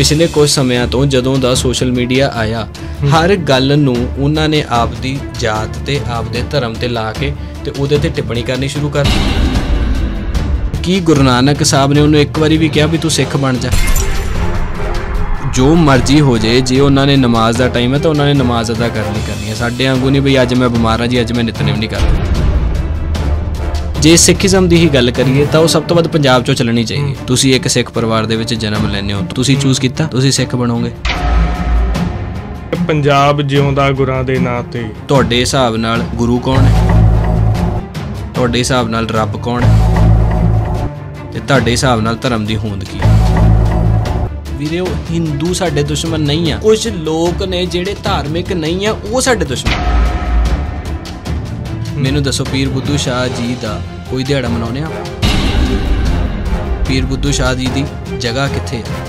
ਪਿਛਲੇ ਕੁਝ ਸਮਿਆਂ ਤੋਂ ਜਦੋਂ ਦਾ ਸੋਸ਼ਲ ਮੀਡੀਆ ਆਇਆ ਹਰ ਗੱਲ ਨੂੰ ਉਹਨਾਂ ਨੇ ਆਪਦੀ ਜਾਤ ਤੇ ਆਪਦੇ ਧਰਮ ਤੇ ਲਾ ਕੇ ਤੇ ਉਹਦੇ ਤੇ ਟਿੱਪਣੀ ਕਰਨੀ ਸ਼ੁਰੂ ਕਰ ਦਿੱਤੀ ਕੀ ਗੁਰੂ ਨਾਨਕ ਸਾਹਿਬ ਨੇ ਉਹਨੂੰ ਇੱਕ ਵਾਰੀ ਵੀ ਕਿਹਾ ਵੀ ਤੂੰ ਸਿੱਖ ਬਣ ਜਾ ਜੋ ਮਰਜ਼ੀ ਹੋ ਜੇ ਜੇ ਉਹਨਾਂ ਨੇ ਨਮਾਜ਼ ਦਾ ਟਾਈਮ ਹੈ ਤਾਂ ਉਹਨਾਂ ਨੇ ਨਮਾਜ਼ ਅਦਾ ਕਰਨੀ ਕਰਨੀ ਹੈ ਸਾਡੇ ਵਾਂਗੂ ਨਹੀਂ ਵੀ ਅੱਜ ਮੈਂ ਬਿਮਾਰ ਹਾਂ ਜੀ ਅੱਜ ਮੈਂ ਨਿਤਨੇਮ ਨਹੀਂ ਕਰਦਾ ਜੇ ਸਿੱਖੀਜ਼ਮ ਦੀ ਹੀ ਗੱਲ ਕਰੀਏ ਤਾਂ ਉਹ ਸਭ ਤੋਂ ਵੱਧ ਪੰਜਾਬ 'ਚੋਂ ਚੱਲਣੀ ਚਾਹੀਦੀ ਹੈ ਤੁਸੀਂ ਇੱਕ ਸਿੱਖ ਪਰਿਵਾਰ ਦੇ ਵਿੱਚ ਜਨਮ ਲੈਨੇ ਹੋ ਤੁਸੀਂ ਚੂਜ਼ ਕੀਤਾ ਤੁਸੀਂ ਸਿੱਖ ਬਣੋਗੇ ਪੰਜਾਬ ਜਿਉਂਦਾ ਗੁਰਾਂ ਦੇ ਨਾਂ ਤੇ ਤੁਹਾਡੇ ਹਿਸਾਬ ਨਾਲ ਗੁਰੂ ਕੌਣ ਹੈ ਤੁਹਾਡੇ ਹਿਸਾਬ ਨਾਲ ਰੱਬ ਕੌਣ ਹੈ ਤੇ ਤੁਹਾਡੇ ਹਿਸਾਬ ਨਾਲ ਧਰਮ ਦੀ ਹੋਂਦ ਕੀ ਹੈ ਵੀਰੇ ਉਹ ਹਿੰਦੂ ਸਾਡੇ ਦੁਸ਼ਮਣ ਨਹੀਂ ਆ ਕੁਝ ਲੋਕ ਨੇ ਜਿਹੜੇ ਧਾਰਮਿਕ ਨਹੀਂ ਆ ਉਹ ਸਾਡੇ ਦੁਸ਼ਮਣ ਮੈਨੂੰ ਦੱਸੋ ਪੀਰ ਬੁੱਧੂ ਸ਼ਾਹ ਜੀ ਦਾ ਕੋਈ ਦਿਹਾੜਾ ਮਨਾਉਨੇ ਆ ਪੀਰ ਬੁੱਧੂ ਸ਼ਾਹ ਜੀ ਦੀ ਜਗ੍ਹਾ ਕਿੱਥੇ ਹੈ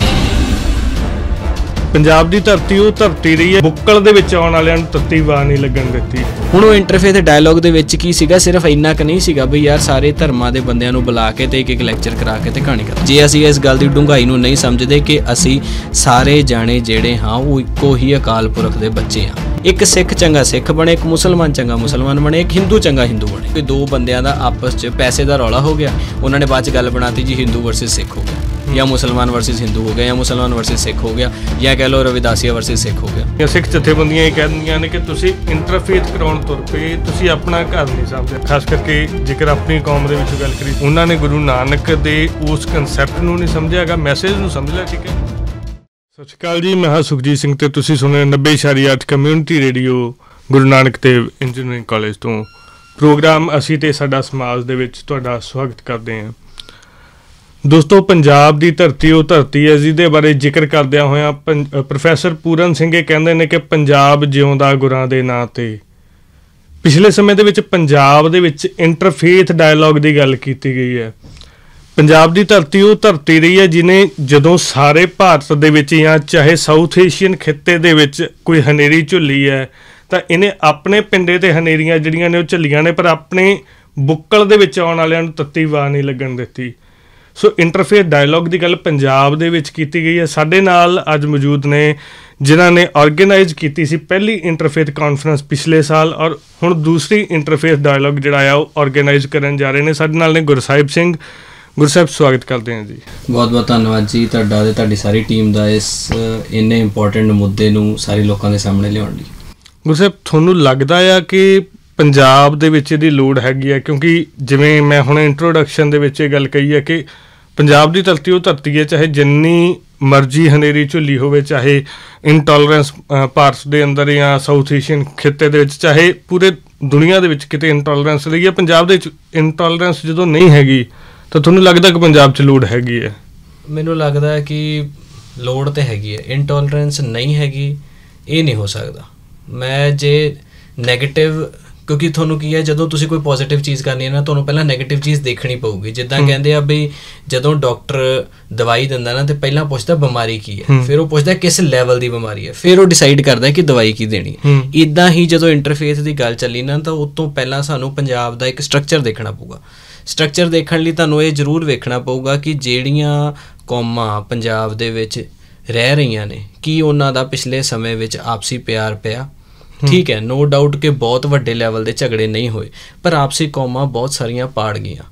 ਪੰਜਾਬ ਦੀ ਧਰਤੀ ਉਹ ਧਰਤੀ ਰਹੀ ਹੈ ਬੁੱਕਲ ਦੇ ਵਿੱਚ ਆਉਣ ਵਾਲਿਆਂ ਨੂੰ ਤੱਤੀ ਵਾਰ ਨਹੀਂ ਲੱਗਣ ਦਿੱਤੀ ਹੁਣ ਉਹ ਇੰਟਰਫੇਸ ਤੇ ਡਾਇਲੌਗ ਦੇ ਵਿੱਚ ਕੀ ਸੀਗਾ ਸਿਰਫ ਇੰਨਾ ਕ ਨਹੀਂ ਸੀਗਾ ਵੀ ਯਾਰ ਸਾਰੇ ਧਰਮਾਂ ਦੇ ਬੰਦਿਆਂ ਨੂੰ ਬੁਲਾ ਕੇ ਤੇ ਇੱਕ ਇੱਕ ਲੈਕਚਰ ਕਰਾ ਕੇ ਤੇ ਕਹਾਣੀ ਕਰ ਜੇ ਅਸੀਂ ਇਸ ਗੱਲ ਦੀ ਡੂੰਘਾਈ ਨੂੰ ਨਹੀਂ ਸਮਝਦੇ ਕਿ ਅਸੀਂ ਸਾਰੇ ਜਾਣੇ ਜਿਹੜੇ ਹਾਂ ਉਹ ਇੱਕੋ ਹੀ ਅਕਾਲ ਪੁਰਖ ਦੇ ਬੱਚੇ ਹਾਂ ਇੱਕ ਸਿੱਖ ਚੰਗਾ ਸਿੱਖ ਬਣੇ ਇੱਕ ਮੁਸਲਮਾਨ ਚੰਗਾ ਮੁਸਲਮਾਨ ਬਣੇ ਇੱਕ ਹਿੰਦੂ ਚੰਗਾ ਹਿੰਦੂ ਬਣੇ ਕੋਈ ਦੋ ਬੰਦਿਆਂ ਦਾ ਆਪਸ 'ਚ ਪੈਸੇ ਦਾ ਰੌਲਾ ਹੋ ਗਿਆ ਉਹਨਾਂ ਨੇ ਬਾਅਦ 'ਚ ਗੱਲ ਬਣਾਤੀ ਜੀ ਹਿੰਦੂ ਵਰਸਸ ਸਿੱਖ ਹੋ ਗਿਆ ਜਾਂ ਮੁਸਲਮਾਨ ਵਰਸਸ ਹਿੰਦੂ ਹੋ ਗਿਆ ਜਾਂ ਮੁਸਲਮਾਨ ਵਰਸਸ ਸਿੱਖ ਹੋ ਗਿਆ ਜਾਂ ਕਹਿ ਲਓ ਰਵਿਦਾਸੀਆ ਵਰਸਸ ਸਿੱਖ ਹੋ ਗਿਆ ਜਾਂ ਸਿੱਖ ਜਥੇਬੰਦੀਆਂ ਇਹ ਕਹਿੰਦੀਆਂ ਨੇ ਕਿ ਤੁਸੀਂ ਇੰਟਰਫੇਥ ਕਰਾਉਣ ਤੁਰ ਪਏ ਤੁਸੀਂ ਆਪਣਾ ਘਰ ਨਹੀਂ ਸਮਝਦੇ ਖਾਸ ਕਰਕੇ ਜੇਕਰ ਆਪਣੀ ਕੌਮ ਦੇ ਵਿੱਚ ਗੱਲ ਕਰੀ ਉਹਨਾਂ ਨੇ ਗੁਰੂ ਨਾਨਕ ਦੇ ਉਸ ਕਨਸੈਪਟ ਨੂੰ ਨਹੀਂ ਸਮਝਿਆਗਾ ਮੈਸੇਜ ਨੂੰ ਸਮਝ ਲਿਆ ਠੀਕ ਹੈ ਸਤਿ ਸ਼੍ਰੀ ਅਕਾਲ ਜੀ ਮੈਂ ਹਾਂ ਸੁਖਜੀਤ ਸਿੰਘ ਤੇ ਤੁਸੀਂ ਸੁਣ ਰਹੇ 90.8 community radio Guru Nanak Dev engineering college ਤੋਂ ਪ੍ਰੋਗਰਾਮ ਅਸੀਂ ਤੇ ਸਾਡਾ ਸਮਾਜ ਦੇ ਵਿੱਚ ਤੁਹਾਡਾ ਸਵਾਗਤ ਕਰਦੇ ਹਾਂ ਦੋਸਤੋ ਪੰਜਾਬ ਦੀ ਧਰਤੀ ਉਹ ਧਰਤੀ ਹੈ ਜਿਹਦੇ ਬਾਰੇ ਜ਼ਿਕਰ ਕਰਦਿਆਂ ਹੋਇਆਂ ਪ੍ਰੋਫੈਸਰ ਪੂਰਨ ਸਿੰਘ ਇਹ ਕਹਿੰਦੇ ਨੇ ਕਿ ਪੰਜਾਬ ਜਿਉਂਦਾ ਗੁਰਾਂ ਦੇ ਨਾਂ ਤੇ ਪਿਛਲੇ ਸਮੇਂ ਦੇ ਵਿੱਚ ਪੰਜਾਬ ਦੇ ਵਿੱਚ ਇੰਟਰਫੇਥ ਡਾਇਲੌਗ ਦੀ ਗੱਲ ਕੀਤੀ ਗਈ ਹੈ ਪੰਜਾਬ ਦੀ ਧਰਤੀ ਉਹ ਧਰਤੀ ਰਹੀ ਹੈ ਜਿਨੇ ਜਦੋਂ ਸਾਰੇ ਭਾਰਤ ਦੇ ਵਿੱਚ ਜਾਂ ਚਾਹੇ ਸਾਊਥ ਏਸ਼ੀਅਨ ਖਿੱਤੇ ਦੇ ਵਿੱਚ ਕੋਈ ਹਨੇਰੀ ਝੁੱਲੀ ਹੈ ਤਾਂ ਇਹਨੇ ਆਪਣੇ ਪਿੰਡੇ ਤੇ ਹਨੇਰੀਆਂ ਜਿਹੜੀਆਂ ਨੇ ਉਹ ਝੱਲੀਆਂ ਨੇ ਪਰ ਆਪਣੇ ਬੁੱਕਲ ਦੇ ਵਿੱਚ ਆਉਣ ਵਾਲਿਆਂ ਨੂੰ ਤੱਤੀ ਵਾ ਨਹੀਂ ਲੱਗਣ ਦਿੱਤੀ ਸੋ ਇੰਟਰਫੇਸ ਡਾਇਲੌਗ ਦੀ ਗੱਲ ਪੰਜਾਬ ਦੇ ਵਿੱਚ ਕੀਤੀ ਗਈ ਹੈ ਸਾਡੇ ਨਾਲ ਅੱਜ ਮੌਜੂਦ ਨੇ ਜਿਨ੍ਹਾਂ ਨੇ ਆਰਗੇਨਾਈਜ਼ ਕੀਤੀ ਸੀ ਪਹਿਲੀ ਇੰਟਰਫੇਸ ਕਾਨਫਰੰਸ ਪਿਛਲੇ ਸਾਲ ਔਰ ਹੁਣ ਦੂਸਰੀ ਇੰਟਰਫੇਸ ਡਾਇਲੌਗ ਜਿਹੜਾ ਆ ਉਹ ਆਰਗੇਨਾਈਜ਼ ਕਰਨ ਜਾ ਰਹੇ ਨੇ ਸਾਡੇ ਨਾਲ ਨੇ ਗੁਰਸਾਹਿਬ ਸਿੰਘ ਗੁਰਸਾਹਿਬ ਸਵਾਗਤ ਕਰਦੇ ਹਾਂ ਜੀ ਬਹੁਤ ਬਹੁਤ ਧੰਨਵਾਦ ਜੀ ਤੁਹਾਡਾ ਤੇ ਤੁਹਾਡੀ ਸਾਰੀ ਟੀਮ ਦਾ ਇਸ ਇੰਨੇ ਇੰਪੋਰਟੈਂਟ ਮੁੱਦੇ ਨੂੰ ਸਾਰੇ ਲੋਕਾਂ ਦੇ ਸਾਹਮਣੇ ਲਿਆਉਣ ਲਈ ਗੁਰਸਾਹਿਬ ਤੁਹਾਨੂੰ ਲੱਗਦਾ ਆ ਕਿ ਪੰਜਾਬ ਦੇ ਵਿੱਚ ਇਹਦੀ ਲੋੜ ਹੈਗੀ ਆ ਕਿਉਂਕਿ ਜਿਵੇਂ ਮੈਂ ਹੁਣ ਇੰਟਰੋਡਕਸ਼ਨ ਦੇ ਵਿੱਚ ਇਹ ਗੱਲ ਕਹੀ ਆ ਕਿ ਪੰਜਾਬ ਦੀ ਧਰਤੀ ਉਹ ਧਰਤੀ ਹੈ ਚਾਹੇ ਜਿੰਨੀ ਮਰਜ਼ੀ ਹਨੇਰੀ ਝੁੱਲੀ ਹੋਵੇ ਚਾਹੇ ਇਨਟੋਲਰੈਂਸ ਪਾਰਟਸ ਦੇ ਅੰਦਰ ਜਾਂ ਸਾਊਥ ਏਸ਼ੀਅਨ ਖਿੱਤੇ ਦੇ ਵਿੱਚ ਚਾਹੇ ਪੂਰੇ ਦੁਨੀਆ ਦੇ ਵਿੱਚ ਕਿਤੇ ਇਨਟੋਲਰੈਂਸ ਰਹੀ ਹੈ ਪੰਜਾਬ ਦੇ ਵਿੱਚ ਇਨਟੋਲਰੈਂਸ ਜਦੋਂ ਨਹੀਂ ਹੈਗੀ ਤਾਂ ਤੁਹਾਨੂੰ ਲੱਗਦਾ ਕਿ ਪੰਜਾਬ 'ਚ ਲੋੜ ਹੈਗੀ ਹੈ ਮੈਨੂੰ ਲੱਗਦਾ ਹੈ ਕਿ ਲੋੜ ਤੇ ਹੈਗੀ ਹੈ ਇਨਟੋਲਰੈਂਸ ਨਹੀਂ ਹੈਗੀ ਇਹ ਨਹੀਂ ਹੋ ਸਕਦਾ ਮੈਂ ਜੇ 네ਗੇਟਿਵ ਕਿਉਂਕਿ ਤੁਹਾਨੂੰ ਕੀ ਹੈ ਜਦੋਂ ਤੁਸੀਂ ਕੋਈ ਪੋਜ਼ਿਟਿਵ ਚੀਜ਼ ਕਰਨੀ ਹੈ ਨਾ ਤੁਹਾਨੂੰ ਪਹਿਲਾਂ 네ਗੇਟਿਵ ਚੀਜ਼ ਦੇਖਣੀ ਪਊਗੀ ਜਿੱਦਾਂ ਕਹਿੰਦੇ ਆ ਬਈ ਜਦੋਂ ਡਾਕਟਰ ਦਵਾਈ ਦਿੰਦਾ ਨਾ ਤੇ ਪਹਿਲਾਂ ਪੁੱਛਦਾ ਬਿਮਾਰੀ ਕੀ ਹੈ ਫਿਰ ਉਹ ਪੁੱਛਦਾ ਕਿਸ ਲੈਵਲ ਦੀ ਬਿਮਾਰੀ ਹੈ ਫਿਰ ਉਹ ਡਿਸਾਈਡ ਕਰਦਾ ਕਿ ਦਵਾਈ ਕੀ ਦੇਣੀ ਹੈ ਇਦਾਂ ਹੀ ਜਦੋਂ ਇੰਟਰਫੇਸ ਦੀ ਗੱਲ ਚੱਲੀ ਨਾ ਤਾਂ ਉਸ ਤੋਂ ਪਹਿਲਾਂ ਸਾਨੂੰ ਪੰਜਾਬ ਦਾ ਇੱਕ ਸਟਰਕਚਰ ਦੇਖਣਾ ਪਊਗਾ ਸਟਰਕਚਰ ਦੇਖਣ ਲਈ ਤੁਹਾਨੂੰ ਇਹ ਜ਼ਰੂਰ ਵੇਖਣਾ ਪਊਗਾ ਕਿ ਜਿਹੜੀਆਂ ਕੌਮਾਂ ਪੰਜਾਬ ਦੇ ਵਿੱਚ ਰਹਿ ਰਹੀਆਂ ਨੇ ਕੀ ਉਹਨਾਂ ਦਾ ਪਿਛਲੇ ਸਮੇਂ ਵਿੱਚ ਆਪਸੀ ਪਿਆਰ ਪਿਆ ਠੀਕ ਹੈ ਨੋ ਡਾਊਟ ਕਿ ਬਹੁਤ ਵੱਡੇ ਲੈਵਲ ਦੇ ਝਗੜੇ ਨਹੀਂ ਹੋਏ ਪਰ ਆਪਸੀ ਕੌਮਾਂ ਬਹੁਤ ਸਾਰੀਆਂ ਪਾੜ ਗਈਆਂ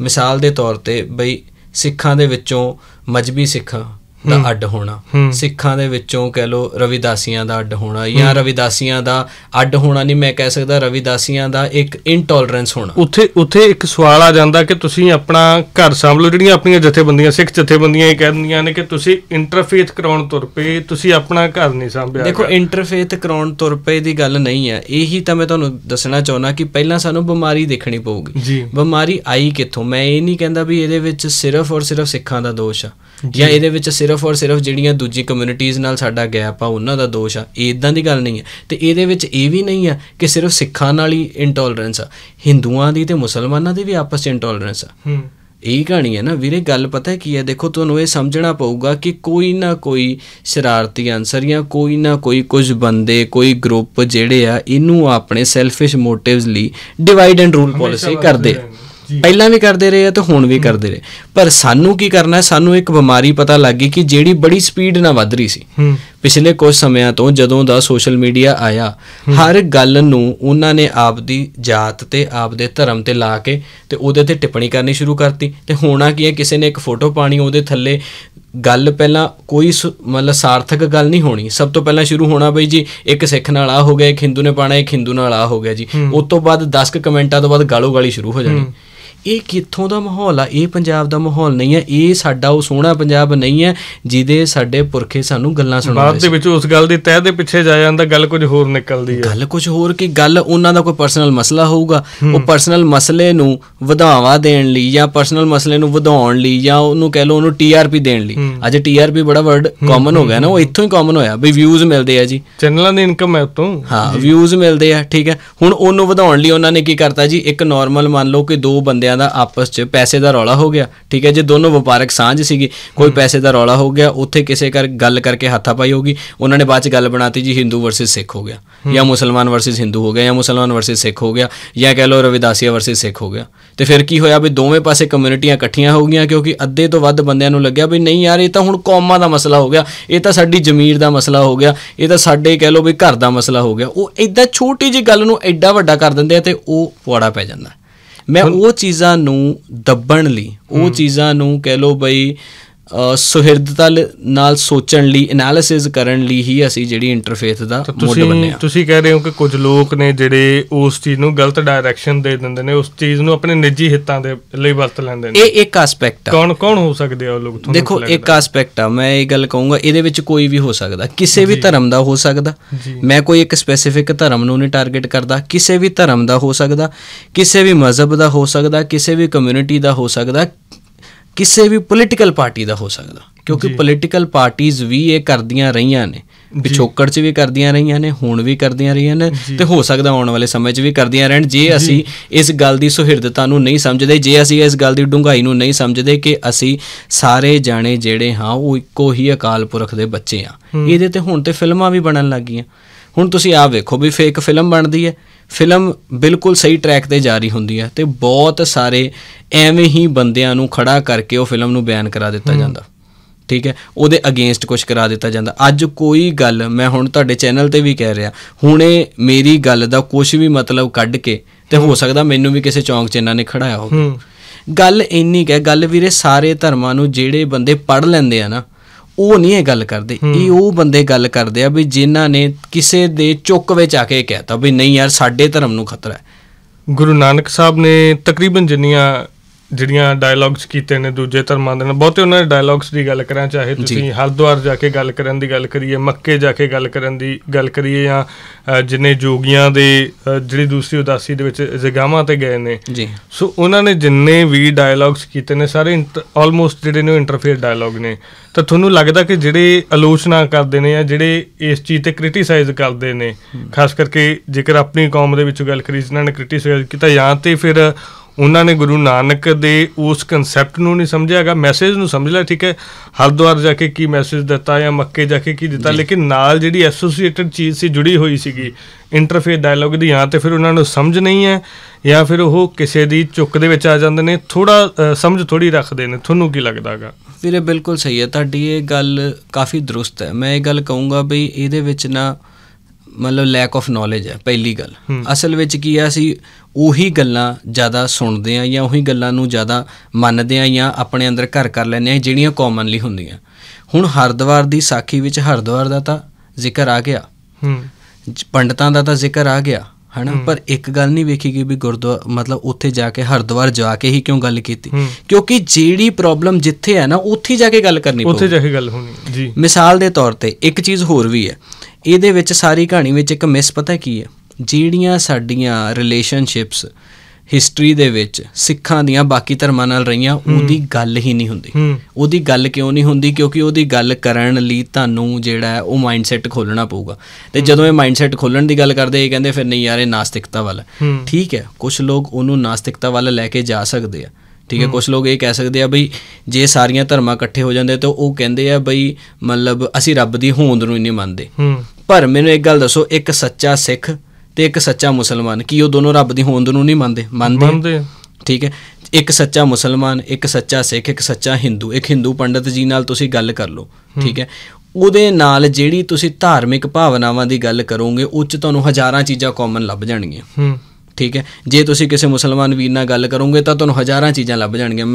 ਮਿਸਾਲ ਦੇ ਤੌਰ ਤੇ ਬਈ ਸਿੱਖਾਂ ਦੇ ਵਿੱਚੋਂ ਮਜਬੀ ਸਿੱਖਾਂ ਦਾ ਅੱਡ ਹੋਣਾ ਸਿੱਖਾਂ ਦੇ ਵਿੱਚੋਂ ਕਹਿ ਲੋ ਰਵਿਦਾਸੀਆਂ ਦਾ ਅੱਡ ਹੋਣਾ ਜਾਂ ਰਵਿਦਾਸੀਆਂ ਦਾ ਅੱਡ ਹੋਣਾ ਨਹੀਂ ਮੈਂ ਕਹਿ ਸਕਦਾ ਰਵਿਦਾਸੀਆਂ ਦਾ ਇੱਕ ਇਨਟੋਲਰੈਂਸ ਹੋਣਾ ਉੱਥੇ ਉੱਥੇ ਇੱਕ ਸਵਾਲ ਆ ਜਾਂਦਾ ਕਿ ਤੁਸੀਂ ਆਪਣਾ ਘਰ ਸੰਭਲੋ ਜਿਹੜੀਆਂ ਆਪਣੀਆਂ ਜਥੇਬੰਦੀਆਂ ਸਿੱਖ ਜਥੇਬੰਦੀਆਂ ਇਹ ਕਹਿੰਦੀਆਂ ਨੇ ਕਿ ਤੁਸੀਂ ਇੰਟਰਫੇਥ ਕਰਾਉਣ ਤੁਰ ਪਏ ਤੁਸੀਂ ਆਪਣਾ ਘਰ ਨਹੀਂ ਸੰਭਿਆ ਦੇਖੋ ਇੰਟਰਫੇਥ ਕਰਾਉਣ ਤੁਰ ਪਏ ਦੀ ਗੱਲ ਨਹੀਂ ਹੈ ਇਹੀ ਤਾਂ ਮੈਂ ਤੁਹਾਨੂੰ ਦੱਸਣਾ ਚਾਹੁੰਦਾ ਕਿ ਪਹਿਲਾਂ ਸਾਨੂੰ ਬਿਮਾਰੀ ਦੇਖਣੀ ਪਊਗੀ ਬਿਮਾਰੀ ਆਈ ਕਿੱਥੋਂ ਮੈਂ ਇਹ ਨਹੀਂ ਕਹਿੰਦਾ ਵੀ ਇਹਦੇ ਵਿੱਚ ਸਿਰਫ ਔਰ ਸਿਰਫ ਸਿੱਖਾਂ ਦਾ ਦੋਸ਼ ਆ ਜਾਂ ਇਹਦੇ ਵਿੱਚ ਸਿਰਫ ਸਿਰਫ ਔਰ ਸਿਰਫ ਜਿਹੜੀਆਂ ਦੂਜੀ ਕਮਿਊਨਿਟੀਆਂ ਨਾਲ ਸਾਡਾ ਗੈਪ ਆ ਉਹਨਾਂ ਦਾ ਦੋਸ਼ ਆ ਇਦਾਂ ਦੀ ਗੱਲ ਨਹੀਂ ਹੈ ਤੇ ਇਹਦੇ ਵਿੱਚ ਇਹ ਵੀ ਨਹੀਂ ਆ ਕਿ ਸਿਰਫ ਸਿੱਖਾਂ ਨਾਲ ਹੀ ਇਨਟੋਲਰੈਂਸ ਆ ਹਿੰਦੂਆਂ ਦੀ ਤੇ ਮੁਸਲਮਾਨਾਂ ਦੀ ਵੀ ਆਪਸ 'ਚ ਇਨਟੋਲਰੈਂਸ ਆ ਹੂੰ ਇਹ ਕਹਾਣੀ ਹੈ ਨਾ ਵੀਰੇ ਗੱਲ ਪਤਾ ਕੀ ਹੈ ਦੇਖੋ ਤੁਹਾਨੂੰ ਇਹ ਸਮਝਣਾ ਪਊਗਾ ਕਿ ਕੋਈ ਨਾ ਕੋਈ ਸ਼ਰਾਰਤੀ ਅਨਸਰ ਜਾਂ ਕੋਈ ਨਾ ਕੋਈ ਕੁਝ ਬੰਦੇ ਕੋਈ ਗਰੁੱਪ ਜਿਹੜੇ ਆ ਇਹਨੂੰ ਆਪਣੇ ਸੈਲਫਿਸ਼ ਮੋਟਿਵਸ ਲਈ ਡਿਵਾਈਡ ਐਂਡ ਰੂਲ ਪਾਲਿਸੀ ਕਰਦੇ ਆ ਪਹਿਲਾਂ ਵੀ ਕਰਦੇ ਰਹੇ ਆ ਤੇ ਹੁਣ ਵੀ ਕਰਦੇ ਰਹੇ ਪਰ ਸਾਨੂੰ ਕੀ ਕਰਨਾ ਹੈ ਸਾਨੂੰ ਇੱਕ ਬਿਮਾਰੀ ਪਤਾ ਲੱਗ ਗਈ ਕਿ ਜਿਹੜੀ ਬੜੀ ਸਪੀਡ ਨਾਲ ਵੱਧ ਰਹੀ ਸੀ ਪਿਛਲੇ ਕੁਝ ਸਮਿਆਂ ਤੋਂ ਜਦੋਂ ਦਾ ਸੋਸ਼ਲ ਮੀਡੀਆ ਆਇਆ ਹਰ ਗੱਲ ਨੂੰ ਉਹਨਾਂ ਨੇ ਆਪਦੀ ਜਾਤ ਤੇ ਆਪਦੇ ਧਰਮ ਤੇ ਲਾ ਕੇ ਤੇ ਉਹਦੇ ਤੇ ਟਿੱਪਣੀ ਕਰਨੀ ਸ਼ੁਰੂ ਕਰਤੀ ਤੇ ਹੋਣਾ ਕੀ ਹੈ ਕਿਸੇ ਨੇ ਇੱਕ ਫੋਟੋ ਪਾਣੀ ਉਹਦੇ ਥੱਲੇ ਗੱਲ ਪਹਿਲਾਂ ਕੋਈ ਮਤਲਬ ਸਾਰਥਕ ਗੱਲ ਨਹੀਂ ਹੋਣੀ ਸਭ ਤੋਂ ਪਹਿਲਾਂ ਸ਼ੁਰੂ ਹੋਣਾ ਬਈ ਜੀ ਇੱਕ ਸਿੱਖ ਨਾਲ ਆ ਹੋ ਗਿਆ ਇੱਕ ਹਿੰਦੂ ਨੇ ਪਾਣਾ ਇੱਕ ਹਿੰਦੂ ਨਾਲ ਆ ਹੋ ਗਿਆ ਜੀ ਉਸ ਤੋਂ ਬਾਅਦ 10 ਕਮੈਂਟਾਂ ਤੋਂ ਬਾਅਦ ਗਾਲੋ ਗਾਲੀ ਸ਼ੁਰੂ ਹੋ ਜਾਣੀ ਇਹ ਕਿੱਥੋਂ ਦਾ ਮਾਹੌਲ ਆ ਇਹ ਪੰਜਾਬ ਦਾ ਮਾਹੌਲ ਨਹੀਂ ਹੈ ਇਹ ਸਾਡਾ ਉਹ ਸੋਹਣਾ ਪੰਜਾਬ ਨਹੀਂ ਹੈ ਜਿਹਦੇ ਸਾਡੇ ਪੁਰਖੇ ਸਾਨੂੰ ਗੱਲਾਂ ਸੁਣਾਉਂਦੇ ਬਾਅਦ ਦੇ ਵਿੱਚ ਉਸ ਗੱਲ ਦੀ ਤਹਿ ਦੇ ਪਿੱਛੇ ਜਾ ਜਾਂਦਾ ਗੱਲ ਕੁਝ ਹੋਰ ਨਿਕਲਦੀ ਹੈ ਗੱਲ ਕੁਝ ਹੋਰ ਕਿ ਗੱਲ ਉਹਨਾਂ ਦਾ ਕੋਈ ਪਰਸਨਲ ਮਸਲਾ ਹੋਊਗਾ ਉਹ ਪਰਸਨਲ ਮਸਲੇ ਨੂੰ ਵਧਾਵਾ ਦੇਣ ਲਈ ਜਾਂ ਪਰਸਨਲ ਮਸਲੇ ਨੂੰ ਵਧਾਉਣ ਲਈ ਜਾਂ ਉਹਨੂੰ ਕਹਿ ਲਓ ਉਹਨੂੰ ਟੀਆਰਪੀ ਦੇਣ ਲਈ ਅੱਜ ਟੀਆਰਪੀ ਬੜਾ ਵਰਡ ਕਾਮਨ ਹੋ ਗਿਆ ਨਾ ਉਹ ਇੱਥੋਂ ਹੀ ਕਾਮਨ ਹੋਇਆ ਵੀ ਵਿਊਜ਼ ਮਿਲਦੇ ਆ ਜੀ ਚੈਨਲਾਂ ਦੀ ਇਨਕਮ ਹੈ ਉਤੋਂ ਹਾਂ ਵਿਊਜ਼ ਮਿਲਦੇ ਆ ਠੀਕ ਹੈ ਹੁਣ ਉਹਨੂੰ ਵਧਾਉਣ ਲਈ ਉਹਨਾਂ ਨੇ ਕੀ ਕਰਤਾ ਜੀ ਇੱਕ ਨਾਰਮਲ ਮੰਨ ਲਓ ਕਿ ਦੋ ਬੰਦੇ ਬੰਦਿਆਂ ਦਾ ਆਪਸ 'ਚ ਪੈਸੇ ਦਾ ਰੌਲਾ ਹੋ ਗਿਆ ਠੀਕ ਹੈ ਜੇ ਦੋਨੋਂ ਵਪਾਰਕ ਸਾਂਝ ਸੀਗੀ ਕੋਈ ਪੈਸੇ ਦਾ ਰੌਲਾ ਹੋ ਗਿਆ ਉੱਥੇ ਕਿਸੇ ਕਰ ਗੱਲ ਕਰਕੇ ਹੱਥਾ ਪਾਈ ਹੋਗੀ ਉਹਨਾਂ ਨੇ ਬਾਅਦ 'ਚ ਗੱਲ ਬਣਾਤੀ ਜੀ ਹਿੰਦੂ ਵਰਸਸ ਸਿੱਖ ਹੋ ਗਿਆ ਜਾਂ ਮੁਸਲਮਾਨ ਵਰਸਸ ਹਿੰਦੂ ਹੋ ਗਿਆ ਜਾਂ ਮੁਸਲਮਾਨ ਵਰਸਸ ਸਿੱਖ ਹੋ ਗਿਆ ਜਾਂ ਕਹ ਲੋ ਰਵਿਦਾਸੀਆ ਵਰਸਸ ਸਿੱਖ ਹੋ ਗਿਆ ਤੇ ਫਿਰ ਕੀ ਹੋਇਆ ਵੀ ਦੋਵੇਂ ਪਾਸੇ ਕਮਿਊਨਿਟੀਆਂ ਇਕੱਠੀਆਂ ਹੋ ਗਈਆਂ ਕਿਉਂਕਿ ਅੱਧੇ ਤੋਂ ਵੱਧ ਬੰਦਿਆਂ ਨੂੰ ਲੱਗਿਆ ਵੀ ਨਹੀਂ ਯਾਰ ਇਹ ਤਾਂ ਹੁਣ ਕੌਮਾਂ ਦਾ ਮਸਲਾ ਹੋ ਗਿਆ ਇਹ ਤਾਂ ਸਾਡੀ ਜ਼ਮੀਰ ਦਾ ਮਸਲਾ ਹੋ ਗਿਆ ਇਹ ਤਾਂ ਸਾਡੇ ਕਹਿ ਲੋ ਵੀ ਘਰ ਦਾ ਮਸਲਾ ਹੋ ਗਿਆ ਉਹ ਇਦਾਂ ਛੋਟੀ ਜੀ ਗੱਲ ਨੂੰ ਐਡਾ ਵੱਡਾ ਕਰ ਦਿੰਦੇ ਆ ਤੇ ਉਹ ਪੁਆੜਾ ਪੈ ਜਾਂਦਾ ਮੈਂ ਉਹ ਚੀਜ਼ਾਂ ਨੂੰ ਦੱਬਣ ਲਈ ਉਹ ਚੀਜ਼ਾਂ ਨੂੰ ਕਹਿ ਲੋ ਬਈ ਸੁਹਿਰਦਤਾ ਨਾਲ ਸੋਚਣ ਲਈ ਐਨਾਲਿਸਿਸ ਕਰਨ ਲਈ ਹੀ ਅਸੀਂ ਜਿਹੜੀ ਇੰਟਰਫੇਸ ਦਾ ਮੁੱਢ ਬਣਿਆ ਤੁਸੀਂ ਕਹਿ ਰਹੇ ਹੋ ਕਿ ਕੁਝ ਲੋਕ ਨੇ ਜਿਹੜੇ ਉਸ ਚੀਜ਼ ਨੂੰ ਗਲਤ ਡਾਇਰੈਕਸ਼ਨ ਦੇ ਦਿੰਦੇ ਨੇ ਉਸ ਚੀਜ਼ ਨੂੰ ਆਪਣੇ ਨਿੱਜੀ ਹਿੱਤਾਂ ਦੇ ਲਈ ਵਰਤ ਲੈਂਦੇ ਨੇ ਇਹ ਇੱਕ ਐਸਪੈਕਟ ਆ ਕੌਣ ਕੌਣ ਹੋ ਸਕਦੇ ਆ ਉਹ ਲੋਕ ਤੁਹਾਨੂੰ ਦੇਖੋ ਇੱਕ ਐਸਪੈਕਟ ਆ ਮੈਂ ਇਹ ਗੱਲ ਕਹੂੰਗਾ ਇਹਦੇ ਵਿੱਚ ਕੋਈ ਵੀ ਹੋ ਸਕਦਾ ਕਿਸੇ ਵੀ ਧਰਮ ਦਾ ਹੋ ਸਕਦਾ ਮੈਂ ਕੋਈ ਇੱਕ ਸਪੈਸੀਫਿਕ ਧਰਮ ਨੂੰ ਨਹੀਂ ਟਾਰਗੇਟ ਕਰਦਾ ਕਿਸੇ ਵੀ ਧਰਮ ਦਾ ਹੋ ਸਕਦਾ ਕਿਸੇ ਵੀ ਮਜ਼ਹਬ ਦਾ ਹੋ ਸਕਦਾ ਕਿਸੇ ਵੀ ਕਮਿਊਨਿਟੀ ਦਾ ਹੋ ਸਕਦਾ ਕਿਸੇ ਵੀ ਪੋਲੀਟੀਕਲ ਪਾਰਟੀ ਦਾ ਹੋ ਸਕਦਾ ਕਿਉਂਕਿ ਪੋਲੀਟੀਕਲ ਪਾਰਟੀਆਂ ਵੀ ਇਹ ਕਰਦੀਆਂ ਰਹੀਆਂ ਨੇ ਵਿਛੋਕੜ 'ਚ ਵੀ ਕਰਦੀਆਂ ਰਹੀਆਂ ਨੇ ਹੁਣ ਵੀ ਕਰਦੀਆਂ ਰਹੀਆਂ ਨੇ ਤੇ ਹੋ ਸਕਦਾ ਆਉਣ ਵਾਲੇ ਸਮੇਂ 'ਚ ਵੀ ਕਰਦੀਆਂ ਰਹਿਣ ਜੇ ਅਸੀਂ ਇਸ ਗੱਲ ਦੀ ਸੁਹਿਰਦਤਾ ਨੂੰ ਨਹੀਂ ਸਮਝਦੇ ਜੇ ਅਸੀਂ ਇਸ ਗੱਲ ਦੀ ਡੂੰਘਾਈ ਨੂੰ ਨਹੀਂ ਸਮਝਦੇ ਕਿ ਅਸੀਂ ਸਾਰੇ ਜਾਣੇ ਜਿਹੜੇ ਹਾਂ ਉਹ ਇੱਕੋ ਹੀ ਅਕਾਲ ਪੁਰਖ ਦੇ ਬੱਚੇ ਆ ਇਹਦੇ ਤੇ ਹੁਣ ਤੇ ਫਿਲਮਾਂ ਵੀ ਬਣਨ ਲੱਗੀਆਂ ਹੁਣ ਤੁਸੀਂ ਆਪ ਵੇਖੋ ਵੀ ਫੇਕ ਫਿਲਮ ਬਣਦੀ ਹੈ ਫਿਲਮ ਬਿਲਕੁਲ ਸਹੀ ਟਰੈਕ ਤੇ ਜਾ ਰਹੀ ਹੁੰਦੀ ਹੈ ਤੇ ਬਹੁਤ ਸਾਰੇ ਐਵੇਂ ਹੀ ਬੰਦਿਆਂ ਨੂੰ ਖੜਾ ਕਰਕੇ ਉਹ ਫਿਲਮ ਨੂੰ ਬਿਆਨ ਕਰਾ ਦਿੱਤਾ ਜਾਂਦਾ ਠੀਕ ਹੈ ਉਹਦੇ ਅਗੇਂਸਟ ਕੁਝ ਕਰਾ ਦਿੱਤਾ ਜਾਂਦਾ ਅੱਜ ਕੋਈ ਗੱਲ ਮੈਂ ਹੁਣ ਤੁਹਾਡੇ ਚੈਨਲ ਤੇ ਵੀ ਕਹਿ ਰਿਹਾ ਹੁਣੇ ਮੇਰੀ ਗੱਲ ਦਾ ਕੁਝ ਵੀ ਮਤਲਬ ਕੱਢ ਕੇ ਤੇ ਹੋ ਸਕਦਾ ਮੈਨੂੰ ਵੀ ਕਿਸੇ ਚੌਂਕ 'ਚ ਇਹਨਾਂ ਨੇ ਖੜਾਇਆ ਹੋਵੇ ਗੱਲ ਇੰਨੀ ਕਿ ਗੱਲ ਵੀਰੇ ਸਾਰੇ ਧਰਮਾਂ ਨੂੰ ਜਿਹੜੇ ਬੰਦੇ ਪੜ ਲੈਂਦੇ ਆ ਨਾ ਉਹ ਨਹੀਂ ਇਹ ਗੱਲ ਕਰਦੇ ਇਹ ਉਹ ਬੰਦੇ ਗੱਲ ਕਰਦੇ ਆ ਵੀ ਜਿਨ੍ਹਾਂ ਨੇ ਕਿਸੇ ਦੇ ਚੁੱਕ ਵਿੱਚ ਆ ਕੇ ਕਹਿਤਾ ਵੀ ਨਹੀਂ ਯਾਰ ਸਾਡੇ ਧਰਮ ਨੂੰ ਖਤਰਾ ਹੈ ਗੁਰੂ ਨਾਨਕ ਸਾਹਿਬ ਨੇ ਤਕਰੀਬਨ ਜਿੰਨੀਆਂ ਜਿਹੜੀਆਂ ਡਾਇਲੌਗਸ ਕੀਤੇ ਨੇ ਦੂਜੇ ਧਰਮਾਂ ਦੇ ਨਾਲ ਬਹੁਤੇ ਉਹਨਾਂ ਦੇ ਡਾਇਲੌਗਸ ਦੀ ਗੱਲ ਕਰਾਂ ਚਾਹੇ ਤੁਸੀਂ ਹਰਦੁਆਰ ਜਾ ਕੇ ਗੱਲ ਕਰਨ ਦੀ ਗੱਲ ਕਰੀਏ ਮੱਕੇ ਜਾ ਕੇ ਗੱਲ ਕਰਨ ਦੀ ਗੱਲ ਕਰੀਏ ਜਾਂ ਜਿਨੇ ਜੋਗੀਆਂ ਦੇ ਜਿਹੜੀ ਦੂਸਰੀ ਉਦਾਸੀ ਦੇ ਵਿੱਚ ਜਗਾਵਾਂ ਤੇ ਗਏ ਨੇ ਜੀ ਸੋ ਉਹਨਾਂ ਨੇ ਜਿੰਨੇ ਵੀ ਡਾਇਲੌਗਸ ਕੀਤੇ ਨੇ ਸਾਰੇ ਆਲਮੋਸਟ ਜਿਹੜੇ ਨੇ ਇੰਟਰਫੇਅਰ ਡਾਇਲੌਗ ਨੇ ਤਾਂ ਤੁਹਾਨੂੰ ਲੱਗਦਾ ਕਿ ਜਿਹੜੇ ਆਲੋਚਨਾ ਕਰਦੇ ਨੇ ਜਾਂ ਜਿਹੜੇ ਇਸ ਚੀਜ਼ ਤੇ ਕ੍ਰਿਟਿਸਾਈਜ਼ ਕਰਦੇ ਨੇ ਖਾਸ ਕਰਕੇ ਜੇਕਰ ਆਪਣੀ ਕੌਮ ਦੇ ਵਿੱਚ ਗੱਲ ਕਰੀ ਜਿਨ੍ਹਾਂ ਨੇ ਕ੍ਰਿਟਿਸਾਈਜ਼ ਕੀਤਾ ਜਾਂ ਤੇ ਫਿਰ ਉਹਨਾਂ ਨੇ ਗੁਰੂ ਨਾਨਕ ਦੇ ਉਸ ਕਨਸੈਪਟ ਨੂੰ ਨਹੀਂ ਸਮਝਿਆਗਾ ਮੈਸੇਜ ਨੂੰ ਸਮਝ ਲਿਆ ਠੀਕ ਹੈ ਹਰਦੁਆਰ ਜਾ ਕੇ ਕੀ ਮੈਸੇਜ ਦਿੱਤਾ ਜਾਂ ਮੱਕੇ ਜਾ ਕੇ ਕੀ ਦਿੱਤਾ ਲੇਕਿਨ ਨਾਲ ਜਿਹੜੀ ਐਸੋਸੀਏਟਡ ਚੀਜ਼ ਸੀ ਜੁੜੀ ਹੋਈ ਸੀਗੀ ਇੰਟਰਫੇਸ ਡਾਇਲੌਗ ਦੀ ਜਾਂ ਤੇ ਫਿਰ ਉਹਨਾਂ ਨੂੰ ਸਮਝ ਨਹੀਂ ਹੈ ਜਾਂ ਫਿਰ ਉਹ ਕਿਸੇ ਦੀ ਚੁੱਕ ਦੇ ਵਿੱਚ ਆ ਜਾਂਦੇ ਨੇ ਥੋੜਾ ਸਮਝ ਥੋੜੀ ਰੱਖਦੇ ਨੇ ਤੁਹਾਨੂੰ ਕੀ ਲੱਗਦਾਗਾ ਵੀਰੇ ਬਿਲਕੁਲ ਸਹੀ ਹੈ ਤੁਹਾਡੀ ਇਹ ਗੱਲ ਕਾਫੀ ਦਰੁਸਤ ਹੈ ਮੈਂ ਇਹ ਗੱਲ ਕਹੂੰਗਾ ਬਈ ਇਹਦੇ ਵਿੱਚ ਨਾ ਮਤਲਬ ਲੈਕ ਆਫ ਨੋਲੇਜ ਹੈ ਪਹਿਲੀ ਗੱਲ ਅਸਲ ਵਿੱਚ ਕੀ ਆ ਸੀ ਉਹੀ ਗੱਲਾਂ ਜ਼ਿਆਦਾ ਸੁਣਦੇ ਆ ਜਾਂ ਉਹੀ ਗੱਲਾਂ ਨੂੰ ਜ਼ਿਆਦਾ ਮੰਨਦੇ ਆ ਜਾਂ ਆਪਣੇ ਅੰਦਰ ਘਰ ਕਰ ਲੈਂਦੇ ਆ ਜਿਹੜੀਆਂ ਕਾਮਨਲੀ ਹੁੰਦੀਆਂ ਹੁਣ ਹਰਦਵਾਰ ਦੀ ਸਾਖੀ ਵਿੱਚ ਹਰਦਵਾਰ ਦਾ ਤਾਂ ਜ਼ਿਕਰ ਆ ਗਿਆ ਹੂੰ ਪੰਡਤਾਂ ਦਾ ਤਾਂ ਜ਼ਿਕਰ ਆ ਗਿਆ ਹਨਾ ਪਰ ਇੱਕ ਗੱਲ ਨਹੀਂ ਵੇਖੀ ਗਈ ਵੀ ਗੁਰਦੁਆ ਮਤਲਬ ਉੱਥੇ ਜਾ ਕੇ ਹਰਦੁਆਰ ਜਾ ਕੇ ਹੀ ਕਿਉਂ ਗੱਲ ਕੀਤੀ ਕਿਉਂਕਿ ਜਿਹੜੀ ਪ੍ਰੋਬਲਮ ਜਿੱਥੇ ਹੈ ਨਾ ਉੱਥੇ ਜਾ ਕੇ ਗੱਲ ਕਰਨੀ ਪਊ ਉੱਥੇ ਜਾ ਕੇ ਗੱਲ ਹੋਣੀ ਜੀ ਮਿਸਾਲ ਦੇ ਤੌਰ ਤੇ ਇੱਕ ਚੀਜ਼ ਹੋਰ ਵੀ ਹੈ ਇਹਦੇ ਵਿੱਚ ਸਾਰੀ ਕਹਾਣੀ ਵਿੱਚ ਇੱਕ ਮਿਸ ਪਤਾ ਕੀ ਹੈ ਜਿਹੜੀਆਂ ਸਾਡੀਆਂ ਰਿਲੇਸ਼ਨਸ਼ਿਪਸ ਹਿਸਟਰੀ ਦੇ ਵਿੱਚ ਸਿੱਖਾਂ ਦੀਆਂ ਬਾਕੀ ਧਰਮਾਂ ਨਾਲ ਰਹੀਆਂ ਉਹਦੀ ਗੱਲ ਹੀ ਨਹੀਂ ਹੁੰਦੀ ਉਹਦੀ ਗੱਲ ਕਿਉਂ ਨਹੀਂ ਹੁੰਦੀ ਕਿਉਂਕਿ ਉਹਦੀ ਗੱਲ ਕਰਨ ਲਈ ਤੁਹਾਨੂੰ ਜਿਹੜਾ ਉਹ ਮਾਈਂਡਸੈਟ ਖੋਲਣਾ ਪਊਗਾ ਤੇ ਜਦੋਂ ਇਹ ਮਾਈਂਡਸੈਟ ਖੋਲਣ ਦੀ ਗੱਲ ਕਰਦੇ ਇਹ ਕਹਿੰਦੇ ਫਿਰ ਨਹੀਂ ਯਾਰ ਇਹ ਨਾਸਤਿਕਤਾ ਵਾਲਾ ਠੀਕ ਹੈ ਕੁਝ ਲੋਕ ਉਹਨੂੰ ਨਾਸਤਿਕਤਾ ਵੱਲ ਲੈ ਕੇ ਜਾ ਸਕਦੇ ਆ ਠੀਕ ਹੈ ਕੁਝ ਲੋਕ ਇਹ ਕਹਿ ਸਕਦੇ ਆ ਬਈ ਜੇ ਸਾਰੀਆਂ ਧਰਮਾਂ ਇਕੱਠੇ ਹੋ ਜਾਂਦੇ ਤਾਂ ਉਹ ਕਹਿੰਦੇ ਆ ਬਈ ਮਤਲਬ ਅਸੀਂ ਰੱਬ ਦੀ ਹੋਂਦ ਨੂੰ ਹੀ ਨਹੀਂ ਮੰਨਦੇ ਪਰ ਮੈਨੂੰ ਇੱਕ ਗੱਲ ਦੱਸੋ ਇੱਕ ਸੱਚਾ ਸਿੱਖ ਤੇ ਇੱਕ ਸੱਚਾ ਮੁਸਲਮਾਨ ਕੀ ਉਹ ਦੋਨੋਂ ਰੱਬ ਦੀ ਹੋਂਦ ਨੂੰ ਨਹੀਂ ਮੰਨਦੇ ਮੰਨਦੇ ਠੀਕ ਹੈ ਇੱਕ ਸੱਚਾ ਮੁਸਲਮਾਨ ਇੱਕ ਸੱਚਾ ਸਿੱਖ ਇੱਕ ਸੱਚਾ ਹਿੰਦੂ ਇੱਕ ਹਿੰਦੂ ਪੰਡਤ ਜੀ ਨਾਲ ਤੁਸੀਂ ਗੱਲ ਕਰ ਲਓ ਠੀਕ ਹੈ ਉਹਦੇ ਨਾਲ ਜਿਹੜੀ ਤੁਸੀਂ ਧਾਰਮਿਕ ਭਾਵਨਾਵਾਂ ਦੀ ਗੱਲ ਕਰੋਗੇ ਉਹ ਚ ਤੁਹਾਨੂੰ ਹਜ਼ਾਰਾਂ ਚੀਜ਼ਾਂ ਕਾਮਨ ਲੱਭ ਜਾਣਗੀਆਂ ਹੂੰ ਠੀਕ ਹੈ ਜੇ ਤੁਸੀਂ ਕਿਸੇ ਮੁਸਲਮਾਨ ਵੀਰ ਨਾਲ ਗੱਲ ਕਰੋਗੇ ਤਾਂ ਤੁਹਾਨੂੰ ਹਜ਼ਾਰਾਂ ਚੀਜ਼ਾਂ ਲੱਭ ਜਾਣਗੀਆਂ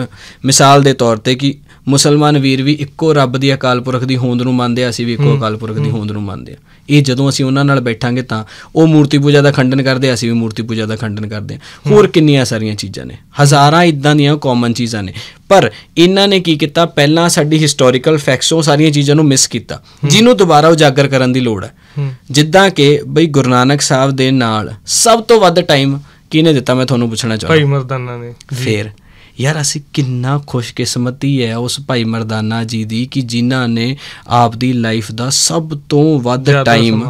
ਮਿਸਾਲ ਦੇ ਤੌਰ ਤੇ ਕਿ ਮੁਸਲਮਾਨ ਵੀਰ ਵੀ ਇੱਕੋ ਰੱਬ ਦੀ ਅਕਾਲ ਪੁਰਖ ਦੀ ਹੋਂਦ ਨੂੰ ਮੰਨਦੇ ਆ ਅਸੀਂ ਵੀ ਇੱਕੋ ਅਕਾਲ ਪੁਰਖ ਦੀ ਹੋਂਦ ਨੂੰ ਮੰਨਦੇ ਆ ਇਹ ਜਦੋਂ ਅਸੀਂ ਉਹਨਾਂ ਨਾਲ ਬੈਠਾਂਗੇ ਤਾਂ ਉਹ ਮੂਰਤੀ ਪੂਜਾ ਦਾ ਖੰਡਨ ਕਰਦੇ ਅਸੀਂ ਵੀ ਮੂਰਤੀ ਪੂਜਾ ਦਾ ਖੰਡਨ ਕਰਦੇ ਹਾਂ ਹੋਰ ਕਿੰਨੀਆਂ ਸਾਰੀਆਂ ਚੀਜ਼ਾਂ ਨੇ ਹਜ਼ਾਰਾਂ ਇਦਾਂ ਦੀਆਂ ਕਾਮਨ ਚੀਜ਼ਾਂ ਨੇ ਪਰ ਇਹਨਾਂ ਨੇ ਕੀ ਕੀਤਾ ਪਹਿਲਾਂ ਸਾਡੀ ਹਿਸਟੋਰੀਕਲ ਫੈਕਟਸੋਂ ਸਾਰੀਆਂ ਚੀਜ਼ਾਂ ਨੂੰ ਮਿਸ ਕੀਤਾ ਜਿਹਨੂੰ ਦੁਬਾਰਾ ਉਜਾਗਰ ਕਰਨ ਦੀ ਲੋੜ ਹੈ ਜਿੱਦਾਂ ਕਿ ਬਈ ਗੁਰੂ ਨਾਨਕ ਸਾਹਿਬ ਦੇ ਨਾਲ ਸਭ ਤੋਂ ਵੱਧ ਟਾਈਮ ਕਿਹਨੇ ਦਿੱਤਾ ਮੈਂ ਤੁਹਾਨੂੰ ਪੁੱਛਣਾ ਚਾਹੁੰਦਾ ਭਾਈ ਮਰਦਾਨਾ ਨੇ ਫੇਰ ਯਾਰ ਅਸੀਂ ਕਿੰਨਾ ਖੁਸ਼ਕਿਸਮਤੀ ਹੈ ਉਸ ਭਾਈ ਮਰਦਾਨਾ ਜੀ ਦੀ ਕਿ ਜਿਨ੍ਹਾਂ ਨੇ ਆਪਦੀ ਲਾਈਫ ਦਾ ਸਭ ਤੋਂ ਵੱਧ ਟਾਈਮ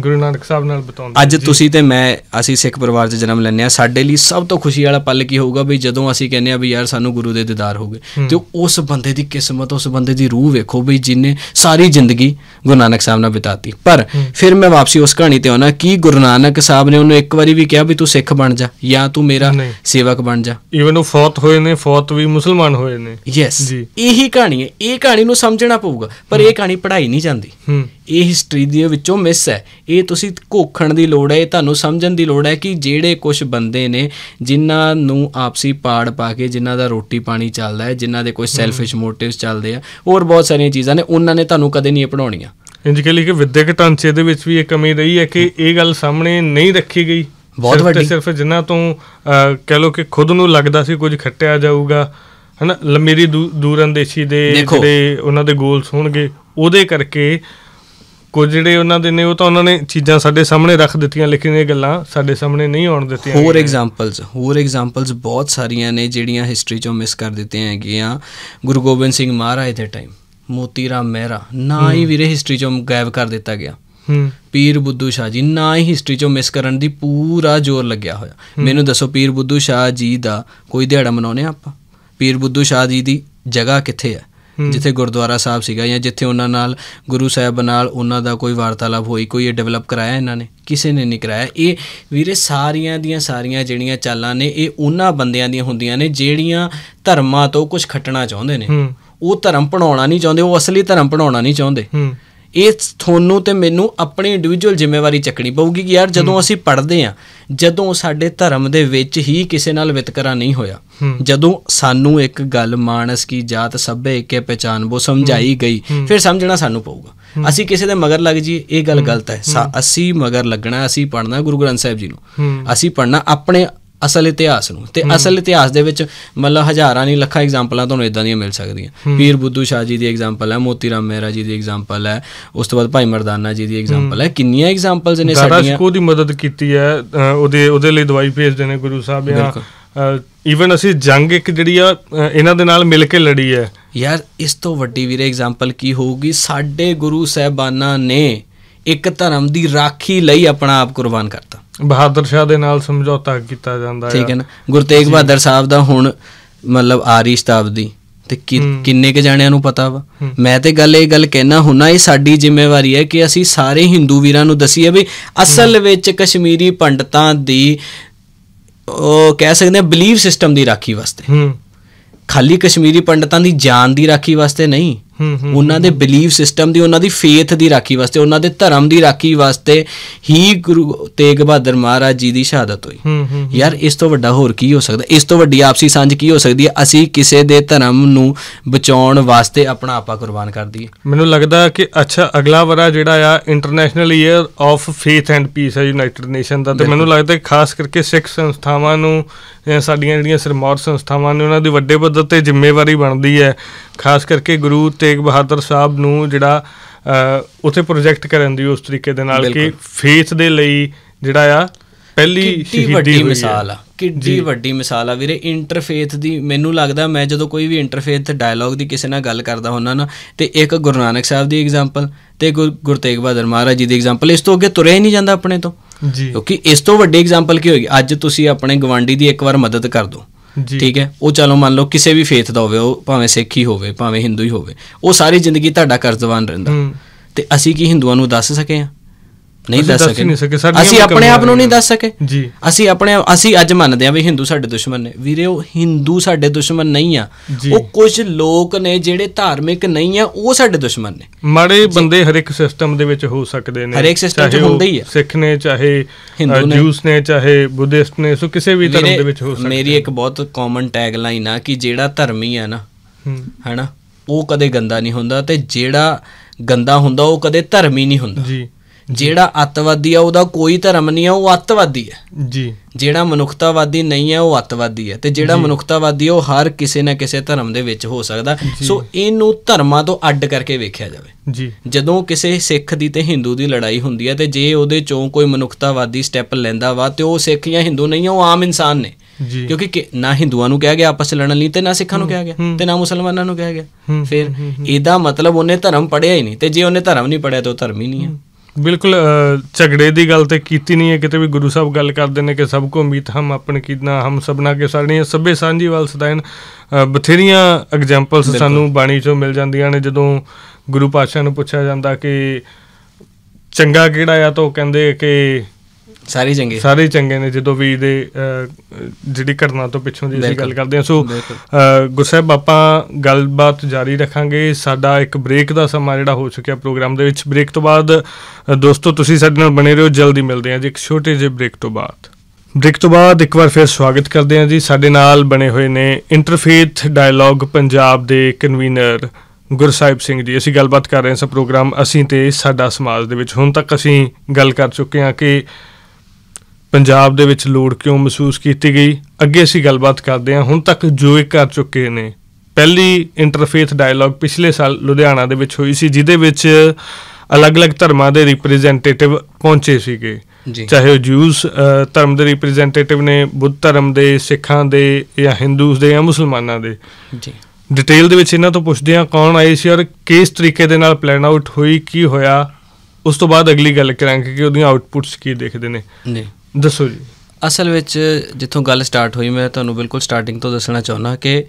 ਗੁਰੂ ਨਾਨਕ ਸਾਹਿਬ ਨਾਲ ਬਤਾਉਂਦੇ ਅੱਜ ਤੁਸੀਂ ਤੇ ਮੈਂ ਅਸੀਂ ਸਿੱਖ ਪਰਿਵਾਰ 'ਚ ਜਨਮ ਲੈਨੇ ਆ ਸਾਡੇ ਲਈ ਸਭ ਤੋਂ ਖੁਸ਼ੀ ਵਾਲਾ ਪਲ ਕੀ ਹੋਊਗਾ ਵੀ ਜਦੋਂ ਅਸੀਂ ਕਹਿੰਨੇ ਆ ਵੀ ਯਾਰ ਸਾਨੂੰ ਗੁਰੂ ਦੇ ਦੀਦਾਰ ਹੋ ਗਏ ਤੇ ਉਸ ਬੰਦੇ ਦੀ ਕਿਸਮਤ ਉਸ ਬੰਦੇ ਦੀ ਰੂਹ ਵੇਖੋ ਵੀ ਜਿਨੇ ਸਾਰੀ ਜ਼ਿੰਦਗੀ ਗੁਰੂ ਨਾਨਕ ਸਾਹਿਬ ਨਾਲ ਬਿਤਾਤੀ ਪਰ ਫਿਰ ਮੈਂ ਵਾਪਸੀ ਉਸ ਕਹਾਣੀ ਤੇ ਆਉਣਾ ਕੀ ਗੁਰੂ ਨਾਨਕ ਸਾਹਿਬ ਨੇ ਉਹਨੂੰ ਇੱਕ ਵਾਰੀ ਵੀ ਕਿਹਾ ਵੀ ਤੂੰ ਸਿੱਖ ਬਣ ਜਾ ਜਾਂ ਤੂੰ ਮੇਰਾ ਸੇਵਕ ਬਣ ਜਾ ਈਵਨ ਉਹ ਫੌਤ ਹੋਏ ਨੇ ਫੌਤ ਵੀ ਮੁਸਲਮਾਨ ਹੋਏ ਨੇ ਯੈਸ ਇਹੀ ਕਹਾਣੀ ਹੈ ਇਹ ਕਹਾਣੀ ਨੂੰ ਸਮਝਣਾ ਪਊਗਾ ਪਰ ਇਹ ਕਹਾਣੀ ਪੜ੍ਹਾਈ ਨਹੀਂ ਜਾਂਦੀ ਇਹ ਹਿਸਟਰੀ ਦੇ ਵਿੱਚੋਂ ਮਿਸ ਹੈ ਇਹ ਤੁਸੀਂ ਘੋਖਣ ਦੀ ਲੋੜ ਹੈ ਤੁਹਾਨੂੰ ਸਮਝਣ ਦੀ ਲੋੜ ਹੈ ਕਿ ਜਿਹੜੇ ਕੁਝ ਬੰਦੇ ਨੇ ਜਿਨ੍ਹਾਂ ਨੂੰ ਆਪਸੀ ਪਾੜ ਪਾ ਕੇ ਜਿਨ੍ਹਾਂ ਦਾ ਰੋਟੀ ਪਾਣੀ ਚੱਲਦਾ ਹੈ ਜਿਨ੍ਹਾਂ ਦੇ ਕੋਈ ਸੈਲਫਿਸ਼ ਮੋਟਿਵਸ ਚੱਲਦੇ ਆ ਹੋਰ ਬਹੁਤ ਸਾਰੀਆਂ ਚੀਜ਼ਾਂ ਨੇ ਉਹਨਾਂ ਨੇ ਤੁਹਾਨੂੰ ਕਦੇ ਨਹੀਂ ਪੜਾਉਣੀਆਂ ਇੰਜ ਕਿ ਲਈ ਕਿ ਵਿਦਿਅਕ ਢਾਂਚੇ ਦੇ ਵਿੱਚ ਵੀ ਇਹ ਕਮੀ ਰਹੀ ਹੈ ਕਿ ਇਹ ਗੱਲ ਸਾਹਮਣੇ ਨਹੀਂ ਰੱਖੀ ਗਈ ਬਹੁਤ ਵੱਡੀ ਸਿਰਫ ਜਿਨ੍ਹਾਂ ਤੋਂ ਕਹਿ ਲੋ ਕਿ ਖੁਦ ਨੂੰ ਲੱਗਦਾ ਸੀ ਕੁਝ ਖੱਟਿਆ ਜਾਊਗਾ ਹਨਾ ਲੰਮੇਰੀ ਦੂਰ ਅੰਦੇਸ਼ੀ ਦੇ ਜਿਹੜੇ ਉਹਨਾਂ ਦੇ ਗੋਲਸ ਹੋਣਗੇ ਉਹਦੇ ਕਰਕੇ ਕੁਝ ਜਿਹੜੇ ਉਹਨਾਂ ਦੇ ਨੇ ਉਹ ਤਾਂ ਉਹਨਾਂ ਨੇ ਚੀਜ਼ਾਂ ਸਾਡੇ ਸਾਹਮਣੇ ਰੱਖ ਦਿੱਤੀਆਂ ਲੇਕਿਨ ਇਹ ਗੱਲਾਂ ਸਾਡੇ ਸਾਹਮਣੇ ਨਹੀਂ ਆਉਣ ਦਿੱਤੀਆਂ ਹੋਰ ਐਗਜ਼ਾਮਪਲਸ ਹੋਰ ਐਗਜ਼ਾਮਪਲਸ ਬਹੁਤ ਸਾਰੀਆਂ ਨੇ ਜਿਹੜੀਆਂ ਹਿਸਟਰੀ ਚੋਂ ਮਿਸ ਕਰ ਦਿੱਤੀਆਂ ਹੈਗੀਆਂ ਗੁਰੂ ਗੋਬਿੰਦ ਸਿੰਘ ਮਹਾਰਾਜ ਦੇ ਟਾਈਮ ਮੋਤੀ ਰਾਮ ਮਹਿਰਾ ਨਾ ਹੀ ਵੀਰੇ ਹਿਸਟਰੀ ਚੋਂ ਗਾਇਬ ਕਰ ਦਿੱਤਾ ਗਿਆ ਹੂੰ ਪੀਰ ਬੁੱਧੂ ਸ਼ਾਹ ਜੀ ਨਾ ਹੀ ਹਿਸਟਰੀ ਚੋਂ ਮਿਸ ਕਰਨ ਦੀ ਪੂਰਾ ਜ਼ੋਰ ਲੱਗਿਆ ਹੋਇਆ ਮੈਨੂੰ ਦੱਸੋ ਪੀਰ ਬੁੱਧੂ ਸ਼ਾਹ ਜੀ ਦਾ ਕੋਈ ਦਿਹਾੜਾ ਮਨਾਉਨੇ ਆਪਾਂ ਪੀਰ ਬੁੱਧੂ ਸ਼ਾਹ ਜੀ ਦੀ ਜਗ੍ਹਾ ਕਿੱਥੇ ਹੈ ਜਿੱਥੇ ਗੁਰਦੁਆਰਾ ਸਾਹਿਬ ਸੀਗਾ ਜਾਂ ਜਿੱਥੇ ਉਹਨਾਂ ਨਾਲ ਗੁਰੂ ਸਾਹਿਬ ਨਾਲ ਉਹਨਾਂ ਦਾ ਕੋਈ ਵਾਰਤਾਲਾਪ ਹੋਈ ਕੋਈ ਇਹ ਡਿਵੈਲਪ ਕਰਾਇਆ ਇਹਨਾਂ ਨੇ ਕਿਸੇ ਨੇ ਨਹੀਂ ਕਰਾਇਆ ਇਹ ਵੀਰੇ ਸਾਰੀਆਂ ਦੀਆਂ ਸਾਰੀਆਂ ਜਿਹੜੀਆਂ ਚਾਲਾਂ ਨੇ ਇਹ ਉਹਨਾਂ ਬੰਦਿਆਂ ਦੀਆਂ ਹੁੰਦੀਆਂ ਨੇ ਜਿਹੜੀਆਂ ਧਰਮਾਂ ਤੋਂ ਕੁਝ ਖੱਟਣਾ ਚਾਹੁੰਦੇ ਨੇ ਉਹ ਧਰਮ ਪੜਾਉਣਾ ਨਹੀਂ ਚਾਹੁੰਦੇ ਉਹ ਅਸਲੀ ਧਰਮ ਪੜਾਉਣਾ ਨਹੀਂ ਚਾਹੁੰਦੇ ਇਹ ਤੁਹਾਨੂੰ ਤੇ ਮੈਨੂੰ ਆਪਣੀ ਇੰਡੀਵਿਜੂਅਲ ਜ਼ਿੰਮੇਵਾਰੀ ਚੱਕਣੀ ਪਊਗੀ ਕਿ ਯਾਰ ਜਦੋਂ ਅਸੀਂ ਪੜਦੇ ਆ ਜਦੋਂ ਸਾਡੇ ਧਰਮ ਦੇ ਵਿੱਚ ਹੀ ਕਿਸੇ ਨਾਲ ਵਿਤਕਰਾ ਨਹੀਂ ਹੋਇਆ ਜਦੋਂ ਸਾਨੂੰ ਇੱਕ ਗੱਲ ਮਾਨਸ ਕੀ ਜਾਤ ਸਭੇ ਇੱਕੇ ਪਛਾਣ ਉਹ ਸਮਝਾਈ ਗਈ ਫਿਰ ਸਮਝਣਾ ਸਾਨੂੰ ਪਊਗਾ ਅਸੀਂ ਕਿਸੇ ਦੇ ਮਗਰ ਲੱਗ ਜੀ ਇਹ ਗੱਲ ਗਲਤ ਹੈ ਅਸੀਂ ਮਗਰ ਲੱਗਣਾ ਅਸੀਂ ਪੜਨਾ ਗੁਰੂ ਗ੍ਰੰਥ ਸਾਹਿਬ ਜੀ ਨੂੰ ਅਸੀਂ ਪੜਨਾ ਆਪਣੇ ਅਸਲ ਇਤਿਹਾਸ ਨੂੰ ਤੇ ਅਸਲ ਇਤਿਹਾਸ ਦੇ ਵਿੱਚ ਮਤਲਬ ਹਜ਼ਾਰਾਂ ਨਹੀਂ ਲੱਖਾਂ ਐਗਜ਼ਾਮਪਲਾਂ ਤੁਹਾਨੂੰ ਇਦਾਂ ਦੀਆਂ ਮਿਲ ਸਕਦੀਆਂ ਪੀਰ ਬੁੱਧੂ ਸ਼ਾਹ ਜੀ ਦੀ ਐਗਜ਼ਾਮਪਲ ਹੈ ਮੋਤੀ ਰਾਮ ਮਹਿਰਾ ਜੀ ਦੀ ਐਗਜ਼ਾਮਪਲ ਹੈ ਉਸ ਤੋਂ ਬਾਅਦ ਭਾਈ ਮਰਦਾਨਾ ਜੀ ਦੀ ਐਗਜ਼ਾਮਪਲ ਹੈ ਕਿੰਨੀਆਂ ਐਗਜ਼ਾਮਪਲਸ ਨੇ ਸਾਡੀਆਂ ਦਾਦਾ ਸ਼ਕੋ ਦੀ ਮਦਦ ਕੀਤੀ ਹੈ ਉਹਦੇ ਉਹਦੇ ਲਈ ਦਵਾਈ ਭੇਜਦੇ ਨੇ ਗੁਰੂ ਸਾਹਿਬ ਆ ਈਵਨ ਅਸੀਂ ਜੰਗ ਇੱਕ ਜਿਹੜੀ ਆ ਇਹਨਾਂ ਦੇ ਨਾਲ ਮਿਲ ਕੇ ਲੜੀ ਹੈ ਯਾਰ ਇਸ ਤੋਂ ਵੱਡੀ ਵੀਰੇ ਐਗਜ਼ਾਮਪਲ ਕੀ ਹੋਊਗੀ ਸਾਡੇ ਗੁਰੂ ਸਹਿਬਾਨਾਂ ਨੇ ਇੱਕ ਧਰਮ ਦੀ ਰਾਖੀ ਲਈ ਆਪਣਾ ਆਪ ਕੁਰਬਾਨ ਕਰਤਾ ਬਹਾਦਰ ਸ਼ਾਹ ਦੇ ਨਾਲ ਸਮਝੌਤਾ ਕੀਤਾ ਜਾਂਦਾ ਹੈ ਠੀਕ ਹੈ ਨਾ ਗੁਰਤੇਗ ਬਹਾਦਰ ਸਾਹਿਬ ਦਾ ਹੁਣ ਮਤਲਬ ਆਰੀ ਰਹੀ ਸ਼ਤਾਬਦੀ ਤੇ ਕਿੰਨੇ ਕ ਜਾਣਿਆਂ ਨੂੰ ਪਤਾ ਵਾ ਮੈਂ ਤੇ ਗੱਲ ਇਹ ਗੱਲ ਕਹਿਣਾ ਹੁੰਨਾ ਇਹ ਸਾਡੀ ਜ਼ਿੰਮੇਵਾਰੀ ਹੈ ਕਿ ਅਸੀਂ ਸਾਰੇ ਹਿੰਦੂ ਵੀਰਾਂ ਨੂੰ ਦਸੀਏ ਵੀ ਅਸਲ ਵਿੱਚ ਕਸ਼ਮੀਰੀ ਪੰਡਤਾਂ ਦੀ ਉਹ ਕਹਿ ਸਕਦੇ ਆ ਬਲੀਵ ਸਿਸਟਮ ਦੀ ਰਾਖੀ ਵਾਸਤੇ ਖਾਲੀ ਕਸ਼ਮੀਰੀ ਪੰਡਤਾਂ ਦੀ ਜਾਨ ਦੀ ਰਾਖੀ ਵਾਸਤੇ ਨਹੀਂ ਉਹਨਾਂ ਦੇ ਬਲੀਫ ਸਿਸਟਮ ਦੀ ਉਹਨਾਂ ਦੀ ਫੇਥ ਦੀ ਰਾਖੀ ਵਾਸਤੇ ਉਹਨਾਂ ਦੇ ਧਰਮ ਦੀ ਰਾਖੀ ਵਾਸਤੇ ਹੀ ਗੁਰੂ ਤੇਗ ਬਹਾਦਰ ਮਹਾਰਾਜ ਜੀ ਦੀ ਸ਼ਹਾਦਤ ਹੋਈ ਯਾਰ ਇਸ ਤੋਂ ਵੱਡਾ ਹੋਰ ਕੀ ਹੋ ਸਕਦਾ ਇਸ ਤੋਂ ਵੱਡੀ ਆਪਸੀ ਸਾਂਝ ਕੀ ਹੋ ਸਕਦੀ ਹੈ ਅਸੀਂ ਕਿਸੇ ਦੇ ਧਰਮ ਨੂੰ ਬਚਾਉਣ ਵਾਸਤੇ ਆਪਣਾ ਆਪਾ ਕੁਰਬਾਨ ਕਰ ਦਈਏ ਮੈਨੂੰ ਲੱਗਦਾ ਕਿ ਅੱਛਾ ਅਗਲਾ ਵਰਾ ਜਿਹੜਾ ਆ international year of faith and peace ਹੈ ਯੂਨਾਈਟਿਡ ਨੇਸ਼ਨ ਦਾ ਤੇ ਮੈਨੂੰ ਲੱਗਦਾ ਖਾਸ ਕਰਕੇ ਸਿੱਖ ਸੰਸਥਾਵਾਂ ਨੂੰ ਸਾਡੀਆਂ ਜਿਹੜੀਆਂ ਸਰਮੌਰ ਸੰਸਥਾਵਾਂ ਨੇ ਉਹਨਾਂ ਦੀ ਵੱਡੇ ਪੱਧਰ ਤੇ ਜ਼ਿੰਮੇਵਾਰੀ ਬਣਦੀ ਹੈ ਖਾਸ ਕਰਕੇ ਗੁਰੂ ਤੇਗ ਬਹਾਦਰ ਸਾਹਿਬ ਨੂੰ ਜਿਹੜਾ ਉਥੇ ਪ੍ਰੋਜੈਕਟ ਕਰਨ ਦੀ ਉਸ ਤਰੀਕੇ ਦੇ ਨਾਲ ਕਿ ਫੇਥ ਦੇ ਲਈ ਜਿਹੜਾ ਆ ਪਹਿਲੀ ਸ਼ਹੀਦੀ ਮਿਸਾਲ ਆ ਕਿੱਡੀ ਵੱਡੀ ਮਿਸਾਲ ਆ ਵੀਰੇ ਇੰਟਰਫੇਥ ਦੀ ਮੈਨੂੰ ਲੱਗਦਾ ਮੈਂ ਜਦੋਂ ਕੋਈ ਵੀ ਇੰਟਰਫੇਥ ਡਾਇਲੌਗ ਦੀ ਕਿਸੇ ਨਾਲ ਗੱਲ ਕਰਦਾ ਹੁੰਨਾ ਨਾ ਤੇ ਇੱਕ ਗੁਰੂ ਨਾਨਕ ਸਾਹਿਬ ਦੀ ਐਗਜ਼ਾਮਪਲ ਤੇ ਗੁਰੂ ਤੇਗ ਬਹਾਦਰ ਮਹਾਰਾਜ ਜੀ ਦੀ ਐਗਜ਼ਾਮਪਲ ਇਸ ਤੋਂ ਅੱਗੇ ਤੁਰਿਆ ਹੀ ਨਹੀਂ ਜਾਂਦਾ ਆਪਣੇ ਤੋਂ ਜੀ ਕਿਉਂਕਿ ਇਸ ਤੋਂ ਵੱਡੀ ਐਗਜ਼ਾਮਪਲ ਕੀ ਹੋਏਗੀ ਅੱਜ ਤੁਸੀਂ ਆਪਣੇ ਗਵਾਂਡੀ ਦੀ ਇੱਕ ਵਾਰ ਮਦਦ ਕਰ ਦਿਓ ਠੀਕ ਹੈ ਉਹ ਚਲੋ ਮੰਨ ਲਓ ਕਿਸੇ ਵੀ ਫੇਥ ਦਾ ਹੋਵੇ ਉਹ ਭਾਵੇਂ ਸਿੱਖ ਹੀ ਹੋਵੇ ਭਾਵੇਂ ਹਿੰਦੂ ਹੀ ਹੋਵੇ ਉਹ ਸਾਰੀ ਜ਼ਿੰਦਗੀ ਤੁਹਾਡਾ ਕਰਜ਼ਵਾਨ ਰਹਿੰਦਾ ਤੇ ਅਸੀਂ ਕੀ ਹਿੰਦੂਆਂ ਨੂੰ ਦੱਸ ਸਕੇ ਆ ਨਹੀਂ ਦੱਸ ਸਕੇ ਅਸੀਂ ਆਪਣੇ ਆਪ ਨੂੰ ਨਹੀਂ ਦੱਸ ਸਕੇ ਜੀ ਅਸੀਂ ਆਪਣੇ ਅਸੀਂ ਅੱਜ ਮੰਨਦੇ ਆ ਵੀ ਹਿੰਦੂ ਸਾਡੇ ਦੁਸ਼ਮਣ ਨੇ ਵੀਰੇ ਉਹ ਹਿੰਦੂ ਸਾਡੇ ਦੁਸ਼ਮਣ ਨਹੀਂ ਆ ਉਹ ਕੁਝ ਲੋਕ ਨੇ ਜਿਹੜੇ ਧਾਰਮਿਕ ਨਹੀਂ ਆ ਉਹ ਸਾਡੇ ਦੁਸ਼ਮਣ ਨੇ ਮਾੜੇ ਬੰਦੇ ਹਰ ਇੱਕ ਸਿਸਟਮ ਦੇ ਵਿੱਚ ਹੋ ਸਕਦੇ ਨੇ ਹਰ ਇੱਕ ਸਿਸਟਮ 'ਚ ਹੁੰਦੇ ਹੀ ਆ ਸਿੱਖ ਨੇ ਚਾਹੇ ਜੂਸ ਨੇ ਚਾਹੇ ਬੁੱਧਿਸਟ ਨੇ ਸੋ ਕਿਸੇ ਵੀ ਧਰਮ ਦੇ ਵਿੱਚ ਹੋ ਸਕਦੇ ਮੇਰੀ ਇੱਕ ਬਹੁਤ ਕਾਮਨ ਟੈਗ ਲਾਈਨ ਆ ਕਿ ਜਿਹੜਾ ਧਰਮੀ ਆ ਨਾ ਹੈਨਾ ਉਹ ਕਦੇ ਗੰਦਾ ਨਹੀਂ ਹੁੰਦਾ ਤੇ ਜਿਹੜਾ ਗੰਦਾ ਹੁੰਦਾ ਉਹ ਕਦੇ ਧਰਮੀ ਨਹੀਂ ਹੁੰਦਾ ਜੀ ਜਿਹੜਾ ਅਤਵਾਦੀ ਆ ਉਹਦਾ ਕੋਈ ਧਰਮ ਨਹੀਂ ਆ ਉਹ ਅਤਵਾਦੀ ਹੈ ਜੀ ਜਿਹੜਾ ਮਨੁੱਖਤਾਵਾਦੀ ਨਹੀਂ ਹੈ ਉਹ ਅਤਵਾਦੀ ਹੈ ਤੇ ਜਿਹੜਾ ਮਨੁੱਖਤਾਵਾਦੀ ਉਹ ਹਰ ਕਿਸੇ ਨਾ ਕਿਸੇ ਧਰਮ ਦੇ ਵਿੱਚ ਹੋ ਸਕਦਾ ਸੋ ਇਹਨੂੰ ਧਰਮਾਂ ਤੋਂ ਅੱਡ ਕਰਕੇ ਵੇਖਿਆ ਜਾਵੇ ਜੀ ਜਦੋਂ ਕਿਸੇ ਸਿੱਖ ਦੀ ਤੇ ਹਿੰਦੂ ਦੀ ਲੜਾਈ ਹੁੰਦੀ ਹੈ ਤੇ ਜੇ ਉਹਦੇ ਚੋਂ ਕੋਈ ਮਨੁੱਖਤਾਵਾਦੀ ਸਟੈਪ ਲੈਂਦਾ ਵਾ ਤੇ ਉਹ ਸਿੱਖ ਜਾਂ ਹਿੰਦੂ ਨਹੀਂ ਉਹ ਆਮ ਇਨਸਾਨ ਨੇ ਕਿਉਂਕਿ ਨਾ ਹਿੰਦੂਆਂ ਨੂੰ ਕਿਹਾ ਗਿਆ ਆਪਸ ਲੜਨ ਲਈ ਤੇ ਨਾ ਸਿੱਖਾਂ ਨੂੰ ਕਿਹਾ ਗਿਆ ਤੇ ਨਾ ਮੁਸਲਮਾਨਾਂ ਨੂੰ ਕਿਹਾ ਗਿਆ ਫਿਰ ਇਹਦਾ ਮਤਲਬ ਉਹਨੇ ਧਰਮ ਪੜਿਆ ਹੀ ਨਹੀਂ ਤੇ ਜੇ ਉਹਨੇ ਧਰਮ ਨਹੀਂ ਪੜਿਆ ਤਾਂ ਉਹ ਧਰਮ ਹੀ ਨਹੀਂ ਹੈ ਬਿਲਕੁਲ ਝਗੜੇ ਦੀ ਗੱਲ ਤੇ ਕੀਤੀ ਨਹੀਂ ਹੈ ਕਿਤੇ ਵੀ ਗੁਰੂ ਸਾਹਿਬ ਗੱਲ ਕਰਦੇ ਨੇ ਕਿ ਸਭ ਕੋ ਮੀਤ ਹਮ ਆਪਣ ਕਿਨਾ ਹਮ ਸਭਨਾ ਕੇ ਸਾਰਣੀ ਸਭੇ ਵਾਲ ਸਦਾਇਨ ਬਥੇਰੀਆਂ ਐਗਜ਼ੈਂਪਲਸ ਸਾਨੂੰ ਬਾਣੀ ਚੋਂ ਮਿਲ ਜਾਂਦੀਆਂ ਨੇ ਜਦੋਂ ਗੁਰੂ ਪਾਤਸ਼ਾਹ ਨੂੰ ਪੁੱਛਿਆ ਜਾਂਦਾ ਕਿ ਚੰਗਾ ਕਿਹੜਾ ਆ ਤਾਂ ਉਹ ਕਹਿੰਦੇ ਕਿ ਸਾਰੇ ਚੰਗੇ ਸਾਰੇ ਚੰਗੇ ਨੇ ਜਦੋਂ ਵੀ ਦੇ ਜਿਹੜੀ ਘਟਨਾ ਤੋਂ ਪਿੱਛੋਂ ਦੀ ਅਸੀਂ ਗੱਲ ਕਰਦੇ ਹਾਂ ਸੋ ਗੁਰਸਾਹਿਬ ਆਪਾਂ ਗੱਲਬਾਤ ਜਾਰੀ ਰੱਖਾਂਗੇ ਸਾਡਾ ਇੱਕ ਬ੍ਰੇਕ ਦਾ ਸਮਾਂ ਜਿਹੜਾ ਹੋ ਚੁੱਕਿਆ ਪ੍ਰੋਗਰਾਮ ਦੇ ਵਿੱਚ ਬ੍ਰੇਕ ਤੋਂ ਬਾਅਦ ਦੋਸਤੋ ਤੁਸੀਂ ਸਾਡੇ ਨਾਲ ਬਣੇ ਰਹੋ ਜਲਦੀ ਮਿਲਦੇ ਹਾਂ ਜੀ ਇੱਕ ਛੋਟੇ ਜਿਹੇ ਬ੍ਰੇਕ ਤੋਂ ਬਾਅਦ ਬ੍ਰੇਕ ਤੋਂ ਬਾਅਦ ਇੱਕ ਵਾਰ ਫਿਰ ਸਵਾਗਤ ਕਰਦੇ ਹਾਂ ਜੀ ਸਾਡੇ ਨਾਲ ਬਣੇ ਹੋਏ ਨੇ ਇੰਟਰਫੇਥ ਡਾਇਲੌਗ ਪੰਜਾਬ ਦੇ ਕਨਵੀਨਰ ਗੁਰਸਾਹਿਬ ਸਿੰਘ ਜੀ ਅਸੀਂ ਗੱਲਬਾਤ ਕਰ ਰਹੇ ਹਾਂ ਇਸ ਪ੍ਰੋਗਰਾਮ ਅਸੀਂ ਤੇ ਸਾਡਾ ਸਮਾਜ ਦੇ ਵਿੱਚ ਹੁਣ ਤੱਕ ਅਸੀਂ ਗੱਲ ਕਰ ਚੁੱਕੇ ਹਾਂ ਕਿ ਪੰਜਾਬ ਦੇ ਵਿੱਚ ਲੋੜ ਕਿਉਂ ਮਹਿਸੂਸ ਕੀਤੀ ਗਈ ਅੱਗੇ ਅਸੀਂ ਗੱਲਬਾਤ ਕਰਦੇ ਹਾਂ ਹੁਣ ਤੱਕ ਜੋ ਇਹ ਕਰ ਚੁੱਕੇ ਨੇ ਪਹਿਲੀ ਇੰਟਰਫੇਥ ਡਾਇਲੌਗ ਪਿਛਲੇ ਸਾਲ ਲੁਧਿਆਣਾ ਦੇ ਵਿੱਚ ਹੋਈ ਸੀ ਜਿਦੇ ਵਿੱਚ ਅਲੱਗ-ਅਲੱਗ ਧਰਮਾਂ ਦੇ ਰਿਪਰੈਜ਼ੈਂਟੇਟਿਵ ਪਹੁੰਚੇ ਸੀਗੇ ਚਾਹੇ ਉਹ ਜੂਸ ਧਰਮ ਦੇ ਰਿਪਰੈਜ਼ੈਂਟੇਟਿਵ ਨੇ ਬੁੱਧ ਧਰਮ ਦੇ ਸਿੱਖਾਂ ਦੇ ਜਾਂ ਹਿੰਦੂਸ ਦੇ ਜਾਂ ਮੁਸਲਮਾਨਾਂ ਦੇ ਜੀ ਡਿਟੇਲ ਦੇ ਵਿੱਚ ਇਹਨਾਂ ਤੋਂ ਪੁੱਛਦੇ ਆ ਕੌਣ ਆਏ ਸੀ ਔਰ ਕਿਸ ਤਰੀਕੇ ਦੇ ਨਾਲ ਪਲਾਨ ਆਊਟ ਹੋਈ ਕੀ ਹੋਇਆ ਉਸ ਤੋਂ ਬਾਅਦ ਅਗਲੀ ਗੱਲ ਕਰਾਂਗੇ ਕਿ ਉਹਦੀਆਂ ਆਊਟਪੁੱਟਸ ਕੀ ਦੇਖਦੇ ਨੇ ਜੀ ਦੱਸੋ ਜੀ ਅਸਲ ਵਿੱਚ ਜਿੱਥੋਂ ਗੱਲ ਸਟਾਰਟ ਹੋਈ ਮੈਂ ਤੁਹਾਨੂੰ ਬਿਲਕੁਲ ਸਟਾਰਟਿੰਗ ਤੋਂ ਦੱਸਣਾ ਚਾਹੁੰਦਾ ਕਿ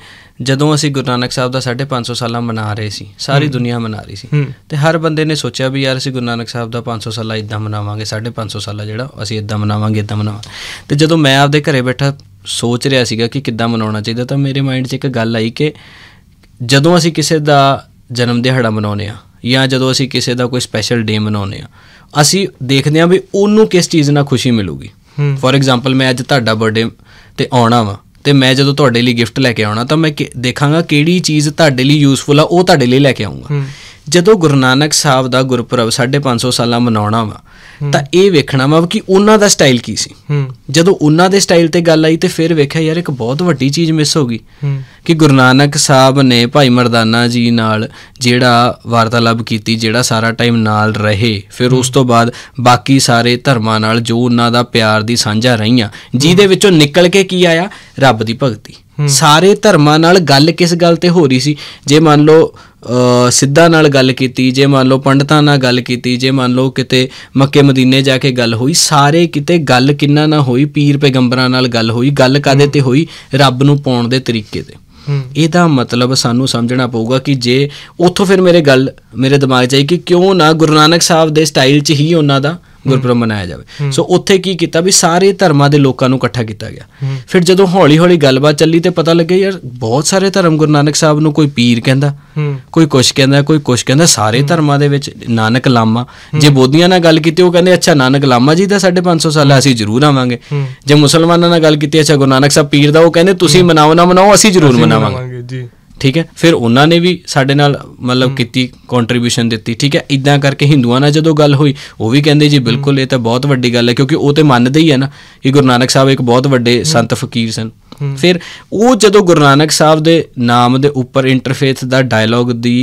ਜਦੋਂ ਅਸੀਂ ਗੁਰੂ ਨਾਨਕ ਸਾਹਿਬ ਦਾ 550 ਸਾਲਾ ਮਨਾ ਰਹੇ ਸੀ ਸਾਰੀ ਦੁਨੀਆ ਮਨਾ ਰਹੀ ਸੀ ਤੇ ਹਰ ਬੰਦੇ ਨੇ ਸੋਚਿਆ ਵੀ ਯਾਰ ਅਸੀਂ ਗੁਰੂ ਨਾਨਕ ਸਾਹਿਬ ਦਾ 500 ਸਾਲਾ ਇਦਾਂ ਮਨਾਵਾਂਗੇ 550 ਸਾਲਾ ਜਿਹੜਾ ਅਸੀਂ ਇਦਾਂ ਮਨਾਵਾਂਗੇ ਇਦਾਂ ਮਨਾਵਾਂ ਤੇ ਜਦੋਂ ਮੈਂ ਆਪਦੇ ਘਰੇ ਬੈਠਾ ਸੋਚ ਰਿਹਾ ਸੀਗਾ ਕਿ ਕਿੱਦਾਂ ਮਨਾਉਣਾ ਚਾਹੀਦਾ ਤਾਂ ਮੇਰੇ ਮਾਈਂਡ 'ਚ ਇੱਕ ਗੱਲ ਆਈ ਕਿ ਜਦੋਂ ਅਸੀਂ ਕਿਸੇ ਦਾ ਜਨਮ ਦਿਹਾੜਾ ਮਨਾਉਨੇ ਆ ਜਾਂ ਜਦੋਂ ਅਸੀਂ ਕਿਸੇ ਦਾ ਕੋਈ ਸਪੈਸ਼ਲ ਡੇ ਮਨਾਉਨੇ ਆ ਅਸੀਂ ਦੇਖਦੇ ਹਾਂ ਵੀ ਉਹਨੂੰ ਕਿਸ ਚੀਜ਼ ਨਾਲ ਖੁਸ਼ੀ ਮਿਲੂਗੀ ਫੋਰ ਐਗਜ਼ਾਮਪਲ ਮੈਂ ਅੱਜ ਤੁਹਾਡਾ ਬਰਥਡੇ ਤੇ ਆਉਣਾ ਵਾ ਤੇ ਮੈਂ ਜਦੋਂ ਤੁਹਾਡੇ ਲਈ ਗਿਫਟ ਲੈ ਕੇ ਆਉਣਾ ਤਾਂ ਮੈਂ ਦੇਖਾਂਗਾ ਕਿਹੜੀ ਚੀਜ਼ ਤੁਹਾਡੇ ਲਈ ਯੂਸਫੁਲ ਆ ਉਹ ਤੁਹਾਡੇ ਲਈ ਲੈ ਕੇ ਆਉਂਗਾ ਜਦੋਂ ਗੁਰੂ ਨਾਨਕ ਸਾਹਿਬ ਦਾ ਗੁਰਪੁਰਬ 550 ਸਾਲਾਂ ਮਨਾਉਣਾ ਵਾ ਤਾਂ ਇਹ ਵੇਖਣਾ ਮੈਂ ਕਿ ਉਹਨਾਂ ਦਾ ਸਟਾਈਲ ਕੀ ਸੀ ਜਦੋਂ ਉਹਨਾਂ ਦੇ ਸਟਾਈਲ ਤੇ ਗੱਲ ਆਈ ਤੇ ਫਿਰ ਵੇਖਿਆ ਯਾਰ ਇੱਕ ਬਹੁਤ ਵੱਡੀ ਚੀਜ਼ ਮਿਸ ਹੋ ਗਈ ਕਿ ਗੁਰੂ ਨਾਨਕ ਸਾਹਿਬ ਨੇ ਭਾਈ ਮਰਦਾਨਾ ਜੀ ਨਾਲ ਜਿਹੜਾ ਵਾਰਤਾਲਾਪ ਕੀਤੀ ਜਿਹੜਾ ਸਾਰਾ ਟਾਈਮ ਨਾਲ ਰਹੇ ਫਿਰ ਉਸ ਤੋਂ ਬਾਅਦ ਬਾਕੀ ਸਾਰੇ ਧਰਮਾਂ ਨਾਲ ਜੋ ਉਹਨਾਂ ਦਾ ਪਿਆਰ ਦੀ ਸਾਂਝਾ ਰਹੀਆਂ ਜਿਹਦੇ ਵਿੱਚੋਂ ਨਿਕਲ ਕੇ ਕੀ ਆਇਆ ਰੱਬ ਦੀ ਭਗਤੀ ਸਾਰੇ ਧਰਮਾਂ ਨਾਲ ਗੱਲ ਕਿਸ ਗੱਲ ਤੇ ਹੋ ਰਹੀ ਸੀ ਜੇ ਮੰਨ ਲਓ ਸਿੱਧਾ ਨਾਲ ਗੱਲ ਕੀਤੀ ਜੇ ਮੰਨ ਲਓ ਪੰਡਤਾਂ ਨਾਲ ਗੱਲ ਕੀਤੀ ਜੇ ਮੰਨ ਲਓ ਕਿਤੇ ਮੱਕੇ ਮਦੀਨੇ ਜਾ ਕੇ ਗੱਲ ਹੋਈ ਸਾਰੇ ਕਿਤੇ ਗੱਲ ਕਿੰਨਾ ਨਾ ਹੋਈ ਪੀਰ ਪੈਗੰਬਰਾਂ ਨਾਲ ਗੱਲ ਹੋਈ ਗੱਲ ਕਾਦੇ ਤੇ ਹੋਈ ਰੱਬ ਨੂੰ ਪਾਉਣ ਦੇ ਤਰੀਕੇ ਤੇ ਇਹਦਾ ਮਤਲਬ ਸਾਨੂੰ ਸਮਝਣਾ ਪਊਗਾ ਕਿ ਜੇ ਉੱਥੋਂ ਫਿਰ ਮੇਰੇ ਗੱਲ ਮੇਰੇ ਦਿਮਾਗ 'ਚ ਆਈ ਕਿ ਕਿਉਂ ਨਾ ਗੁਰੂ ਨਾਨਕ ਸਾਹਿਬ ਦੇ ਸਟਾਈਲ 'ਚ ਹੀ ਉਹਨਾਂ ਦਾ ਗੁਰਪੁਰਬ ਮਨਾਇਆ ਜਾਵੇ ਸੋ ਉੱਥੇ ਕੀ ਕੀਤਾ ਵੀ ਸਾਰੇ ਧਰਮਾਂ ਦੇ ਲੋਕਾਂ ਨੂੰ ਇਕੱਠਾ ਕੀਤਾ ਗਿਆ ਫਿਰ ਜਦੋਂ ਹੌਲੀ-ਹੌਲੀ ਗੱਲਬਾਤ ਚੱਲੀ ਤੇ ਪਤਾ ਲੱਗਿਆ ਯਾਰ ਬਹੁਤ ਸਾਰੇ ਧਰਮ ਗੁਰੂ ਨਾਨਕ ਸਾਹਿਬ ਨੂੰ ਕੋਈ ਪੀਰ ਕਹਿੰਦਾ ਕੋਈ ਕੁਛ ਕਹਿੰਦਾ ਕੋਈ ਕੁਛ ਕਹਿੰਦਾ ਸਾਰੇ ਧਰਮਾਂ ਦੇ ਵਿੱਚ ਨਾਨਕ ਲਾਮਾ ਜੇ ਬੋਧੀਆਂ ਨਾਲ ਗੱਲ ਕੀਤੀ ਉਹ ਕਹਿੰਦੇ ਅੱਛਾ ਨਾਨਕ ਲਾਮਾ ਜੀ ਦਾ 550 ਸਾਲ ਅਸੀਂ ਜ਼ਰੂਰ ਆਵਾਂਗੇ ਜੇ ਮੁਸਲਮਾਨਾਂ ਨਾਲ ਗੱਲ ਕੀਤੀ ਅੱਛਾ ਗੁਰੂ ਨਾਨਕ ਸਾਹਿਬ ਪੀਰ ਦਾ ਉਹ ਕਹਿੰਦੇ ਤੁਸੀਂ ਮਨਾਓ ਨਾ ਮਨਾਓ ਅਸੀਂ ਜ਼ਰੂਰ ਮਨਾਵਾਂਗੇ ਜੀ ਠੀਕ ਹੈ ਫਿਰ ਉਹਨਾਂ ਨੇ ਵੀ ਸਾਡੇ ਨਾਲ ਮਤਲਬ ਕੀਤੀ ਕੰਟਰੀਬਿਊਸ਼ਨ ਦਿੱਤੀ ਠੀਕ ਹੈ ਇਦਾਂ ਕਰਕੇ ਹਿੰਦੂਆਂ ਨਾਲ ਜਦੋਂ ਗੱਲ ਹੋਈ ਉਹ ਵੀ ਕਹਿੰਦੇ ਜੀ ਬਿਲਕੁਲ ਇਹ ਤਾਂ ਬਹੁਤ ਵੱਡੀ ਗੱਲ ਹੈ ਕਿਉਂਕਿ ਉਹ ਤੇ ਮੰਨਦੇ ਹੀ ਹੈ ਨਾ ਕਿ ਗੁਰੂ ਨਾਨਕ ਸਾਹਿਬ ਇੱਕ ਬਹੁਤ ਵੱਡੇ ਸੰਤ ਫਕੀਰ ਸਨ ਫਿਰ ਉਹ ਜਦੋਂ ਗੁਰੂ ਨਾਨਕ ਸਾਹਿਬ ਦੇ ਨਾਮ ਦੇ ਉੱਪਰ ਇੰਟਰਫੇਥ ਦਾ ਡਾਇਲੌਗ ਦੀ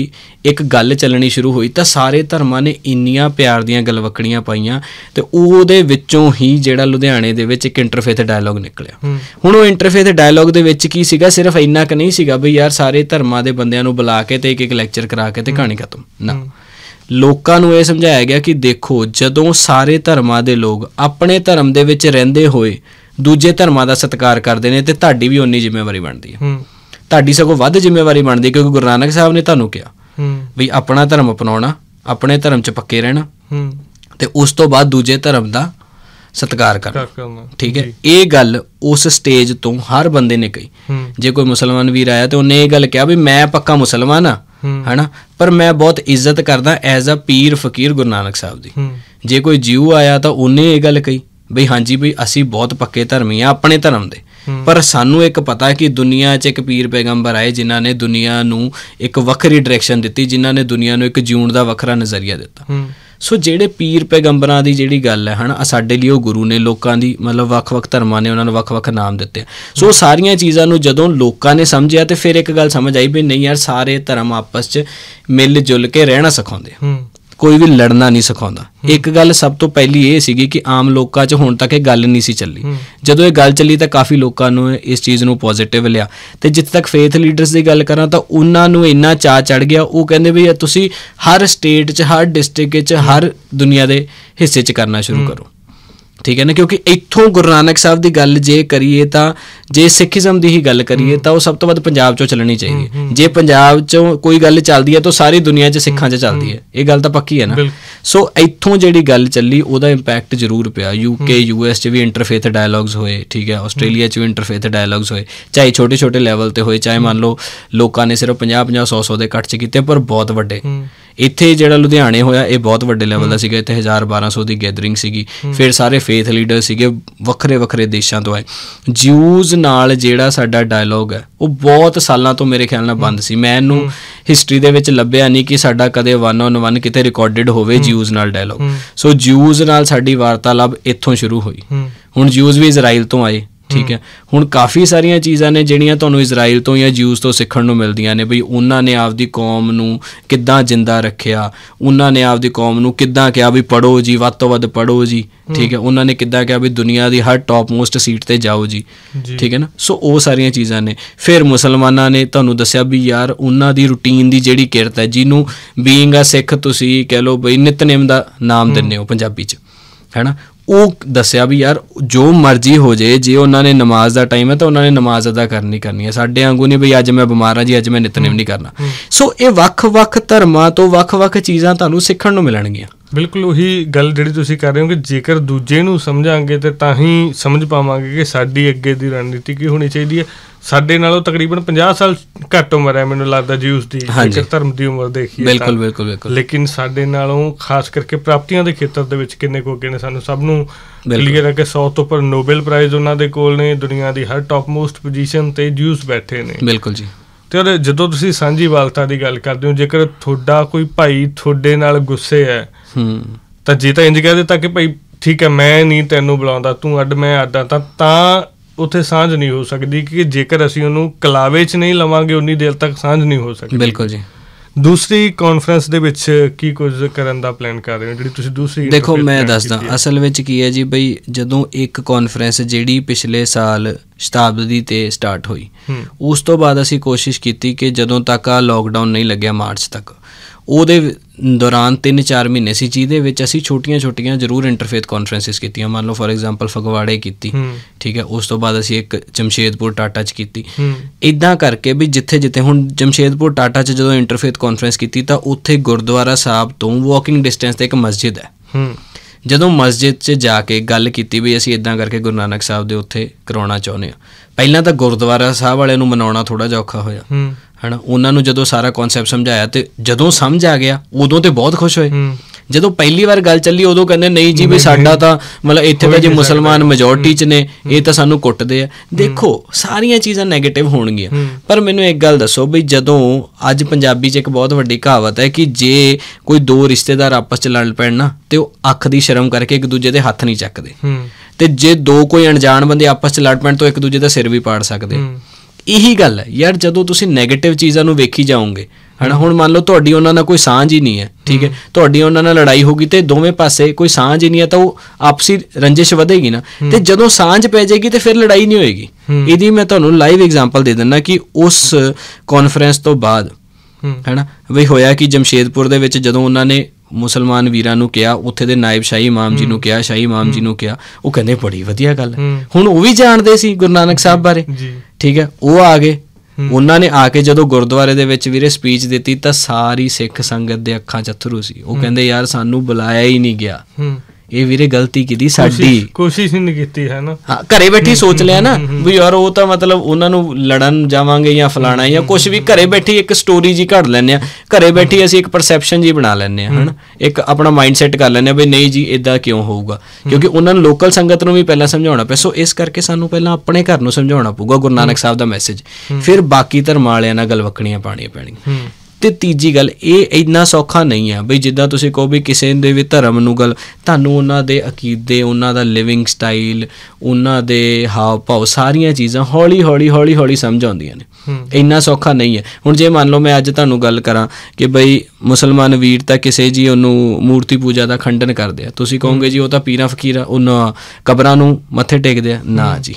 ਇੱਕ ਗੱਲ ਚੱਲਣੀ ਸ਼ੁਰੂ ਹੋਈ ਤਾਂ ਸਾਰੇ ਧਰਮਾਂ ਨੇ ਇੰਨੀਆਂ ਪਿਆਰ ਦੀਆਂ ਗਲਵਕੜੀਆਂ ਪਾਈਆਂ ਤੇ ਉਹਦੇ ਵਿੱਚੋਂ ਹੀ ਜਿਹੜਾ ਲੁਧਿਆਣੇ ਦੇ ਵਿੱਚ ਇੱਕ ਇੰਟਰਫੇਥ ਡਾਇਲੌਗ ਨਿਕਲਿਆ ਹੁਣ ਉਹ ਇੰਟਰਫੇਥ ਡਾਇਲੌਗ ਦੇ ਵਿੱਚ ਕੀ ਸੀਗਾ ਸਿਰਫ ਇੰਨਾ ਕ ਨਹੀਂ ਸੀਗਾ ਵੀ ਯਾਰ ਸਾਰੇ ਧਰਮਾਂ ਦੇ ਬੰਦਿਆਂ ਨੂੰ ਬੁਲਾ ਕੇ ਤੇ ਇੱਕ ਇੱਕ ਲੈਕਚਰ ਕਰਾ ਕੇ ਤੇ ਕਹਾਣੀ ਖਤਮ ਨਾ ਲੋਕਾਂ ਨੂੰ ਇਹ ਸਮਝਾਇਆ ਗਿਆ ਕਿ ਦੇਖੋ ਜਦੋਂ ਸਾਰੇ ਧਰਮਾਂ ਦੇ ਲੋਕ ਆਪਣੇ ਧਰਮ ਦੇ ਵਿੱਚ ਰਹਿੰਦੇ ਹੋਏ ਦੂਜੇ ਧਰਮਾਂ ਦਾ ਸਤਿਕਾਰ ਕਰਦੇ ਨੇ ਤੇ ਤੁਹਾਡੀ ਵੀ ਓਨੀ ਜ਼ਿੰਮੇਵਾਰੀ ਬਣਦੀ ਹੈ ਤੁਹਾਡੀ ਸਗੋਂ ਵੱਧ ਜ਼ਿੰਮੇਵਾਰੀ ਬਣਦੀ ਕਿਉਂਕਿ ਗੁਰੂ ਨਾਨਕ ਸਾਹਿਬ ਨੇ ਤੁਹਾਨੂੰ ਕਿਹਾ ਵੀ ਆਪਣਾ ਧਰਮ ਅਪਣਾਉਣਾ ਆਪਣੇ ਧਰਮ 'ਚ ਪੱਕੇ ਰਹਿਣਾ ਤੇ ਉਸ ਤੋਂ ਬਾਅਦ ਦੂਜੇ ਧਰਮ ਦਾ ਸਤਿਕਾਰ ਕਰਨਾ ਠੀਕ ਹੈ ਇਹ ਗੱਲ ਉਸ ਸਟੇਜ ਤੋਂ ਹਰ ਬੰਦੇ ਨੇ ਕਹੀ ਜੇ ਕੋਈ ਮੁਸਲਮਾਨ ਵੀਰ ਆਇਆ ਤੇ ਉਹਨੇ ਇਹ ਗੱਲ ਕਿਹਾ ਵੀ ਮੈਂ ਪੱਕਾ ਮੁਸਲਮਾਨ ਆ ਹਣਾ ਪਰ ਮੈਂ ਬਹੁਤ ਇੱਜ਼ਤ ਕਰਦਾ ਐਜ਼ ਅ ਪੀਰ ਫਕੀਰ ਗੁਰੂ ਨਾਨਕ ਸਾਹਿਬ ਦੀ ਜੇ ਕੋਈ ਜੀਉ ਆਇਆ ਤਾਂ ਉਹਨੇ ਇਹ ਗੱਲ ਕਹੀ ਬਈ ਹਾਂਜੀ ਬਈ ਅਸੀਂ ਬਹੁਤ ਪੱਕੇ ਧਰਮੀ ਆ ਆਪਣੇ ਧਰਮ ਦੇ ਪਰ ਸਾਨੂੰ ਇੱਕ ਪਤਾ ਕਿ ਦੁਨੀਆ 'ਚ ਇੱਕ ਪੀਰ ਪੈਗੰਬਰ ਆਏ ਜਿਨ੍ਹਾਂ ਨੇ ਦੁਨੀਆ ਨੂੰ ਇੱਕ ਵੱਖਰੀ ਡਾਇਰੈਕਸ਼ਨ ਦਿੱਤੀ ਜਿਨ੍ਹਾਂ ਨੇ ਦੁਨੀਆ ਨੂੰ ਇੱਕ ਜੀਉਣ ਦਾ ਵੱਖਰਾ ਨਜ਼ਰੀਆ ਦਿੱਤਾ ਸੋ ਜਿਹੜੇ ਪੀਰ ਪੈਗੰਬਰਾਂ ਦੀ ਜਿਹੜੀ ਗੱਲ ਹੈ ਹਨਾ ਸਾਡੇ ਲਈ ਉਹ ਗੁਰੂ ਨੇ ਲੋਕਾਂ ਦੀ ਮਤਲਬ ਵੱਖ-ਵੱਖ ਧਰਮਾਂ ਨੇ ਉਹਨਾਂ ਨੂੰ ਵੱਖ-ਵੱਖ ਨਾਮ ਦਿੱਤੇ ਸੋ ਸਾਰੀਆਂ ਚੀਜ਼ਾਂ ਨੂੰ ਜਦੋਂ ਲੋਕਾਂ ਨੇ ਸਮਝਿਆ ਤੇ ਫਿਰ ਇੱਕ ਗੱਲ ਸਮਝ ਆਈ ਵੀ ਨਹੀਂ ਯਾਰ ਸਾਰੇ ਧਰਮ ਆਪਸ 'ਚ ਮਿਲ ਜੁਲ ਕੇ ਰਹਿਣਾ ਸਿਖਾਉਂਦੇ ਕੋਈ ਵੀ ਲੜਨਾ ਨਹੀਂ ਸਿਖਾਉਂਦਾ ਇੱਕ ਗੱਲ ਸਭ ਤੋਂ ਪਹਿਲੀ ਇਹ ਸੀਗੀ ਕਿ ਆਮ ਲੋਕਾਂ 'ਚ ਹੁਣ ਤੱਕ ਇਹ ਗੱਲ ਨਹੀਂ ਸੀ ਚੱਲੀ ਜਦੋਂ ਇਹ ਗੱਲ ਚੱਲੀ ਤਾਂ ਕਾਫੀ ਲੋਕਾਂ ਨੂੰ ਇਸ ਚੀਜ਼ ਨੂੰ ਪੋਜ਼ਿਟਿਵ ਲਿਆ ਤੇ ਜਿੱਥੇ ਤੱਕ ਫੇਥ ਲੀਡਰਸ ਦੀ ਗੱਲ ਕਰਾਂ ਤਾਂ ਉਹਨਾਂ ਨੂੰ ਇੰਨਾ ਚਾਹ ਚੜ ਗਿਆ ਉਹ ਕਹਿੰਦੇ ਵੀ ਤੁਸੀਂ ਹਰ ਸਟੇਟ 'ਚ ਹਰ ਡਿਸਟ੍ਰਿਕਟ 'ਚ ਹਰ ਦੁਨੀਆ ਦੇ ਹਿੱਸੇ 'ਚ ਕਰਨਾ ਸ਼ੁਰੂ ਕਰੋ ਠੀਕ ਹੈ ਨਾ ਕਿਉਂਕਿ ਇੱਥੋਂ ਗੁਰੂ ਨਾਨਕ ਸਾਹਿਬ ਦੀ ਗੱਲ ਜੇ ਕਰੀਏ ਤਾਂ ਜੇ ਸਿੱਖੀਜ਼ਮ ਦੀ ਹੀ ਗੱਲ ਕਰੀਏ ਤਾਂ ਉਹ ਸਭ ਤੋਂ ਵੱਧ ਪੰਜਾਬ ਚੋਂ ਚੱਲਣੀ ਚਾਹੀਦੀ ਹੈ ਜੇ ਪੰਜਾਬ ਚੋਂ ਕੋਈ ਗੱਲ ਚੱਲਦੀ ਹੈ ਤਾਂ ਸਾਰੀ ਦੁਨੀਆ 'ਚ ਸਿੱਖਾਂ 'ਚ ਚੱਲਦੀ ਹੈ ਇਹ ਗੱਲ ਤਾਂ ਪੱਕੀ ਹੈ ਨਾ ਸੋ ਇੱਥੋਂ ਜਿਹੜੀ ਗੱਲ ਚੱਲੀ ਉਹਦਾ ਇੰਪੈਕਟ ਜ਼ਰੂਰ ਪਿਆ ਯੂਕੇ ਯੂਐਸ 'ਚ ਵੀ ਇੰਟਰਫੇਥ ਡਾਇਲੌਗਸ ਹੋਏ ਠੀਕ ਹੈ ਆਸਟ੍ਰੇਲੀਆ 'ਚ ਵੀ ਇੰਟਰਫੇਥ ਡਾਇਲੌਗਸ ਹੋਏ ਚਾਹੇ ਛੋਟੇ-ਛੋਟੇ ਲੈਵਲ ਤੇ ਹੋਏ ਚਾਹੇ ਮੰਨ ਲਓ ਲੋਕਾਂ ਨੇ ਸਿਰਫ 50 50 100 100 ਦੇ ਕੱਟ 'ਚ ਕੀਤੇ ਪਰ ਬਹੁਤ ਵੱਡੇ ਇੱਥੇ ਜਿਹੜਾ ਲੁਧਿਆਣੇ ਹੋਇਆ ਇਹ ਬਹੁਤ ਵੱਡੇ ਲੈਵਲ ਦਾ ਸੀਗਾ ਇੱਥੇ 1200 ਦੀ ਗੈਦਰਿੰਗ ਸੀਗੀ ਫਿਰ ਸਾਰੇ ਫੇਥ ਲੀਡਰ ਸੀਗੇ ਵੱਖਰੇ ਵੱਖਰੇ ਦੇਸ਼ਾਂ ਤੋਂ ਆਏ ਜਿਊਜ਼ ਨਾਲ ਜਿਹੜਾ ਸਾਡਾ ਡਾਇਲੌਗ ਹੈ ਉਹ ਬਹੁਤ ਸਾਲਾਂ ਤੋਂ ਮੇਰੇ ਖਿਆਲ ਨਾਲ ਬੰਦ ਸੀ ਮੈਂ ਇਹਨੂੰ ਹਿਸਟਰੀ ਦੇ ਵਿੱਚ ਲੱਭਿਆ ਨਹੀਂ ਕਿ ਸਾਡਾ ਕਦੇ 1 on 1 ਕਿਤੇ ਰਿਕਾਰਡਡ ਹੋਵੇ ਜਿਊਜ਼ ਨਾਲ ਡਾਇਲੌਗ ਸੋ ਜਿਊਜ਼ ਨਾਲ ਸਾਡੀ ਵਾਰਤਾਲਾਪ ਇੱਥੋਂ ਸ਼ੁਰੂ ਹੋਈ ਹੁਣ ਜਿਊਜ਼ ਵੀ ਇਜ਼ਰਾਈਲ ਤੋਂ ਆਏ ਠੀਕ ਹੈ ਹੁਣ ਕਾਫੀ ਸਾਰੀਆਂ ਚੀਜ਼ਾਂ ਨੇ ਜਿਹੜੀਆਂ ਤੁਹਾਨੂੰ ਇਜ਼ਰਾਈਲ ਤੋਂ ਜਾਂ ਜੂਸ ਤੋਂ ਸਿੱਖਣ ਨੂੰ ਮਿਲਦੀਆਂ ਨੇ ਬਈ ਉਹਨਾਂ ਨੇ ਆਪਦੀ ਕੌਮ ਨੂੰ ਕਿੱਦਾਂ ਜਿੰਦਾ ਰੱਖਿਆ ਉਹਨਾਂ ਨੇ ਆਪਦੀ ਕੌਮ ਨੂੰ ਕਿੱਦਾਂ ਕਿਹਾ ਵੀ ਪੜੋ ਜੀ ਵੱਧ ਤੋਂ ਵੱਧ ਪੜੋ ਜੀ ਠੀਕ ਹੈ ਉਹਨਾਂ ਨੇ ਕਿੱਦਾਂ ਕਿਹਾ ਵੀ ਦੁਨੀਆ ਦੀ ਹਰ ਟੌਪ ਮੋਸਟ ਸੀਟ ਤੇ ਜਾਓ ਜੀ ਠੀਕ ਹੈ ਨਾ ਸੋ ਉਹ ਸਾਰੀਆਂ ਚੀਜ਼ਾਂ ਨੇ ਫਿਰ ਮੁਸਲਮਾਨਾਂ ਨੇ ਤੁਹਾਨੂੰ ਦੱਸਿਆ ਵੀ ਯਾਰ ਉਹਨਾਂ ਦੀ ਰੁਟੀਨ ਦੀ ਜਿਹੜੀ ਕਿਰਤ ਹੈ ਜਿਹਨੂੰ ਬੀਇੰਗ ਅ ਸਿੱਖ ਤੁਸੀਂ ਕਹਿ ਲਓ ਬਈ ਨਿਤਨੇਮ ਦਾ ਨਾਮ ਦਿੰਨੇ ਹੋ ਪੰਜਾਬੀ ਚ ਹੈਨਾ ਉਹ ਦੱਸਿਆ ਵੀ ਯਾਰ ਜੋ ਮਰਜ਼ੀ ਹੋ ਜੇ ਜੇ ਉਹਨਾਂ ਨੇ ਨਮਾਜ਼ ਦਾ ਟਾਈਮ ਹੈ ਤਾਂ ਉਹਨਾਂ ਨੇ ਨਮਾਜ਼ ਅਦਾ ਕਰਨੀ ਕਰਨੀ ਹੈ ਸਾਡੇ ਵਾਂਗੂ ਨਹੀਂ ਵੀ ਅੱਜ ਮੈਂ ਬਿਮਾਰ ਹਾਂ ਜੀ ਅੱਜ ਮੈਂ ਨਿਤਨੇਮ ਨਹੀਂ ਕਰਨਾ ਸੋ ਇਹ ਵੱਖ-ਵੱਖ ਧਰਮਾਂ ਤੋਂ ਵੱਖ-ਵੱਖ ਚੀਜ਼ਾਂ ਤੁਹਾਨੂੰ ਸਿੱਖਣ ਨੂੰ ਮਿਲਣਗੀਆਂ ਬਿਲਕੁਲ ਉਹੀ ਗੱਲ ਜਿਹੜੀ ਤੁਸੀਂ ਕਰ ਰਹੇ ਹੋ ਕਿ ਜੇਕਰ ਦੂਜੇ ਨੂੰ ਸਮਝਾਂਗੇ ਤੇ ਤਾਂ ਹੀ ਸਮਝ ਪਾਵਾਂਗੇ ਕਿ ਸਾਡੀ ਅੱਗੇ ਦੀ ਰਣਨੀਤੀ ਕੀ ਹੋਣੀ ਚਾਹੀਦੀ ਹੈ ਸਾਡੇ ਨਾਲੋਂ ਤਕਰੀਬਨ 50 ਸਾਲ ਘੱਟ ਉਮਰ ਹੈ ਮੈਨੂੰ ਲੱਗਦਾ ਜੀ ਉਸ ਦੀ ਜੇਕਰ ਧਰਮ ਦੀ ਉਮਰ ਦੇਖੀਏ ਬਿਲਕੁਲ ਬਿਲਕੁਲ ਬਿਲਕੁਲ ਲੇਕਿਨ ਸਾਡੇ ਨਾਲੋਂ ਖਾਸ ਕਰਕੇ ਪ੍ਰਾਪਤੀਆਂ ਦੇ ਖੇਤਰ ਦੇ ਵਿੱਚ ਕਿੰਨੇ ਕੋ ਅੱਗੇ ਨੇ ਸਾਨੂੰ ਸਭ ਨੂੰ ਕਲੀਅਰ ਹੈ ਕਿ 100 ਤੋਂ ਉੱਪਰ ਨੋਬਲ ਪ੍ਰਾਈਜ਼ ਉਹਨਾਂ ਦੇ ਕੋਲ ਨੇ ਦੁਨੀਆ ਦੀ ਹਰ ਟੌਪ ਮੋਸਟ ਪੋਜੀਸ਼ਨ ਤੇ ਜੂਸ ਬੈਠੇ ਨੇ ਬਿਲਕੁਲ ਜੀ ਤੇ ਜਦੋਂ ਤੁਸੀਂ ਸਾਂਝੀ ਵਾਲਤਾ ਦੀ ਗੱਲ ਕਰਦੇ ਹੋ ਜੇਕਰ ਤੁਹਾਡਾ ਕੋਈ ਭਾਈ ਤੁਹਾਡੇ ਨਾਲ ਗੁੱਸੇ ਹੈ ਹੂੰ ਤਾਂ ਜੇ ਤਾਂ ਇੰਜ ਕਹਿ ਦਿੱਤਾ ਕਿ ਭਾਈ ਠੀਕ ਹੈ ਮੈਂ ਨਹੀਂ ਤੈਨੂੰ ਬੁਲਾਉਂਦਾ ਤੂੰ ਅੱਡ ਮੈਂ ਅੱਡਾ ਤਾਂ ਤਾਂ ਉਥੇ ਸਾਂਝ ਨਹੀਂ ਹੋ ਸਕਦੀ ਕਿ ਜੇਕਰ ਅਸੀਂ ਉਹਨੂੰ ਕਲਾਵੇ 'ਚ ਨਹੀਂ ਲਵਾਂਗੇ ਉਨੀ ਦੇਰ ਤੱਕ ਸਾਂਝ ਨਹੀਂ ਹੋ ਸਕਦੀ ਬਿਲਕੁਲ ਜੀ ਦੂਸਰੀ ਕਾਨਫਰੰਸ ਦੇ ਵਿੱਚ ਕੀ ਕੁਝ ਕਰਨ ਦਾ ਪਲਾਨ ਕਰ ਰਹੇ ਹੋ ਜਿਹੜੀ ਤੁਸੀਂ ਦੂਸਰੀ ਦੇਖੋ ਮੈਂ ਦੱਸਦਾ ਅਸਲ ਵਿੱਚ ਕੀ ਹੈ ਜੀ ਬਈ ਜਦੋਂ ਇੱਕ ਕਾਨਫਰੰਸ ਜਿਹੜੀ ਪਿਛਲੇ ਸਾਲ ਸ਼ਤਾਬਦੀ ਤੇ ਸਟਾਰਟ ਹੋਈ ਉਸ ਤੋਂ ਬਾਅਦ ਅਸੀਂ ਕੋਸ਼ਿਸ਼ ਕੀਤੀ ਕਿ ਜਦੋਂ ਤੱਕ ਆ ਲੋਕਡਾਊਨ ਨਹੀਂ ਲੱਗਿਆ ਮਾਰਚ ਤੱਕ ਉਹਦੇ ਦੌਰਾਨ 3-4 ਮਹੀਨੇ ਸੀ ਜਿਹਦੇ ਵਿੱਚ ਅਸੀਂ ਛੋਟੀਆਂ-ਛੋਟੀਆਂ ਜ਼ਰੂਰ ਇੰਟਰਫੇਥ ਕਾਨਫਰੰਸਿਸ ਕੀਤੀਆਂ ਮੰਨ ਲਓ ਫੋਰ ਐਗਜ਼ਾਮਪਲ ਫਗਵਾੜੇ ਕੀਤੀ ਠੀਕ ਹੈ ਉਸ ਤੋਂ ਬਾਅਦ ਅਸੀਂ ਇੱਕ ਜਮਸ਼ੇਦਪੁਰ ਟਾਟਾ 'ਚ ਕੀਤੀ ਇਦਾਂ ਕਰਕੇ ਵੀ ਜਿੱਥੇ-ਜਿੱਥੇ ਹੁਣ ਜਮਸ਼ੇਦਪੁਰ ਟਾਟਾ 'ਚ ਜਦੋਂ ਇੰਟਰਫੇਥ ਕਾਨਫਰੰਸ ਕੀਤੀ ਤਾਂ ਉੱਥੇ ਗੁਰਦੁਆਰਾ ਸਾਹਿਬ ਤੋਂ ਵਾਕਿੰਗ ਡਿਸਟੈਂਸ ਤੇ ਇੱਕ ਮਸਜਿਦ ਹੈ ਜਦੋਂ ਮਸਜਿਦ 'ਚ ਜਾ ਕੇ ਗੱਲ ਕੀਤੀ ਵੀ ਅਸੀਂ ਇਦਾਂ ਕਰਕੇ ਗੁਰੂ ਨਾਨਕ ਸਾਹਿਬ ਦੇ ਉੱਥੇ ਕਰਾਉਣਾ ਚਾਹੁੰਦੇ ਆ ਪਹਿਲਾਂ ਤਾਂ ਗੁਰਦੁਆਰਾ ਸਾਹਿਬ ਵਾਲਿਆਂ ਨੂੰ ਮਨਾਉਣਾ ਥੋੜਾ ਜਿਹਾ ਔਖਾ ਹੋਇਆ ਹਨਾ ਉਹਨਾਂ ਨੂੰ ਜਦੋਂ ਸਾਰਾ ਕਨਸੈਪਟ ਸਮਝਾਇਆ ਤੇ ਜਦੋਂ ਸਮਝ ਆ ਗਿਆ ਉਦੋਂ ਤੇ ਬਹੁਤ ਖੁਸ਼ ਹੋਏ ਜਦੋਂ ਪਹਿਲੀ ਵਾਰ ਗੱਲ ਚੱਲੀ ਉਦੋਂ ਕਹਿੰਦੇ ਨਹੀਂ ਜੀ ਵੀ ਸਾਡਾ ਤਾਂ ਮਤਲਬ ਇੱਥੇ ਤਾਂ ਜੇ ਮੁਸਲਮਾਨ ਮੈਜੋਰਟੀ ਚ ਨੇ ਇਹ ਤਾਂ ਸਾਨੂੰ ਕੁੱਟਦੇ ਆ ਦੇਖੋ ਸਾਰੀਆਂ ਚੀਜ਼ਾਂ 네ਗੇਟਿਵ ਹੋਣਗੀਆਂ ਪਰ ਮੈਨੂੰ ਇੱਕ ਗੱਲ ਦੱਸੋ ਵੀ ਜਦੋਂ ਅੱਜ ਪੰਜਾਬੀ ਚ ਇੱਕ ਬਹੁਤ ਵੱਡੀ ਕਹਾਵਤ ਹੈ ਕਿ ਜੇ ਕੋਈ ਦੋ ਰਿਸ਼ਤੇਦਾਰ ਆਪਸ ਚ ਲੜ ਪੈਣ ਨਾ ਤੇ ਉਹ ਅੱਖ ਦੀ ਸ਼ਰਮ ਕਰਕੇ ਇੱਕ ਦੂਜੇ ਦੇ ਹੱਥ ਨਹੀਂ ਚੱਕਦੇ ਤੇ ਜੇ ਦੋ ਕੋਈ ਅਣਜਾਣ ਬੰਦੇ ਆਪਸ ਚ ਲੜ ਪੈਣ ਤੋਂ ਇੱਕ ਦੂਜੇ ਦਾ ਸਿਰ ਵੀ ਪਾੜ ਸਕਦੇ ਇਹੀ ਗੱਲ ਹੈ ਯਾਰ ਜਦੋਂ ਤੁਸੀਂ 네ਗੇਟਿਵ ਚੀਜ਼ਾਂ ਨੂੰ ਵੇਖੀ ਜਾਓਗੇ ਹਣਾ ਹੁਣ ਮੰਨ ਲਓ ਤੁਹਾਡੀ ਉਹਨਾਂ ਨਾਲ ਕੋਈ ਸਾਂਝ ਹੀ ਨਹੀਂ ਹੈ ਠੀਕ ਹੈ ਤੁਹਾਡੀ ਉਹਨਾਂ ਨਾਲ ਲੜਾਈ ਹੋਗੀ ਤੇ ਦੋਵੇਂ ਪਾਸੇ ਕੋਈ ਸਾਂਝ ਹੀ ਨਹੀਂ ਹੈ ਤਾਂ ਉਹ ਆਪਸੀ ਰੰਜਿਸ਼ ਵਧੇਗੀ ਨਾ ਤੇ ਜਦੋਂ ਸਾਂਝ ਪੈ ਜਾਏਗੀ ਤੇ ਫਿਰ ਲੜਾਈ ਨਹੀਂ ਹੋਏਗੀ ਇਹਦੀ ਮੈਂ ਤੁਹਾਨੂੰ ਲਾਈਵ ਐਗਜ਼ਾਮਪਲ ਦੇ ਦਿੰਦਾ ਕਿ ਉਸ ਕਾਨਫਰੰਸ ਤੋਂ ਬਾਅਦ ਹਣਾ ਵੀ ਹੋਇਆ ਕਿ ਜਮਸ਼ੇਦਪੁਰ ਦੇ ਵਿੱਚ ਜਦੋਂ ਉਹਨਾਂ ਨੇ ਮੁਸਲਮਾਨ ਵੀਰਾਂ ਨੂੰ ਕਿਹਾ ਉੱਥੇ ਦੇ ਨਾਇਬ ਸ਼ਾਹੀ ਇਮਾਮ ਜੀ ਨੂੰ ਕਿਹਾ ਸ਼ਾਹੀ ਇਮਾਮ ਜੀ ਨੂੰ ਕਿਹਾ ਉਹ ਕਹਿੰਦੇ ਬੜੀ ਵਧੀਆ ਗੱਲ ਹੈ ਹੁਣ ਉਹ ਵੀ ਜਾਣਦੇ ਸੀ ਗੁਰੂ ਨਾਨਕ ਸਾਹਿਬ ਬਾਰੇ ਜੀ ਠੀਕ ਹੈ ਉਹ ਆ ਗਏ ਉਹਨਾਂ ਨੇ ਆ ਕੇ ਜਦੋਂ ਗੁਰਦੁਆਰੇ ਦੇ ਵਿੱਚ ਵੀਰੇ ਸਪੀਚ ਦਿੱਤੀ ਤਾਂ ਸਾਰੀ ਸਿੱਖ ਸੰਗਤ ਦੇ ਅੱਖਾਂ 'ਚ ਅਥਰੂ ਸੀ ਉਹ ਕਹਿੰਦੇ ਯਾਰ ਸਾਨੂੰ ਬੁਲਾਇਆ ਹੀ ਨਹੀਂ ਗਿਆ ਇਹ ਵੀਰੇ ਗਲਤੀ ਕੀਤੀ ਸਾਡੀ ਕੋਸ਼ਿਸ਼ ਨਹੀਂ ਕੀਤੀ ਹੈ ਨਾ ਹਾਂ ਘਰੇ ਬੈਠੀ ਸੋਚ ਲਿਆ ਨਾ ਵੀ ਯਾਰ ਉਹ ਤਾਂ ਮਤਲਬ ਉਹਨਾਂ ਨੂੰ ਲੜਨ ਜਾਵਾਂਗੇ ਜਾਂ ਫਲਾਣਾ ਜਾਂ ਕੁਝ ਵੀ ਘਰੇ ਬੈਠੀ ਇੱਕ ਸਟੋਰੀ ਜੀ ਘੜ ਲੈਂਦੇ ਆ ਘਰੇ ਬੈਠੀ ਅਸੀਂ ਇੱਕ ਪਰਸੈਪਸ਼ਨ ਜੀ ਬਣਾ ਲੈਂਦੇ ਆ ਹਨ ਇੱਕ ਆਪਣਾ ਮਾਈਂਡ ਸੈਟ ਕਰ ਲੈਂਦੇ ਆ ਵੀ ਨਹੀਂ ਜੀ ਇਦਾਂ ਕਿਉਂ ਹੋਊਗਾ ਕਿਉਂਕਿ ਉਹਨਾਂ ਨੂੰ ਲੋਕਲ ਸੰਗਤ ਨੂੰ ਵੀ ਪਹਿਲਾਂ ਸਮਝਾਉਣਾ ਪਿਆ ਸੋ ਇਸ ਕਰਕੇ ਸਾਨੂੰ ਪਹਿਲਾਂ ਆਪਣੇ ਘਰ ਨੂੰ ਸਮਝਾਉਣਾ ਪਊਗਾ ਗੁਰੂ ਨਾਨਕ ਸਾਹਿਬ ਦਾ ਮੈਸੇਜ ਫਿਰ ਬਾਕੀ ਧਰਮਾਂ ਵਾਲਿਆਂ ਨਾਲ ਗਲਵਕਣੀਆਂ ਪਾਣੀਆਂ ਪੈਣਗੀਆਂ ਤੇ ਤੀਜੀ ਗੱਲ ਇਹ ਇੰਨਾ ਸੌਖਾ ਨਹੀਂ ਹੈ ਬਈ ਜਿੱਦਾਂ ਤੁਸੀਂ ਕਹੋ ਵੀ ਕਿਸੇ ਦੇ ਵੀ ਧਰਮ ਨੂੰ ਗੱਲ ਤੁਹਾਨੂੰ ਉਹਨਾਂ ਦੇ ਅਕੀਦੇ ਉਹਨਾਂ ਦਾ ਲਿਵਿੰਗ ਸਟਾਈਲ ਉਹਨਾਂ ਦੇ ਹਾਵ ਭਾਵ ਸਾਰੀਆਂ ਚੀਜ਼ਾਂ ਹੌਲੀ ਹੌਲੀ ਹੌਲੀ ਹੌਲੀ ਸਮਝ ਆਉਂਦੀਆਂ ਨੇ ਇੰਨਾ ਸੌਖਾ ਨਹੀਂ ਹੈ ਹੁਣ ਜੇ ਮੰਨ ਲਓ ਮੈਂ ਅੱਜ ਤੁਹਾਨੂੰ ਗੱਲ ਕਰਾਂ ਕਿ ਬਈ ਮੁਸਲਮਾਨ ਵੀਰ ਤਾਂ ਕਿਸੇ ਜੀ ਉਹਨੂੰ ਮੂਰਤੀ ਪੂਜਾ ਦਾ ਖੰਡਨ ਕਰਦੇ ਆ ਤੁਸੀਂ ਕਹੋਗੇ ਜੀ ਉਹ ਤਾਂ ਪੀਰਾਂ ਫਕੀਰਾਂ ਉਹਨਾਂ ਕਬਰਾਂ ਨੂੰ ਮੱਥੇ ਟੇਕਦੇ ਆ ਨਾ ਜੀ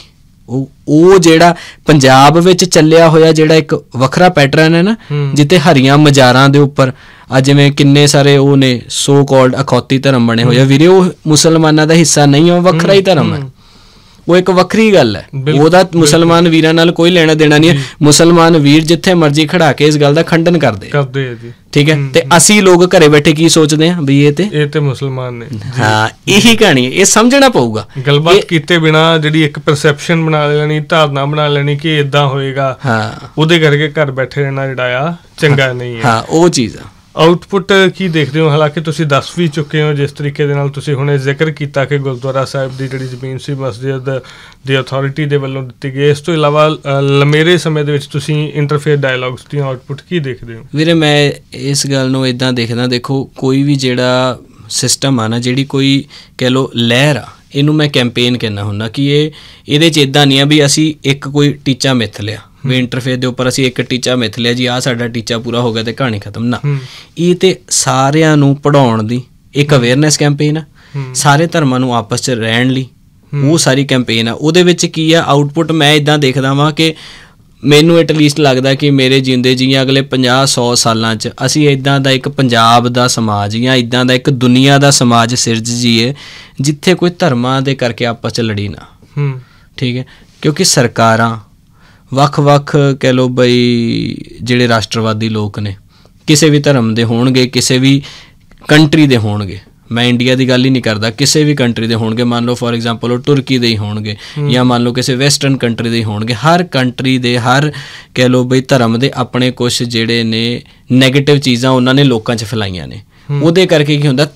ਉਹ ਉਹ ਜਿਹੜਾ ਪੰਜਾਬ ਵਿੱਚ ਚੱਲਿਆ ਹੋਇਆ ਜਿਹੜਾ ਇੱਕ ਵੱਖਰਾ ਪੈਟਰਨ ਹੈ ਨਾ ਜਿੱਤੇ ਹਰੀਆਂ ਮਜ਼ਾਰਾਂ ਦੇ ਉੱਪਰ ਆ ਜਿਵੇਂ ਕਿੰਨੇ ਸਾਰੇ ਉਹ ਨੇ ਸੋ ਕਾਲਡ ਅਖੌਤੀ ਧਰਮ ਬਣੇ ਹੋਏ ਆ ਵੀਰੇ ਉਹ ਮੁਸਲਮਾਨਾਂ ਦਾ ਹਿੱਸਾ ਨਹੀਂ ਉਹ ਵੱਖਰਾ ਹੀ ਧਰਮ ਹੈ ਉਹ ਇੱਕ ਵੱਖਰੀ ਗੱਲ ਹੈ ਉਹਦਾ ਮੁਸਲਮਾਨ ਵੀਰਾਂ ਨਾਲ ਕੋਈ ਲੈਣਾ ਦੇਣਾ ਨਹੀਂ ਹੈ ਮੁਸਲਮਾਨ ਵੀਰ ਜਿੱਥੇ ਮਰਜ਼ੀ ਖੜਾ ਕੇ ਇਸ ਗੱਲ ਦਾ ਖੰਡਨ ਕਰਦੇ ਕਰਦੇ ਆ ਜੀ ਠੀਕ ਹੈ ਤੇ ਅਸੀਂ ਲੋਕ ਘਰੇ ਬੈਠੇ ਕੀ ਸੋਚਦੇ ਆ ਵੀ ਇਹ ਤੇ ਇਹ ਤੇ ਮੁਸਲਮਾਨ ਨੇ ਹਾਂ ਇਹੀ ਕਹਾਣੀ ਇਹ ਸਮਝਣਾ ਪਊਗਾ ਗੱਲਬਾਤ ਕੀਤੇ ਬਿਨਾ ਜਿਹੜੀ ਇੱਕ ਪਰਸੈਪਸ਼ਨ ਬਣਾ ਲੈਣੀ ਧਾਰਨਾ ਬਣਾ ਲੈਣੀ ਕਿ ਇਦਾਂ ਹੋਏਗਾ ਹਾਂ ਉਹਦੇ ਕਰਕੇ ਘਰ ਬੈਠੇ ਰਹਿਣਾ ਜਿਹੜਾ ਆ ਚੰਗਾ ਨਹੀਂ ਹੈ ਹਾਂ ਉਹ ਚੀਜ਼ ਆ ਆਊਟਪੁੱਟ ਕੀ ਦੇਖਦੇ ਹੋ ਹਾਲਾਂਕਿ ਤੁਸੀਂ ਦੱਸ ਵੀ ਚੁੱਕੇ ਹੋ ਜਿਸ ਤਰੀਕੇ ਦੇ ਨਾਲ ਤੁਸੀਂ ਹੁਣੇ ਜ਼ਿਕਰ ਕੀਤਾ ਕਿ ਗੁਰਦੁਆਰਾ ਸਾਹਿਬ ਦੀ ਜਿਹੜੀ ਜ਼ਮੀਨ ਸੀ ਮਸਜਿਦ ਦੀ ਅਥਾਰਟੀ ਦੇ ਵੱਲੋਂ ਦਿੱਤੀ ਗਈ ਇਸ ਤੋਂ ਇਲਾਵਾ ਲਮੇਰੇ ਸਮੇਂ ਦੇ ਵਿੱਚ ਤੁਸੀਂ ਇੰਟਰਫੇਸ ਡਾਇਲੌਗਸ ਦੀ ਆਊਟਪੁੱਟ ਕੀ ਦੇਖਦੇ ਹੋ ਵੀਰੇ ਮੈਂ ਇਸ ਗੱਲ ਨੂੰ ਇਦਾਂ ਦੇਖਦਾ ਦੇਖੋ ਕੋਈ ਵੀ ਜਿਹੜਾ ਸਿਸਟਮ ਆ ਨਾ ਜਿਹੜੀ ਕੋਈ ਕਹਿ ਲੋ ਲਹਿਰ ਆ ਇਹਨੂੰ ਮੈਂ ਕੈਂਪੇਨ ਕਹਿਣਾ ਹੁੰਦਾ ਕਿ ਇਹ ਇਹਦੇ ਚ ਇਦਾਂ ਨਹੀਂ ਆ ਵੀ ਅਸੀਂ ਇੱਕ ਕੋਈ ਟੀਚਾ ਮਿੱਥ ਲਿਆ ਵੀ ਇੰਟਰਫੇਸ ਦੇ ਉੱਪਰ ਅਸੀਂ ਇੱਕ ਟੀਚਾ ਮਿਥ ਲਿਆ ਜੀ ਆ ਸਾਡਾ ਟੀਚਾ ਪੂਰਾ ਹੋ ਗਿਆ ਤੇ ਕਹਾਣੀ ਖਤਮ ਨਾ ਇਹ ਤੇ ਸਾਰਿਆਂ ਨੂੰ ਪੜਾਉਣ ਦੀ ਇੱਕ ਅਵੇਅਰਨੈਸ ਕੈਂਪੇਨ ਆ ਸਾਰੇ ਧਰਮਾਂ ਨੂੰ ਆਪਸ 'ਚ ਰਹਿਣ ਲਈ ਉਹ ਸਾਰੀ ਕੈਂਪੇਨ ਆ ਉਹਦੇ ਵਿੱਚ ਕੀ ਆ ਆਊਟਪੁੱਟ ਮੈਂ ਇਦਾਂ ਦੇਖਦਾ ਵਾਂ ਕਿ ਮੈਨੂੰ ਐਟ ਲੀਸਟ ਲੱਗਦਾ ਕਿ ਮੇਰੇ ਜਿੰਦੇ ਜੀਆਂ ਅਗਲੇ 50 100 ਸਾਲਾਂ 'ਚ ਅਸੀਂ ਇਦਾਂ ਦਾ ਇੱਕ ਪੰਜਾਬ ਦਾ ਸਮਾਜ ਜਾਂ ਇਦਾਂ ਦਾ ਇੱਕ ਦੁਨੀਆ ਦਾ ਸਮਾਜ ਸਿਰਜ ਜੀਏ ਜਿੱਥੇ ਕੋਈ ਧਰਮਾਂ ਦੇ ਕਰਕੇ ਆਪਸ 'ਚ ਲੜੀ ਨਾ ਹੂੰ ਠੀਕ ਹੈ ਕਿਉਂਕਿ ਸਰਕਾਰਾਂ ਵੱਖ-ਵੱਖ ਕਹਿ ਲੋ ਬਈ ਜਿਹੜੇ ਰਾਸ਼ਟਰਵਾਦੀ ਲੋਕ ਨੇ ਕਿਸੇ ਵੀ ਧਰਮ ਦੇ ਹੋਣਗੇ ਕਿਸੇ ਵੀ ਕੰਟਰੀ ਦੇ ਹੋਣਗੇ ਮੈਂ ਇੰਡੀਆ ਦੀ ਗੱਲ ਹੀ ਨਹੀਂ ਕਰਦਾ ਕਿਸੇ ਵੀ ਕੰਟਰੀ ਦੇ ਹੋਣਗੇ ਮੰਨ ਲਓ ਫੋਰ ਐਗਜ਼ਾਮਪਲ ਉਹ ਤੁਰਕੀ ਦੇ ਹੀ ਹੋਣਗੇ ਜਾਂ ਮੰਨ ਲਓ ਕਿਸੇ ਵੈਸਟਰਨ ਕੰਟਰੀ ਦੇ ਹੀ ਹੋਣਗੇ ਹਰ ਕੰਟਰੀ ਦੇ ਹਰ ਕਹਿ ਲੋ ਬਈ ਧਰਮ ਦੇ ਆਪਣੇ ਕੁਝ ਜਿਹੜੇ ਨੇ 네ਗੇਟਿਵ ਚੀਜ਼ਾਂ ਉਹਨਾਂ ਨੇ ਲੋਕਾਂ 'ਚ ਫੈਲਾਈਆਂ ਨੇ ਉਹਦੇ ਕਰਕੇ ਕੀ ਹੁੰਦਾ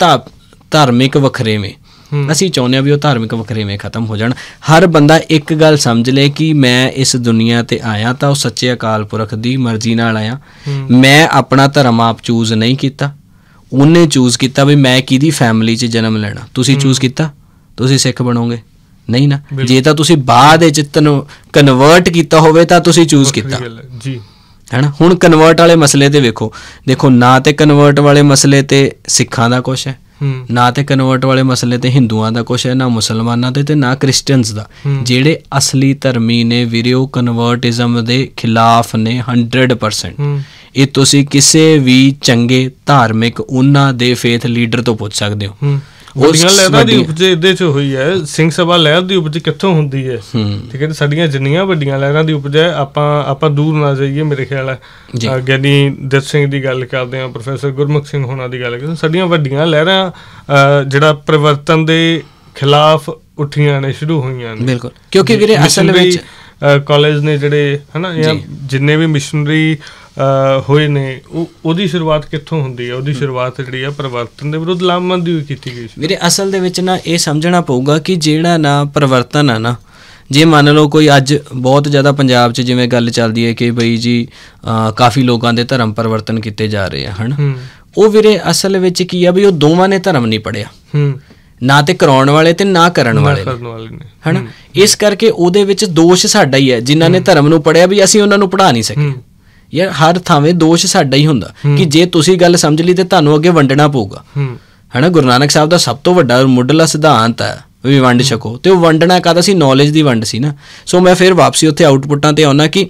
ਧਾਰਮਿਕ ਵਖਰੇਵੇਂ ਅਸੀਂ ਚਾਹੁੰਦੇ ਆ ਵੀ ਉਹ ਧਾਰਮਿਕ ਵਖਰੇਵੇਂ ਖਤਮ ਹੋ ਜਾਣ ਹਰ ਬੰਦਾ ਇੱਕ ਗੱਲ ਸਮਝ ਲੇ ਕਿ ਮੈਂ ਇਸ ਦੁਨੀਆ ਤੇ ਆਇਆ ਤਾਂ ਉਹ ਸੱਚੇ ਅਕਾਲ ਪੁਰਖ ਦੀ ਮਰਜ਼ੀ ਨਾਲ ਆਇਆ ਮੈਂ ਆਪਣਾ ਧਰਮ ਆਪ ਚੂਜ਼ ਨਹੀਂ ਕੀਤਾ ਉਹਨੇ ਚੂਜ਼ ਕੀਤਾ ਵੀ ਮੈਂ ਕਿਹਦੀ ਫੈਮਿਲੀ 'ਚ ਜਨਮ ਲੈਣਾ ਤੁਸੀਂ ਚੂਜ਼ ਕੀਤਾ ਤੁਸੀਂ ਸਿੱਖ ਬਣੋਗੇ ਨਹੀਂ ਨਾ ਜੇ ਤਾਂ ਤੁਸੀਂ ਬਾਅਦ ਵਿੱਚ ਤੈਨੂੰ ਕਨਵਰਟ ਕੀਤਾ ਹੋਵੇ ਤਾਂ ਤੁਸੀਂ ਚੂਜ਼ ਕੀਤਾ ਜੀ ਹੈਨਾ ਹੁਣ ਕਨਵਰਟ ਵਾਲੇ ਮਸਲੇ ਤੇ ਵੇਖੋ ਦੇਖੋ ਨਾ ਤੇ ਕਨਵਰਟ ਵਾਲੇ ਮਸਲੇ ਤੇ ਸਿੱਖਾਂ ਦਾ ਕੁਝ ਹੈ ਨਾ ਤੇ ਕਨਵਰਟ ਵਾਲੇ ਮਸਲੇ ਤੇ ਹਿੰਦੂਆਂ ਦਾ ਕੁਝ ਹੈ ਨਾ ਮੁਸਲਮਾਨਾਂ ਤੇ ਤੇ ਨਾ ਕ੍ਰਿਸਚੀਅਨਸ ਦਾ ਜਿਹੜੇ ਅਸਲੀ ਧਰਮੀ ਨੇ ਵੀਰਿਓ ਕਨਵਰਟਿਜ਼ਮ ਦੇ ਖਿਲਾਫ ਨੇ 100% ਇਹ ਤੁਸੀਂ ਕਿਸੇ ਵੀ ਚੰਗੇ ਧਾਰਮਿਕ ਉਹਨਾਂ ਦੇ ਫੇਥ ਲੀਡਰ ਤੋਂ ਪੁੱਛ ਸਕਦੇ ਹੋ ਗੋਲੀਆਂ ਲੈਦਾ ਦੀ ਉਪਜ ਇਹਦੇ ਚ ਹੋਈ ਹੈ ਸਿੰਘ ਸਭਾ ਲਹਿਰ ਦੀ ਉਪਜ ਕਿੱਥੋਂ ਹੁੰਦੀ ਹੈ ਠੀਕ ਹੈ ਸਾਡੀਆਂ ਜਿੰਨੀਆਂ ਵੱਡੀਆਂ ਲਹਿਰਾਂ ਦੀ ਉਪਜ ਹੈ ਆਪਾਂ ਆਪਾਂ ਦੂਰ ਨਾ ਜਾਈਏ ਮੇਰੇ ਖਿਆਲ ਹੈ ਗਿਆਨੀ ਦਿੱਤ ਸਿੰਘ ਦੀ ਗੱਲ ਕਰਦੇ ਆ ਪ੍ਰੋਫੈਸਰ ਗੁਰਮੁਖ ਸਿੰਘ ਹੋਣਾ ਦੀ ਗੱਲ ਕਰਦੇ ਸਾਡੀਆਂ ਵੱਡੀਆਂ ਲਹਿਰਾਂ ਜਿਹੜਾ ਪਰਿਵਰਤਨ ਦੇ ਖਿਲਾਫ ਉੱਠੀਆਂ ਨੇ ਸ਼ੁਰੂ ਹੋਈਆਂ ਨੇ ਬਿਲਕੁਲ ਕਿਉਂਕਿ ਵੀਰੇ ਅਸਲ ਵਿੱਚ ਕਾਲਜ ਨੇ ਜਿਹੜੇ ਹਨਾ ਜਾਂ ਜਿੰਨੇ ਵੀ ਮਿਸ਼ਨਰੀ ਹੋਏ ਨੇ ਉਹ ਉਹਦੀ ਸ਼ੁਰੂਆਤ ਕਿੱਥੋਂ ਹੁੰਦੀ ਹੈ ਉਹਦੀ ਸ਼ੁਰੂਆਤ ਜਿਹੜੀ ਆ ਪਰਿਵਰਤਨ ਦੇ ਵਿਰੁੱਧ ਲਾਮਬੰਦੀ ਹੋਈ ਕੀਤੀ ਗਈ ਸੀ ਵੀਰੇ ਅਸਲ ਦੇ ਵਿੱਚ ਨਾ ਇਹ ਸਮਝਣਾ ਪਊਗਾ ਕਿ ਜਿਹੜਾ ਨਾ ਪਰਿਵਰਤਨ ਆ ਨਾ ਜੇ ਮੰਨ ਲਓ ਕੋਈ ਅੱਜ ਬਹੁਤ ਜ਼ਿਆਦਾ ਪੰਜਾਬ 'ਚ ਜਿਵੇਂ ਗੱਲ ਚੱਲਦੀ ਹੈ ਕਿ ਬਈ ਜੀ ਕਾਫੀ ਲੋਕਾਂ ਦੇ ਧਰਮ ਪਰਿਵਰਤਨ ਕੀਤੇ ਜਾ ਰਹੇ ਆ ਹਨ ਉਹ ਵੀਰੇ ਅਸਲ ਵਿੱਚ ਕੀ ਆ ਵੀ ਉਹ ਦੋਵਾਂ ਨੇ ਧਰਮ ਨਹੀਂ ਪੜਿਆ ਹੂੰ ਨਾ ਤੇ ਕਰਾਉਣ ਵਾਲੇ ਤੇ ਨਾ ਕਰਨ ਵਾਲੇ ਨੇ ਇਸ ਕਰਕੇ ਉਹਦੇ ਵਿੱਚ ਦੋਸ਼ ਸਾਡਾ ਹੀ ਹੈ ਜਿਨ੍ਹਾਂ ਨੇ ਧਰਮ ਨੂੰ ਪੜਿਆ ਵੀ ਅਸੀਂ ਉਹਨਾਂ ਨੂੰ ਪੜਾ ਨਹੀਂ ਸਕੇ ਯਾਰ ਹਰ ਥਾਵੇਂ ਦੋਸ਼ ਸਾਡਾ ਹੀ ਹੁੰਦਾ ਕਿ ਜੇ ਤੁਸੀਂ ਗੱਲ ਸਮਝ ਲਈ ਤੇ ਤੁਹਾਨੂੰ ਅੱਗੇ ਵੰਡਣਾ ਪਊਗਾ ਹਨਾ ਗੁਰੂ ਨਾਨਕ ਸਾਹਿਬ ਦਾ ਸਭ ਤੋਂ ਵੱਡਾ ਮੁੱਢਲਾ ਸਿਧਾਂਤ ਹੈ ਵੀ ਵੰਡ ਸਕੋ ਤੇ ਉਹ ਵੰਡਣਾ ਕਾਹਦਾ ਸੀ ਨੌਲੇਜ ਦੀ ਵੰਡ ਸੀ ਨਾ ਸੋ ਮੈਂ ਫਿਰ ਵਾਪਸੀ ਉੱਥੇ ਆਊਟਪੁੱਟਾਂ ਤੇ ਆਉਣਾ ਕਿ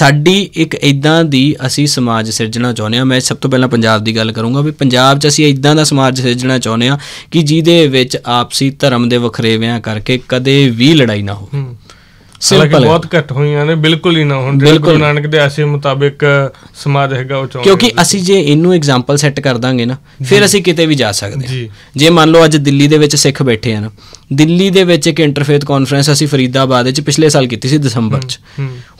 ਸਾਡੀ ਇੱਕ ਇਦਾਂ ਦੀ ਅਸੀਂ ਸਮਾਜ ਸਿਰਜਣਾ ਚਾਹੁੰਦੇ ਆ ਮੈਂ ਸਭ ਤੋਂ ਪਹਿਲਾਂ ਪੰਜਾਬ ਦੀ ਗੱਲ ਕਰੂੰਗਾ ਵੀ ਪੰਜਾਬ 'ਚ ਅਸੀਂ ਇਦਾਂ ਦਾ ਸਮਾਜ ਸਿਰਜਣਾ ਚਾਹੁੰਦੇ ਆ ਕਿ ਜਿਹਦੇ ਵਿੱਚ ਆਪਸੀ ਧਰਮ ਦੇ ਵਖਰੇਵਿਆਂ ਕਰਕੇ ਕਦੇ ਵੀ ਲੜਾਈ ਨਾ ਹੋਵੇ ਸਿੰਪਲ ਬਹੁਤ ਘੱਟ ਹੋਈਆਂ ਨੇ ਬਿਲਕੁਲ ਹੀ ਨਾ ਹੁਣ ਜਿਹੜੇ ਗੁਰੂ ਨਾਨਕ ਦੇ ਆਸ਼ੇ ਮੁਤਾਬਿਕ ਸਮਾਜ ਹੈਗਾ ਉਹ ਚਾਹੁੰਦੇ ਕਿਉਂਕਿ ਅਸੀਂ ਜੇ ਇਹਨੂੰ ਐਗਜ਼ਾਮਪਲ ਸੈੱਟ ਕਰ ਦਾਂਗੇ ਨਾ ਫਿਰ ਅਸੀਂ ਕਿਤੇ ਵੀ ਜਾ ਸਕਦੇ ਹਾਂ ਜੇ ਮੰਨ ਲਓ ਅੱਜ ਦਿੱਲੀ ਦੇ ਵਿੱਚ ਸਿੱਖ ਬੈਠੇ ਆ ਨਾ ਦਿੱਲੀ ਦੇ ਵਿੱਚ ਇੱਕ ਇੰਟਰਫੇਥ ਕਾਨਫਰੰਸ ਅਸੀਂ ਫਰੀਦਾਬਾਦ ਵਿੱਚ ਪਿਛਲੇ ਸਾਲ ਕੀਤੀ ਸੀ ਦਸੰਬਰ 'ਚ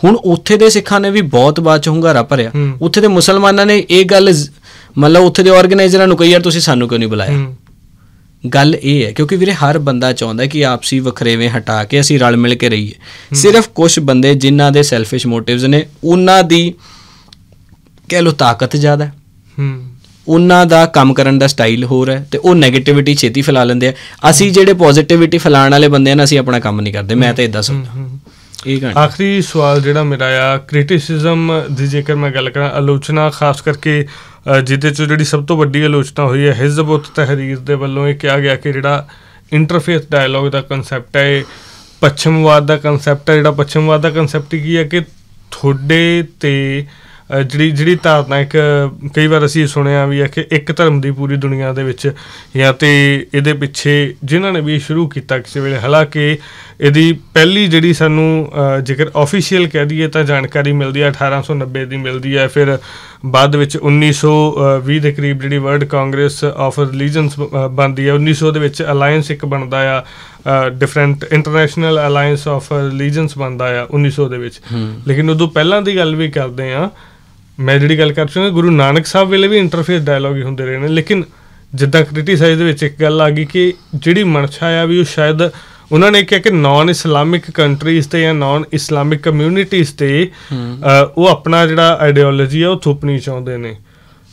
ਹੁਣ ਉੱਥੇ ਦੇ ਸਿੱਖਾਂ ਨੇ ਵੀ ਬਹੁਤ ਬਾਤ ਚ ਹੁੰਗਾਰਾ ਭਰਿਆ ਉੱਥੇ ਦੇ ਮੁਸਲਮਾਨਾਂ ਨੇ ਇਹ ਗੱਲ ਮਤਲਬ ਉੱਥੇ ਦੇ ਆਰਗੇਨਾਈਜ਼ਰਾਂ ਨੂੰ ਕਹੀ ਯਾਰ ਤੁਸੀਂ ਸਾਨੂੰ ਕਿਉਂ ਨਹੀਂ ਬੁਲਾਇਆ ਗੱਲ ਇਹ ਹੈ ਕਿਉਂਕਿ ਵੀਰੇ ਹਰ ਬੰਦਾ ਚਾਹੁੰਦਾ ਕਿ ਆਪਸੀ ਵਖਰੇਵੇਂ ਹਟਾ ਕੇ ਅਸੀਂ ਰਲ ਮਿਲ ਕੇ ਰਹੀਏ ਸਿਰਫ ਕੁਝ ਬੰਦੇ ਜਿਨ੍ਹਾਂ ਦੇ ਸੈਲਫਿਸ਼ ਮੋਟਿਵਸ ਨੇ ਉਹਨਾਂ ਦੀ ਕਹਿ ਲੋ ਤਾਕਤ ਜ਼ਿਆਦਾ ਹੂੰ ਉਹਨਾਂ ਦਾ ਕੰਮ ਕਰਨ ਦਾ ਸਟਾਈਲ ਹੋਰ ਹੈ ਤੇ ਉਹ 네ਗੇਟਿਵਿਟੀ ਛੇਤੀ ਫੈਲਾ ਲੈਂਦੇ ਆ ਅਸੀਂ ਜਿਹੜੇ ਪੋਜ਼ਿਟਿਵਿਟੀ ਫੈਲਾਣ ਵਾਲੇ ਬੰਦੇ ਆ ਨਾ ਅਸੀਂ ਆਪਣਾ ਕੰਮ ਨਹੀਂ ਕਰਦੇ ਮੈਂ ਤਾਂ ਇਦਾਂ ਹੂੰ ਇਹ ਗੱਲ ਆਖਰੀ ਸਵਾਲ ਜਿਹੜਾ ਮੇਰਾ ਆ ਕ੍ਰਿਟਿਸਿਜ਼ਮ ਦੀ ਜੇਕਰ ਮੈਂ ਗੱਲ ਕਰਾਂ ਆਲੋਚਨਾ ਖਾਸ ਕਰਕੇ ਜਿੱਤੇ ਚ ਜਿਹੜੀ ਸਭ ਤੋਂ ਵੱਡੀ ਆਲੋਚਨਾ ਹੋਈ ਹੈ ਹਿਜ਼ਬੁਤ ਤਹਿਰੀਰ ਦੇ ਵੱਲੋਂ ਇਹ ਕਿਹਾ ਗਿਆ ਕਿ ਜਿਹੜਾ ਇੰਟਰਫੇਸ ਡਾਇਲੌਗ ਦਾ ਕਨਸੈਪਟ ਹੈ ਪੱਛਮਵਾਦ ਦਾ ਕਨਸੈਪਟ ਹੈ ਜਿਹੜਾ ਪੱਛਮਵਾਦ ਦਾ ਕਨਸੈਪਟ ਕੀ ਹੈ ਕਿ ਥੋੜੇ ਤੇ ਜਿਹੜੀ ਜਿਹੜੀ ਧਾਰਨਾ ਇੱਕ ਕਈ ਵਾਰ ਅਸੀਂ ਸੁਣਿਆ ਵੀ ਹੈ ਕਿ ਇੱਕ ਧਰਮ ਦੀ ਪੂਰੀ ਦੁਨੀਆ ਦੇ ਵਿੱਚ ਜਾਂ ਤੇ ਇਹਦੇ ਪਿੱਛੇ ਜਿਨ੍ਹਾਂ ਨੇ ਵੀ ਸ਼ੁਰੂ ਕੀਤਾ ਕਿਸੇ ਵੇਲੇ ਹਾਲਾਂਕਿ ਇਹਦੀ ਪਹਿਲੀ ਜਿਹੜੀ ਸਾਨੂੰ ਜੇਕਰ ਆਫੀਸ਼ੀਅਲ ਕਹਿ ਦਈਏ ਤਾਂ ਜਾਣਕਾਰੀ ਮਿਲਦੀ ਹੈ 1890 ਦੀ ਮਿਲਦੀ ਹੈ ਫਿਰ ਬਾਅਦ ਵਿੱਚ 1920 ਦੇ ਕਰੀਬ ਜਿਹੜੀ ਵਰਲਡ ਕਾਂਗਰਸ ਆਫ ਰਿਲੀਜੀਅਨਸ ਬਣਦੀ ਹੈ 1900 ਦੇ ਵਿੱਚ ਅਲਾਈਅੰਸ ਇੱਕ ਬਣਦਾ ਆ different international alliance of religions ਬਣਦਾ ਆ 1900 ਦੇ ਵਿੱਚ ਲੇਕਿਨ ਉਦੋਂ ਪਹਿਲਾਂ ਦੀ ਗੱਲ ਵੀ ਕਰਦੇ ਆ ਮੈਂ ਜਿਹੜੀ ਗੱਲ ਕਰ ਰਿਹਾ ਗੁਰੂ ਨਾਨਕ ਸਾਹਿਬ ਵੇਲੇ ਵੀ ਇੰਟਰਫੇਸ ਡਾਇਲੌਗ ਹੀ ਹੁੰਦੇ ਰਹੇ ਨੇ ਲੇਕਿਨ ਜਿੱਦਾਂ ਕ੍ਰਿਟਿਸਾਈਜ਼ ਦੇ ਵਿੱਚ ਇੱਕ ਗੱਲ ਆ ਗਈ ਕਿ ਜਿਹੜੀ ਮਨਛਾ ਆ ਵੀ ਉਹ ਸ਼ਾਇਦ ਉਹਨਾਂ ਨੇ ਕਿਹਾ ਕਿ ਨਾਨ ਇਸਲਾਮਿਕ ਕੰਟਰੀਜ਼ ਤੇ ਜਾਂ ਨਾਨ ਇਸਲਾਮਿਕ ਕਮਿਊਨਿਟੀਜ਼ ਤੇ ਉਹ ਆਪਣਾ ਜਿਹੜਾ ਆਈਡੀਓਲੋਜੀ ਆ ਉਹ ਥੋਪਣੀ ਚਾਹੁੰਦੇ ਨੇ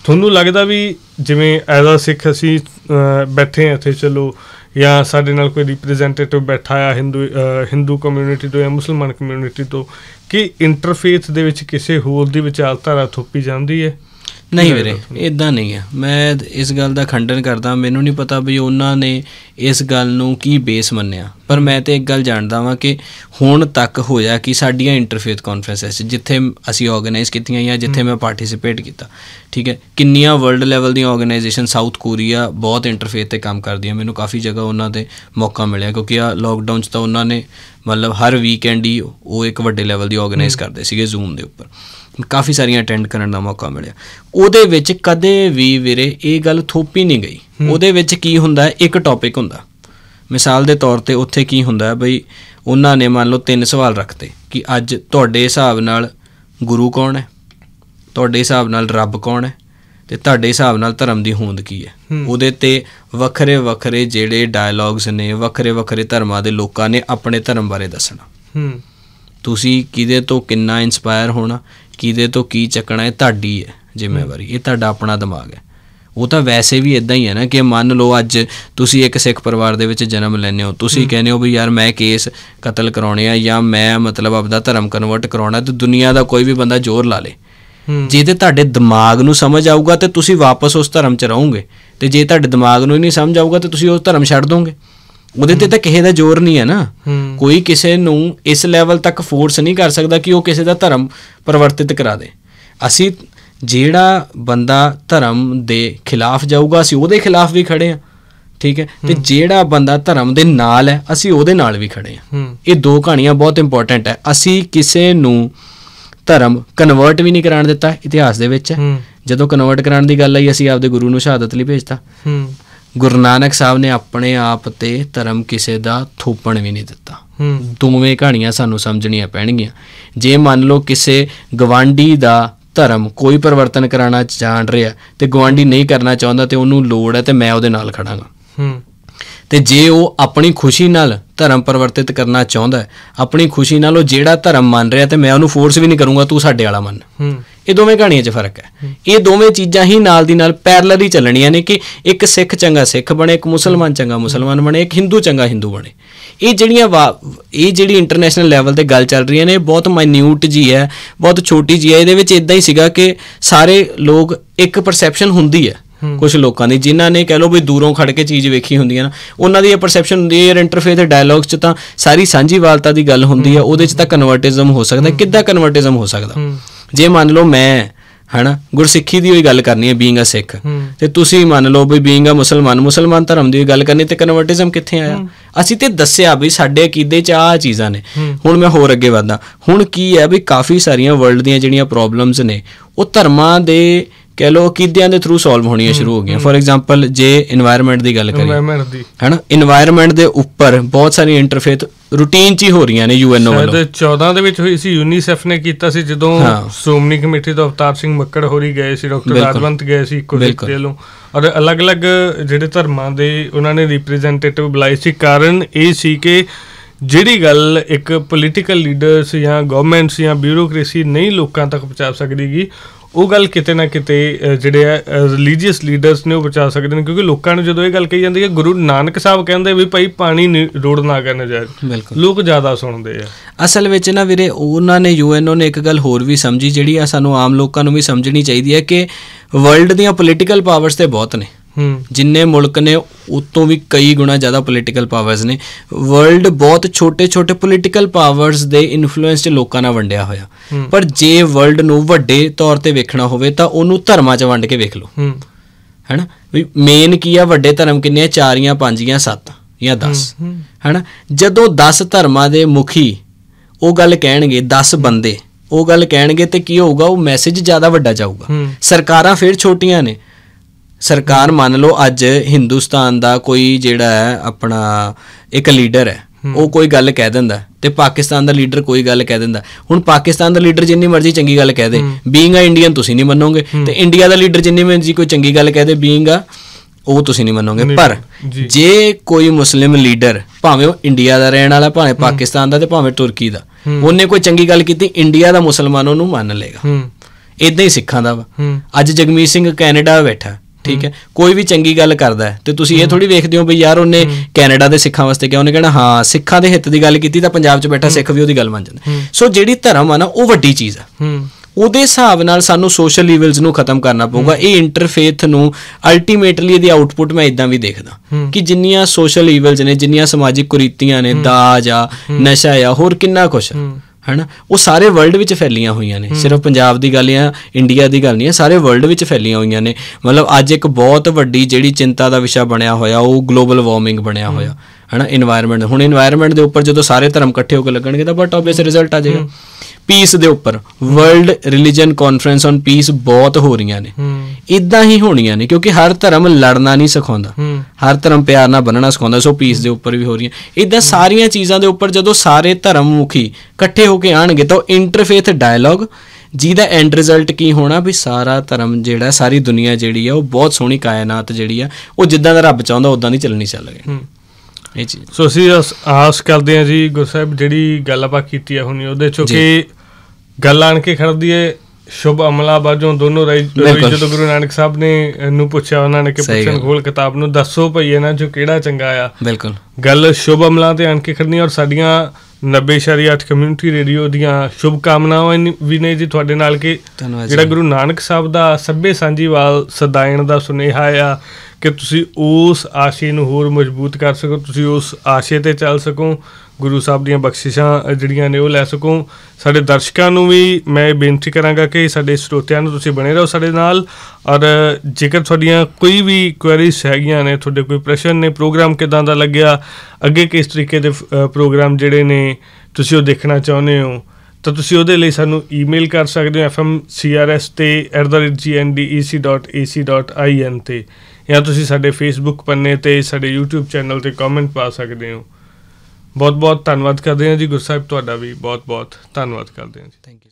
ਤੁਹਾਨੂੰ ਲੱਗਦਾ ਵੀ ਜਿਵੇਂ ਐਜ਼ ਅ ਸਿੱਖ ਅਸੀਂ ਬੈਠੇ ਹਾਂ ਇੱਥੇ ਚਲੋ ਜਾਂ ਸਾਡੇ ਨਾਲ ਕੋਈ ਰਿਪਰੈਜ਼ੈਂਟੇਟਿਵ ਬੈਠਾ ਆ ਹਿੰਦੂ ਹਿੰਦੂ ਕਮਿਊਨਿਟੀ ਤੋਂ ਜਾਂ ਮੁਸਲਮਾਨ ਕਮਿਊਨਿਟੀ ਤੋਂ ਕਿ ਇੰਟਰਫੇਸ ਦੇ ਵਿੱਚ ਕਿਸੇ ਹੋਰ ਦੀ ਵਿਚਾਰਧਾਰਾ ਥੋਪੀ ਜਾਂਦੀ ਹੈ ਨਹੀਂ ਵੀਰੇ ਇਦਾਂ ਨਹੀਂ ਹੈ ਮੈਂ ਇਸ ਗੱਲ ਦਾ ਖੰਡਨ ਕਰਦਾ ਮੈਨੂੰ ਨਹੀਂ ਪਤਾ ਵੀ ਉਹਨਾਂ ਨੇ ਇਸ ਗੱਲ ਨੂੰ ਕੀ ਬੇਸ ਮੰਨਿਆ ਪਰ ਮੈਂ ਤੇ ਇੱਕ ਗੱਲ ਜਾਣਦਾ ਵਾਂ ਕਿ ਹੁਣ ਤੱਕ ਹੋਇਆ ਕਿ ਸਾਡੀਆਂ ਇੰਟਰਫੇਸ ਕਾਨਫਰੰਸਸ ਜਿੱਥੇ ਅਸੀਂ ਆਰਗੇਨਾਈਜ਼ ਕੀਤੀਆਂ ਜਾਂ ਜਿੱਥੇ ਮੈਂ ਪਾਰਟਿਸਿਪੇਟ ਕੀਤਾ ਠੀਕ ਹੈ ਕਿੰਨੀਆਂ ਵਰਲਡ ਲੈਵਲ ਦੀਆਂ ਆਰਗੇਨਾਈਜੇਸ਼ਨ ਸਾਊਥ ਕੋਰੀਆ ਬਹੁਤ ਇੰਟਰਫੇਸ ਤੇ ਕੰਮ ਕਰਦੀਆਂ ਮੈਨੂੰ ਕਾਫੀ ਜਗ੍ਹਾ ਉਹਨਾਂ ਤੇ ਮੌਕਾ ਮਿਲਿਆ ਕਿਉਂਕਿ ਆ ਲੋਕਡਾਊਨ 'ਚ ਤਾਂ ਉਹਨਾਂ ਨੇ ਮਤਲਬ ਹਰ ਵੀਕਐਂਡ ਹੀ ਉਹ ਇੱਕ ਵੱਡੇ ਲੈਵਲ ਦੀ ਆਰਗੇਨਾਈਜ਼ ਕਰਦੇ ਸੀਗੇ ਜ਼ੂਮ ਦੇ ਉੱਪਰ ਕਾਫੀ ਸਾਰੀਆਂ ਅਟੈਂਡ ਕਰਨ ਦਾ ਮੌਕਾ ਮਿਲਿਆ ਉਹਦੇ ਵਿੱਚ ਕਦੇ ਵੀ ਵੀਰੇ ਇਹ ਗੱਲ ਥੋਪੀ ਨਹੀਂ ਗਈ ਉਹਦੇ ਵਿੱਚ ਕੀ ਹੁੰਦਾ ਇੱਕ ਟੌਪਿਕ ਹੁੰਦਾ ਮਿਸਾਲ ਦੇ ਤੌਰ ਤੇ ਉੱਥੇ ਕੀ ਹੁੰਦਾ ਹੈ ਬਈ ਉਹਨਾਂ ਨੇ ਮੰਨ ਲਓ ਤਿੰਨ ਸਵਾਲ ਰੱਖਤੇ ਕਿ ਅੱਜ ਤੁਹਾਡੇ ਹਿਸਾਬ ਨਾਲ ਗੁਰੂ ਕੌਣ ਹੈ ਤੁਹਾਡੇ ਹਿਸਾਬ ਨਾਲ ਰੱਬ ਕੌਣ ਹੈ ਤੇ ਤੁਹਾਡੇ ਹਿਸਾਬ ਨਾਲ ਧਰਮ ਦੀ ਹੋਂਦ ਕੀ ਹੈ ਉਹਦੇ ਤੇ ਵੱਖਰੇ ਵੱਖਰੇ ਜਿਹੜੇ ਡਾਇਲੌਗਸ ਨੇ ਵੱਖਰੇ ਵੱਖਰੇ ਧਰਮਾਂ ਦੇ ਲੋਕਾਂ ਨੇ ਆਪਣੇ ਧਰਮ ਬਾਰੇ ਦੱਸਣਾ ਹੂੰ ਤੁਸੀਂ ਕਿਹਦੇ ਤੋਂ ਕਿੰਨਾ ਇਨਸਪਾਇਰ ਹੋਣਾ ਕਿਦੇ ਤੋਂ ਕੀ ਚੱਕਣਾ ਹੈ ਤੁਹਾਡੀ ਹੈ ਜ਼ਿੰਮੇਵਾਰੀ ਇਹ ਤੁਹਾਡਾ ਆਪਣਾ ਦਿਮਾਗ ਹੈ ਉਹ ਤਾਂ ਵੈਸੇ ਵੀ ਇਦਾਂ ਹੀ ਹੈ ਨਾ ਕਿ ਮੰਨ ਲਓ ਅੱਜ ਤੁਸੀਂ ਇੱਕ ਸਿੱਖ ਪਰਿਵਾਰ ਦੇ ਵਿੱਚ ਜਨਮ ਲੈਨੇ ਹੋ ਤੁਸੀਂ ਕਹਿੰਦੇ ਹੋ ਵੀ ਯਾਰ ਮੈਂ ਕੇਸ ਕਤਲ ਕਰਾਉਣੇ ਆ ਜਾਂ ਮੈਂ ਮਤਲਬ ਆਪਦਾ ਧਰਮ ਕਨਵਰਟ ਕਰਾਉਣਾ ਤੇ ਦੁਨੀਆ ਦਾ ਕੋਈ ਵੀ ਬੰਦਾ ਜ਼ੋਰ ਲਾ ਲੇ ਜਿਹਦੇ ਤੁਹਾਡੇ ਦਿਮਾਗ ਨੂੰ ਸਮਝ ਆਊਗਾ ਤੇ ਤੁਸੀਂ ਵਾਪਸ ਉਸ ਧਰਮ 'ਚ ਰਹੋਗੇ ਤੇ ਜੇ ਤੁਹਾਡੇ ਦਿਮਾਗ ਨੂੰ ਹੀ ਨਹੀਂ ਸਮਝ ਆਊਗਾ ਤੇ ਤੁਸੀਂ ਉਸ ਧਰਮ ਛੱਡ ਦੋਗੇ ਉਹਦੇ ਤੇ ਤਾਂ ਕਿਸੇ ਦਾ ਜ਼ੋਰ ਨਹੀਂ ਹੈ ਨਾ ਕੋਈ ਕਿਸੇ ਨੂੰ ਇਸ ਲੈਵਲ ਤੱਕ ਫੋਰਸ ਨਹੀਂ ਕਰ ਸਕਦਾ ਕਿ ਉਹ ਕਿਸੇ ਦਾ ਧਰਮ ਪਰਵਰਤਿਤ ਕਰਾ ਦੇ ਅਸੀਂ ਜਿਹੜਾ ਬੰਦਾ ਧਰਮ ਦੇ ਖਿਲਾਫ ਜਾਊਗਾ ਅਸੀਂ ਉਹਦੇ ਖਿਲਾਫ ਵੀ ਖੜੇ ਆ ਠੀਕ ਹੈ ਤੇ ਜਿਹੜਾ ਬੰਦਾ ਧਰਮ ਦੇ ਨਾਲ ਹੈ ਅਸੀਂ ਉਹਦੇ ਨਾਲ ਵੀ ਖੜੇ ਆ ਇਹ ਦੋ ਕਹਾਣੀਆਂ ਬਹੁਤ ਇੰਪੋਰਟੈਂਟ ਹੈ ਅਸੀਂ ਕਿਸੇ ਨੂੰ ਧਰਮ ਕਨਵਰਟ ਵੀ ਨਹੀਂ ਕਰਾਣ ਦਿੱਤਾ ਇਤਿਹਾਸ ਦੇ ਵਿੱਚ ਜਦੋਂ ਕਨਵਰਟ ਕਰਾਣ ਦੀ ਗੱਲ ਆਈ ਅਸੀਂ ਆਪਦੇ ਗੁਰੂ ਨੂੰ ਸ਼ਹਾਦਤ ਲਈ ਭੇਜਤਾ ਗੁਰੂ ਨਾਨਕ ਸਾਹਿਬ ਨੇ ਆਪਣੇ ਆਪ ਤੇ ਧਰਮ ਕਿਸੇ ਦਾ ਥੋਪਣ ਵੀ ਨਹੀਂ ਦਿੱਤਾ ਦੋਵੇਂ ਕਹਾਣੀਆਂ ਸਾਨੂੰ ਸਮਝਣੀਆਂ ਪੈਣਗੀਆਂ ਜੇ ਮੰਨ ਲਓ ਕਿਸੇ ਗਵਾਂਡੀ ਦਾ ਧਰਮ ਕੋਈ ਪਰਿਵਰਤਨ ਕਰਾਣਾ ਚਾਹਣ ਰਿਹਾ ਤੇ ਗਵਾਂਡੀ ਨਹੀਂ ਕਰਨਾ ਚਾਹੁੰਦਾ ਤੇ ਉਹਨੂੰ ਲੋੜ ਹੈ ਤੇ ਮੈਂ ਉਹਦੇ ਨਾਲ ਖੜਾਂਗਾ ਹੂੰ ਤੇ ਜੇ ਉਹ ਆਪਣੀ ਖੁਸ਼ੀ ਨਾਲ ਧਰਮ ਪਰਿਵਰਤਿਤ ਕਰਨਾ ਚਾਹੁੰਦਾ ਹੈ ਆਪਣੀ ਖੁਸ਼ੀ ਨਾਲ ਉਹ ਜਿਹੜਾ ਧਰਮ ਮੰਨ ਰਿਹਾ ਤੇ ਮੈਂ ਉਹਨੂੰ ਫੋਰਸ ਵੀ ਨਹੀਂ ਕਰੂੰਗਾ ਤੂੰ ਸਾਡੇ ਵਾਲਾ ਮੰਨ ਹੂੰ ਇਹ ਦੋਵੇਂ ਕਹਾਣੀਆਂ 'ਚ ਫਰਕ ਹੈ ਇਹ ਦੋਵੇਂ ਚੀਜ਼ਾਂ ਹੀ ਨਾਲ ਦੀ ਨਾਲ ਪੈਰਲਲ ਹੀ ਚੱਲਣੀਆਂ ਨੇ ਕਿ ਇੱਕ ਸਿੱਖ ਚੰਗਾ ਸਿੱਖ ਬਣੇ ਇੱਕ ਮੁਸਲਮਾਨ ਚੰਗਾ ਮੁਸਲਮਾਨ ਬਣੇ ਇੱਕ ਹਿੰਦੂ ਚੰਗਾ ਹਿੰਦੂ ਬਣੇ ਇਹ ਜਿਹੜੀਆਂ ਇਹ ਜਿਹੜੀ ਇੰਟਰਨੈਸ਼ਨਲ ਲੈਵਲ ਤੇ ਗੱਲ ਚੱਲ ਰਹੀਆਂ ਨੇ ਬਹੁਤ ਮਾਈਨਿਊਟ ਜੀ ਹੈ ਬਹੁਤ ਛੋਟੀ ਜੀ ਹੈ ਇਹਦੇ ਵਿੱਚ ਇਦਾਂ ਹੀ ਸੀਗਾ ਕਿ ਸਾਰੇ ਲੋਕ ਇੱਕ ਪਰਸੈਪਸ਼ਨ ਹੁੰਦੀ ਹੈ ਕੁਝ ਲੋਕਾਂ ਦੀ ਜਿਨ੍ਹਾਂ ਨੇ ਕਹਿ ਲੋ ਵੀ ਦੂਰੋਂ ਖੜ ਕੇ ਚੀਜ਼ ਵੇਖੀ ਹੁੰਦੀਆਂ ਨਾ ਉਹਨਾਂ ਦੀ ਇਹ ਪਰਸੈਪਸ਼ਨ ਹੁੰਦੀ ਹੈ ਇੰਟਰਫੇਸ ਤੇ ਡਾਇਲੌਗਸ 'ਚ ਤਾਂ ਸਾਰੀ ਸਾਂਝੀਵਾਲਤਾ ਦੀ ਗੱਲ ਹੁੰਦੀ ਹੈ ਉਹਦੇ 'ਚ ਤਾਂ ਕਨਵਰਟਿਜ਼ਮ ਹੋ ਸਕਦਾ ਕਿੱਦਾਂ ਕਨਵਰਟਿਜ਼ਮ ਹੋ ਸਕਦਾ ਜੇ ਮੰਨ ਲਓ ਮੈਂ ਹਨਾ ਗੁਰਸਿੱਖੀ ਦੀ ਹੋਈ ਗੱਲ ਕਰਨੀ ਹੈ ਬੀਇੰਗ ਅ ਸਿੱਖ ਤੇ ਤੁਸੀਂ ਮੰਨ ਲਓ ਵੀ ਬੀਇੰਗ ਅ ਮੁਸਲਮਾਨ ਮੁਸਲਮਾਨ ਧਰਮ ਦੀ ਗੱਲ ਕਰਨੀ ਤੇ ਕਨਵਰਟਿਜ਼ਮ ਕਿੱਥੇ ਆਇਆ ਅਸੀਂ ਤੇ ਦੱਸਿਆ ਵੀ ਸਾਡੇ ਅਕੀਦੇ 'ਚ ਆ ਚੀਜ਼ਾਂ ਨੇ ਹੁਣ ਮੈਂ ਹੋਰ ਅੱਗੇ ਵਧਦਾ ਹੁਣ ਕੀ ਹੈ ਵੀ ਕਾਫੀ ਸਾਰੀਆਂ ਵਰਲਡ ਦੀਆਂ ਜਿਹੜੀਆਂ ਪ੍ਰੋਬਲਮਸ ਨੇ ਉਹ ਧਰਮਾਂ ਦੇ ਕਹ ਲੋ ਕਿਦਿਆਂ ਦੇ ਥਰੂ ਸੋਲਵ ਹੋਣੀਆਂ ਸ਼ੁਰੂ ਹੋ ਗਈਆਂ ਫੋਰ ਐਗਜ਼ਾਮਪਲ ਜੇ এনवायरमेंट ਦੀ ਗੱਲ ਕਰੀਏ ਹੈਨਾ এনवायरमेंट ਦੇ ਉੱਪਰ ਬਹੁਤ ਸਾਰੀ ਇੰਟਰਫੇਸ ਰੂਟੀਨ ਚ ਹੀ ਹੋ ਰਹੀਆਂ ਨੇ ਯੂਐਨਓ ਵੱਲੋਂ ਸ਼ਾਇਦ 14 ਦੇ ਵਿੱਚ ਹੋਈ ਸੀ ਯੂਨੀਸੈਫ ਨੇ ਕੀਤਾ ਸੀ ਜਦੋਂ ਸੋਮਨੀ ਕਮੇਟੀ ਤੋਂ ਅਵਤਾਰ ਸਿੰਘ ਮੱਕੜ ਹੋਰੀ ਗਏ ਸੀ ਡਾਕਟਰ ਰਾਜਵੰਤ ਗਏ ਸੀ ਇੱਕੋ ਸਿੱਖ ਦੇ ਔਰ ਅਲੱਗ-ਅਲੱਗ ਜਿਹੜੇ ਧਰਮਾਂ ਦੇ ਉਹਨਾਂ ਨੇ ਰਿਪਰੈਜ਼ੈਂਟੇਟਿਵ ਬੁਲਾਏ ਸੀ ਕਾਰਨ ਇਹ ਸੀ ਕਿ ਜਿਹੜੀ ਗੱਲ ਇੱਕ ਪੋਲੀਟੀਕਲ ਲੀਡਰਸ ਜਾਂ ਗਵਰਨਮੈਂਟਸ ਜਾਂ ਬਿਊਰੋਕ੍ਰੇਸੀ ਨਹੀਂ ਲੋਕਾਂ ਤੱਕ ਪਹੁੰਚਾ ਸਕਦੀਗੀ ਉਹ ਗੱਲ ਕਿਤੇ ਨਾ ਕਿਤੇ ਜਿਹੜੇ ਆ ਰਿਲੀਜੀਅਸ ਲੀਡਰਸ ਨੇ ਉਹ ਬਚਾ ਸਕਦੇ ਨੇ ਕਿਉਂਕਿ ਲੋਕਾਂ ਨੂੰ ਜਦੋਂ ਇਹ ਗੱਲ ਕਹੀ ਜਾਂਦੀ ਹੈ ਗੁਰੂ ਨਾਨਕ ਸਾਹਿਬ ਕਹਿੰਦੇ ਵੀ ਭਾਈ ਪਾਣੀ ਰੋੜ ਨਾ ਕਰਨਾ ਜਾਇਜ਼ ਲੋਕ ਜ਼ਿਆਦਾ ਸੁਣਦੇ ਆ ਅਸਲ ਵਿੱਚ ਨਾ ਵੀਰੇ ਉਹਨਾਂ ਨੇ ਯੂਐਨਓ ਨੇ ਇੱਕ ਗੱਲ ਹੋਰ ਵੀ ਸਮਝੀ ਜਿਹੜੀ ਆ ਸਾਨੂੰ ਆਮ ਲੋਕਾਂ ਨੂੰ ਵੀ ਸਮਝਣੀ ਚਾਹੀਦੀ ਹੈ ਕਿ ਵਰਲਡ ਦੀਆਂ ਪੋਲੀਟੀਕਲ ਪਾਵਰਸ ਤੇ ਬਹੁਤ ਨੇ ਜਿੰਨੇ ਮੁਲਕ ਨੇ ਉਤੋਂ ਵੀ ਕਈ ਗੁਣਾ ਜ਼ਿਆਦਾ ਪੋਲੀਟੀਕਲ ਪਾਵਰਸ ਨੇ ਵਰਲਡ ਬਹੁਤ ਛੋਟੇ-ਛੋਟੇ ਪੋਲੀਟੀਕਲ ਪਾਵਰਸ ਦੇ ਇਨਫਲੂਐਂਸ ਤੇ ਲੋਕਾਂ ਨਾਲ ਵੰਡਿਆ ਹੋਇਆ ਪਰ ਜੇ ਵਰਲਡ ਨੂੰ ਵੱਡੇ ਤੌਰ ਤੇ ਵੇਖਣਾ ਹੋਵੇ ਤਾਂ ਉਹਨੂੰ ਧਰਮਾਂ 'ਚ ਵੰਡ ਕੇ ਵੇਖ ਲਓ ਹੈਨਾ ਵੀ ਮੇਨ ਕੀ ਆ ਵੱਡੇ ਧਰਮ ਕਿੰਨੇ ਆ ਚਾਰੀਆਂ ਪੰਜੀਆਂ ਸੱਤ ਜਾਂ 10 ਹੈਨਾ ਜਦੋਂ 10 ਧਰਮਾਂ ਦੇ ਮੁਖੀ ਉਹ ਗੱਲ ਕਹਿਣਗੇ 10 ਬੰਦੇ ਉਹ ਗੱਲ ਕਹਿਣਗੇ ਤੇ ਕੀ ਹੋਊਗਾ ਉਹ ਮੈਸੇਜ ਜ਼ਿਆਦਾ ਵੱਡਾ ਜਾਊਗਾ ਸਰਕਾਰਾਂ ਫਿਰ ਛੋਟੀਆਂ ਨੇ ਸਰਕਾਰ ਮੰਨ ਲਓ ਅੱਜ ਹਿੰਦੁਸਤਾਨ ਦਾ ਕੋਈ ਜਿਹੜਾ ਹੈ ਆਪਣਾ ਇੱਕ ਲੀਡਰ ਹੈ ਉਹ ਕੋਈ ਗੱਲ ਕਹਿ ਦਿੰਦਾ ਤੇ ਪਾਕਿਸਤਾਨ ਦਾ ਲੀਡਰ ਕੋਈ ਗੱਲ ਕਹਿ ਦਿੰਦਾ ਹੁਣ ਪਾਕਿਸਤਾਨ ਦਾ ਲੀਡਰ ਜਿੰਨੀ ਮਰਜ਼ੀ ਚੰਗੀ ਗੱਲ ਕਹਿ ਦੇ ਬੀਇੰਗ ਆ ਇੰਡੀਅਨ ਤੁਸੀਂ ਨਹੀਂ ਮੰਨੋਗੇ ਤੇ ਇੰਡੀਆ ਦਾ ਲੀਡਰ ਜਿੰਨੀ ਮਰਜ਼ੀ ਕੋਈ ਚੰਗੀ ਗੱਲ ਕਹਿ ਦੇ ਬੀਇੰਗ ਆ ਉਹ ਤੁਸੀਂ ਨਹੀਂ ਮੰਨੋਗੇ ਪਰ ਜੇ ਕੋਈ ਮੁਸਲਿਮ ਲੀਡਰ ਭਾਵੇਂ ਉਹ ਇੰਡੀਆ ਦਾ ਰਹਿਣ ਵਾਲਾ ਭਾਵੇਂ ਪਾਕਿਸਤਾਨ ਦਾ ਤੇ ਭਾਵੇਂ ਤੁਰਕੀ ਦਾ ਉਹਨੇ ਕੋਈ ਚੰਗੀ ਗੱਲ ਕੀਤੀ ਇੰਡੀਆ ਦਾ ਮੁਸਲਮਾਨ ਉਹਨੂੰ ਮੰਨ ਲੇਗਾ ਇਦਾਂ ਹੀ ਸਿੱਖਾਂ ਦਾ ਅੱਜ ਜਗਮੀਤ ਸਿੰਘ ਕੈਨੇਡਾ ਬੈਠਾ ਠੀਕ ਹੈ ਕੋਈ ਵੀ ਚੰਗੀ ਗੱਲ ਕਰਦਾ ਤੇ ਤੁਸੀਂ ਇਹ ਥੋੜੀ ਵੇਖਦੇ ਹੋ ਵੀ ਯਾਰ ਉਹਨੇ ਕੈਨੇਡਾ ਦੇ ਸਿੱਖਾਂ ਵਾਸਤੇ ਕਿਹਾ ਉਹਨੇ ਕਹਿਣਾ ਹਾਂ ਸਿੱਖਾਂ ਦੇ ਹਿੱਤ ਦੀ ਗੱਲ ਕੀਤੀ ਤਾਂ ਪੰਜਾਬ 'ਚ ਬੈਠਾ ਸਿੱਖ ਵੀ ਉਹਦੀ ਗੱਲ ਮੰਨ ਜਾਂਦਾ ਸੋ ਜਿਹੜੀ ਧਰਮ ਆ ਨਾ ਉਹ ਵੱਡੀ ਚੀਜ਼ ਆ ਉਹਦੇ ਹਿਸਾਬ ਨਾਲ ਸਾਨੂੰ ਸੋਸ਼ਲ ਲੀਵਲਸ ਨੂੰ ਖਤਮ ਕਰਨਾ ਪਊਗਾ ਇਹ ਇੰਟਰਫੇਥ ਨੂੰ ਅਲਟੀਮੇਟਲੀ ਇਹਦੀ ਆਊਟਪੁੱਟ ਮੈਂ ਇਦਾਂ ਵੀ ਦੇਖਦਾ ਕਿ ਜਿੰਨੀਆਂ ਸੋਸ਼ਲ ਲੀਵਲਸ ਨੇ ਜਿੰਨੀਆਂ ਸਮਾਜਿਕ ਕੁਰੀਤੀਆਂ ਨੇ ਦਾਜ ਆ ਨਸ਼ਾ ਆ ਹੋਰ ਕਿੰਨਾ ਕੁਛ ਹੈਨਾ ਉਹ ਸਾਰੇ ਵਰਲਡ ਵਿੱਚ ਫੈਲੀਆਂ ਹੋਈਆਂ ਨੇ ਸਿਰਫ ਪੰਜਾਬ ਦੀ ਗੱਲ ਨਹੀਂ ਆ ਇੰਡੀਆ ਦੀ ਗੱਲ ਨਹੀਂ ਆ ਸਾਰੇ ਵਰਲਡ ਵਿੱਚ ਫੈਲੀਆਂ ਹੋਈਆਂ ਨੇ ਮਤਲਬ ਅੱਜ ਇੱਕ ਬਹੁਤ ਵੱਡੀ ਜਿਹੜੀ ਚਿੰਤਾ ਦਾ ਵਿਸ਼ਾ ਬਣਿਆ ਹੋਇਆ ਉਹ ਗਲੋਬਲ ਵਾਰਮਿੰਗ ਬਣਿਆ ਹੋਇਆ ਹੈਨਾ এনवायरमेंट ਹੁਣ এনवायरमेंट ਦੇ ਉੱਪਰ ਜਦੋਂ ਸਾਰੇ ਧਰਮ ਇਕੱਠੇ ਹੋ ਕੇ ਲੱਗਣਗੇ ਤਾਂ ਬਟ ਆਬਵੀਅਸ ਰਿਜ਼ਲਟ ਆ ਜਾਏਗਾ ਪੀਸ ਦੇ ਉੱਪਰ world religion conference on peace ਬਹੁਤ ਹੋ ਰਹੀਆਂ ਨੇ ਇਦਾਂ ਹੀ ਹੋਣੀਆਂ ਨੇ ਕਿਉਂਕਿ ਹਰ ਧਰਮ ਲੜਨਾ ਨਹੀਂ ਸਿਖਾਉਂਦਾ ਹਰ ਧਰਮ ਪਿਆਰ ਨਾਲ ਬੰਨਣਾ ਸਿਖਾਉਂਦਾ ਸੋ ਪੀਸ ਦੇ ਉੱਪਰ ਵੀ ਹੋ ਰਹੀਆਂ ਇਦਾਂ ਸਾਰੀਆਂ ਚੀਜ਼ਾਂ ਦੇ ਉੱਪਰ ਜਦੋਂ ਸਾਰੇ ਧਰਮ ਮੁਖੀ ਇਕੱਠੇ ਹੋ ਕੇ ਆਣਗੇ ਤਾਂ ਇੰਟਰਫੇਥ ਡਾਇਲੌਗ ਜਿਹਦਾ ਐਂਡ ਰਿਜ਼ਲਟ ਕੀ ਹੋਣਾ ਵੀ ਸਾਰਾ ਧਰਮ ਜਿਹੜਾ ਸਾਰੀ ਦੁਨੀਆ ਜਿਹੜੀ ਆ ਉਹ ਬਹੁਤ ਸੋਹਣੀ ਕਾਇਨਾਤ ਜਿਹੜੀ ਆ ਉਹ ਜਿੱਦਾਂ ਦਾ ਰੱਬ ਚਾਹੁੰਦਾ ਉਦਾਂ ਦੀ ਚੱਲਣੀ ਚੱਲ ਗਈ ਇਹ ਚੀਜ਼ ਸੋ ਅਸੀਂ ਆਸ ਕਰਦੇ ਹਾਂ ਜੀ ਗੁਰਸਾਹਿਬ ਜਿਹੜੀ ਗੱਲਬਾਤ ਕੀਤੀ ਆ ਹੁਣੀ ਉਹਦੇ ਚੋਂ ਕਿ ਗੱਲ ਆਣ ਕੇ ਖੜਦੀ ਏ ਸ਼ੁਭ ਅਮਲਾ ਬਾਜੋਂ ਦੋਨੋਂ ਰਹੀ ਜਦੋਂ ਗੁਰੂ ਨਾਨਕ ਸਾਹਿਬ ਨੇ ਨੂੰ ਪੁੱਛਿਆ ਉਹਨਾਂ ਨੇ ਕਿ ਪੁੱਛਣ ਖੋਲ ਕਿਤਾਬ ਨੂੰ ਦੱਸੋ ਭਈ ਇਹਨਾਂ ਜੋ ਕਿਹੜਾ ਚੰਗਾ ਆ ਬਿਲਕੁਲ ਗੱਲ ਸ਼ੁਭ ਅਮਲਾ ਤੇ ਆਣ ਕੇ ਖੜਨੀ ਔਰ ਸਾਡੀਆਂ 90.8 ਕਮਿਊਨਿਟੀ ਰੇਡੀਓ ਦੀਆਂ ਸ਼ੁਭ ਕਾਮਨਾਵਾਂ ਵੀ ਨੇ ਜੀ ਤੁਹਾਡੇ ਨਾਲ ਕਿ ਜਿਹੜਾ ਗੁਰੂ ਨਾਨਕ ਸਾਹਿਬ ਦਾ ਸੱਬੇ ਸਾਂਝੀਵਾਲ ਸਦਾਇਣ ਦਾ ਸੁਨੇਹਾ ਆ ਕਿ ਤੁਸੀਂ ਉਸ ਆਸ਼ੇ ਨੂੰ ਹੋਰ ਮਜ਼ਬੂਤ ਕਰ ਸਕੋ ਤੁਸੀਂ ਉਸ ਆਸ਼ੇ ਤੇ ਚੱਲ ਸਕੋ ਗੁਰੂ ਸਾਹਿਬ ਦੀਆਂ ਬਖਸ਼ਿਸ਼ਾਂ ਜਿਹੜੀਆਂ ਨੇ ਉਹ ਲੈ ਸਕੋ ਸਾਡੇ ਦਰਸ਼ਕਾਂ ਨੂੰ ਵੀ ਮੈਂ ਬੇਨਤੀ ਕਰਾਂਗਾ ਕਿ ਸਾਡੇ ਸਰੋਤਿਆਂ ਨੂੰ ਤੁਸੀਂ ਬਣੇ ਰਹੋ ਸਾਡੇ ਨਾਲ ਔਰ ਜੇਕਰ ਤੁਹਾਡੀਆਂ ਕੋਈ ਵੀ ਕੁਐਰੀਜ਼ ਹੈਗੀਆਂ ਨੇ ਤੁਹਾਡੇ ਕੋਈ ਪ੍ਰਸ਼ਨ ਨੇ ਪ੍ਰੋਗਰਾਮ ਕਿਦਾਂ ਦਾ ਲੱਗਿਆ ਅੱਗੇ ਕਿਸ ਤਰੀਕੇ ਦੇ ਪ੍ਰੋਗਰਾਮ ਜਿਹੜੇ ਨੇ ਤੁਸੀਂ ਉਹ ਦੇਖਣਾ ਚਾਹੁੰਦੇ ਹੋ ਤਾਂ ਤੁਸੀਂ ਉਹਦੇ ਲਈ ਸਾਨੂੰ ਈਮੇਲ ਕਰ ਸਕਦੇ ਹੋ fmcrs@gndac.ac.in ਤੇ ਜਾਂ ਤੁਸੀਂ ਸਾਡੇ ਫੇਸਬੁੱਕ ਪੰਨੇ ਤੇ ਸਾਡੇ YouTube ਚੈਨਲ ਤੇ ਕਮੈਂਟ ਪਾ ਸਕਦੇ ਹੋ ਬਹੁਤ ਬਹੁਤ ਧੰਨਵਾਦ ਕਰਦੇ ਹਾਂ ਜੀ ਗੁਰਸਾਹਿਬ ਤੁਹਾਡਾ ਵੀ ਬਹੁਤ ਬਹੁਤ ਧੰਨਵਾਦ ਕਰਦੇ ਹਾਂ ਜੀ ਥੈਂਕ ਯੂ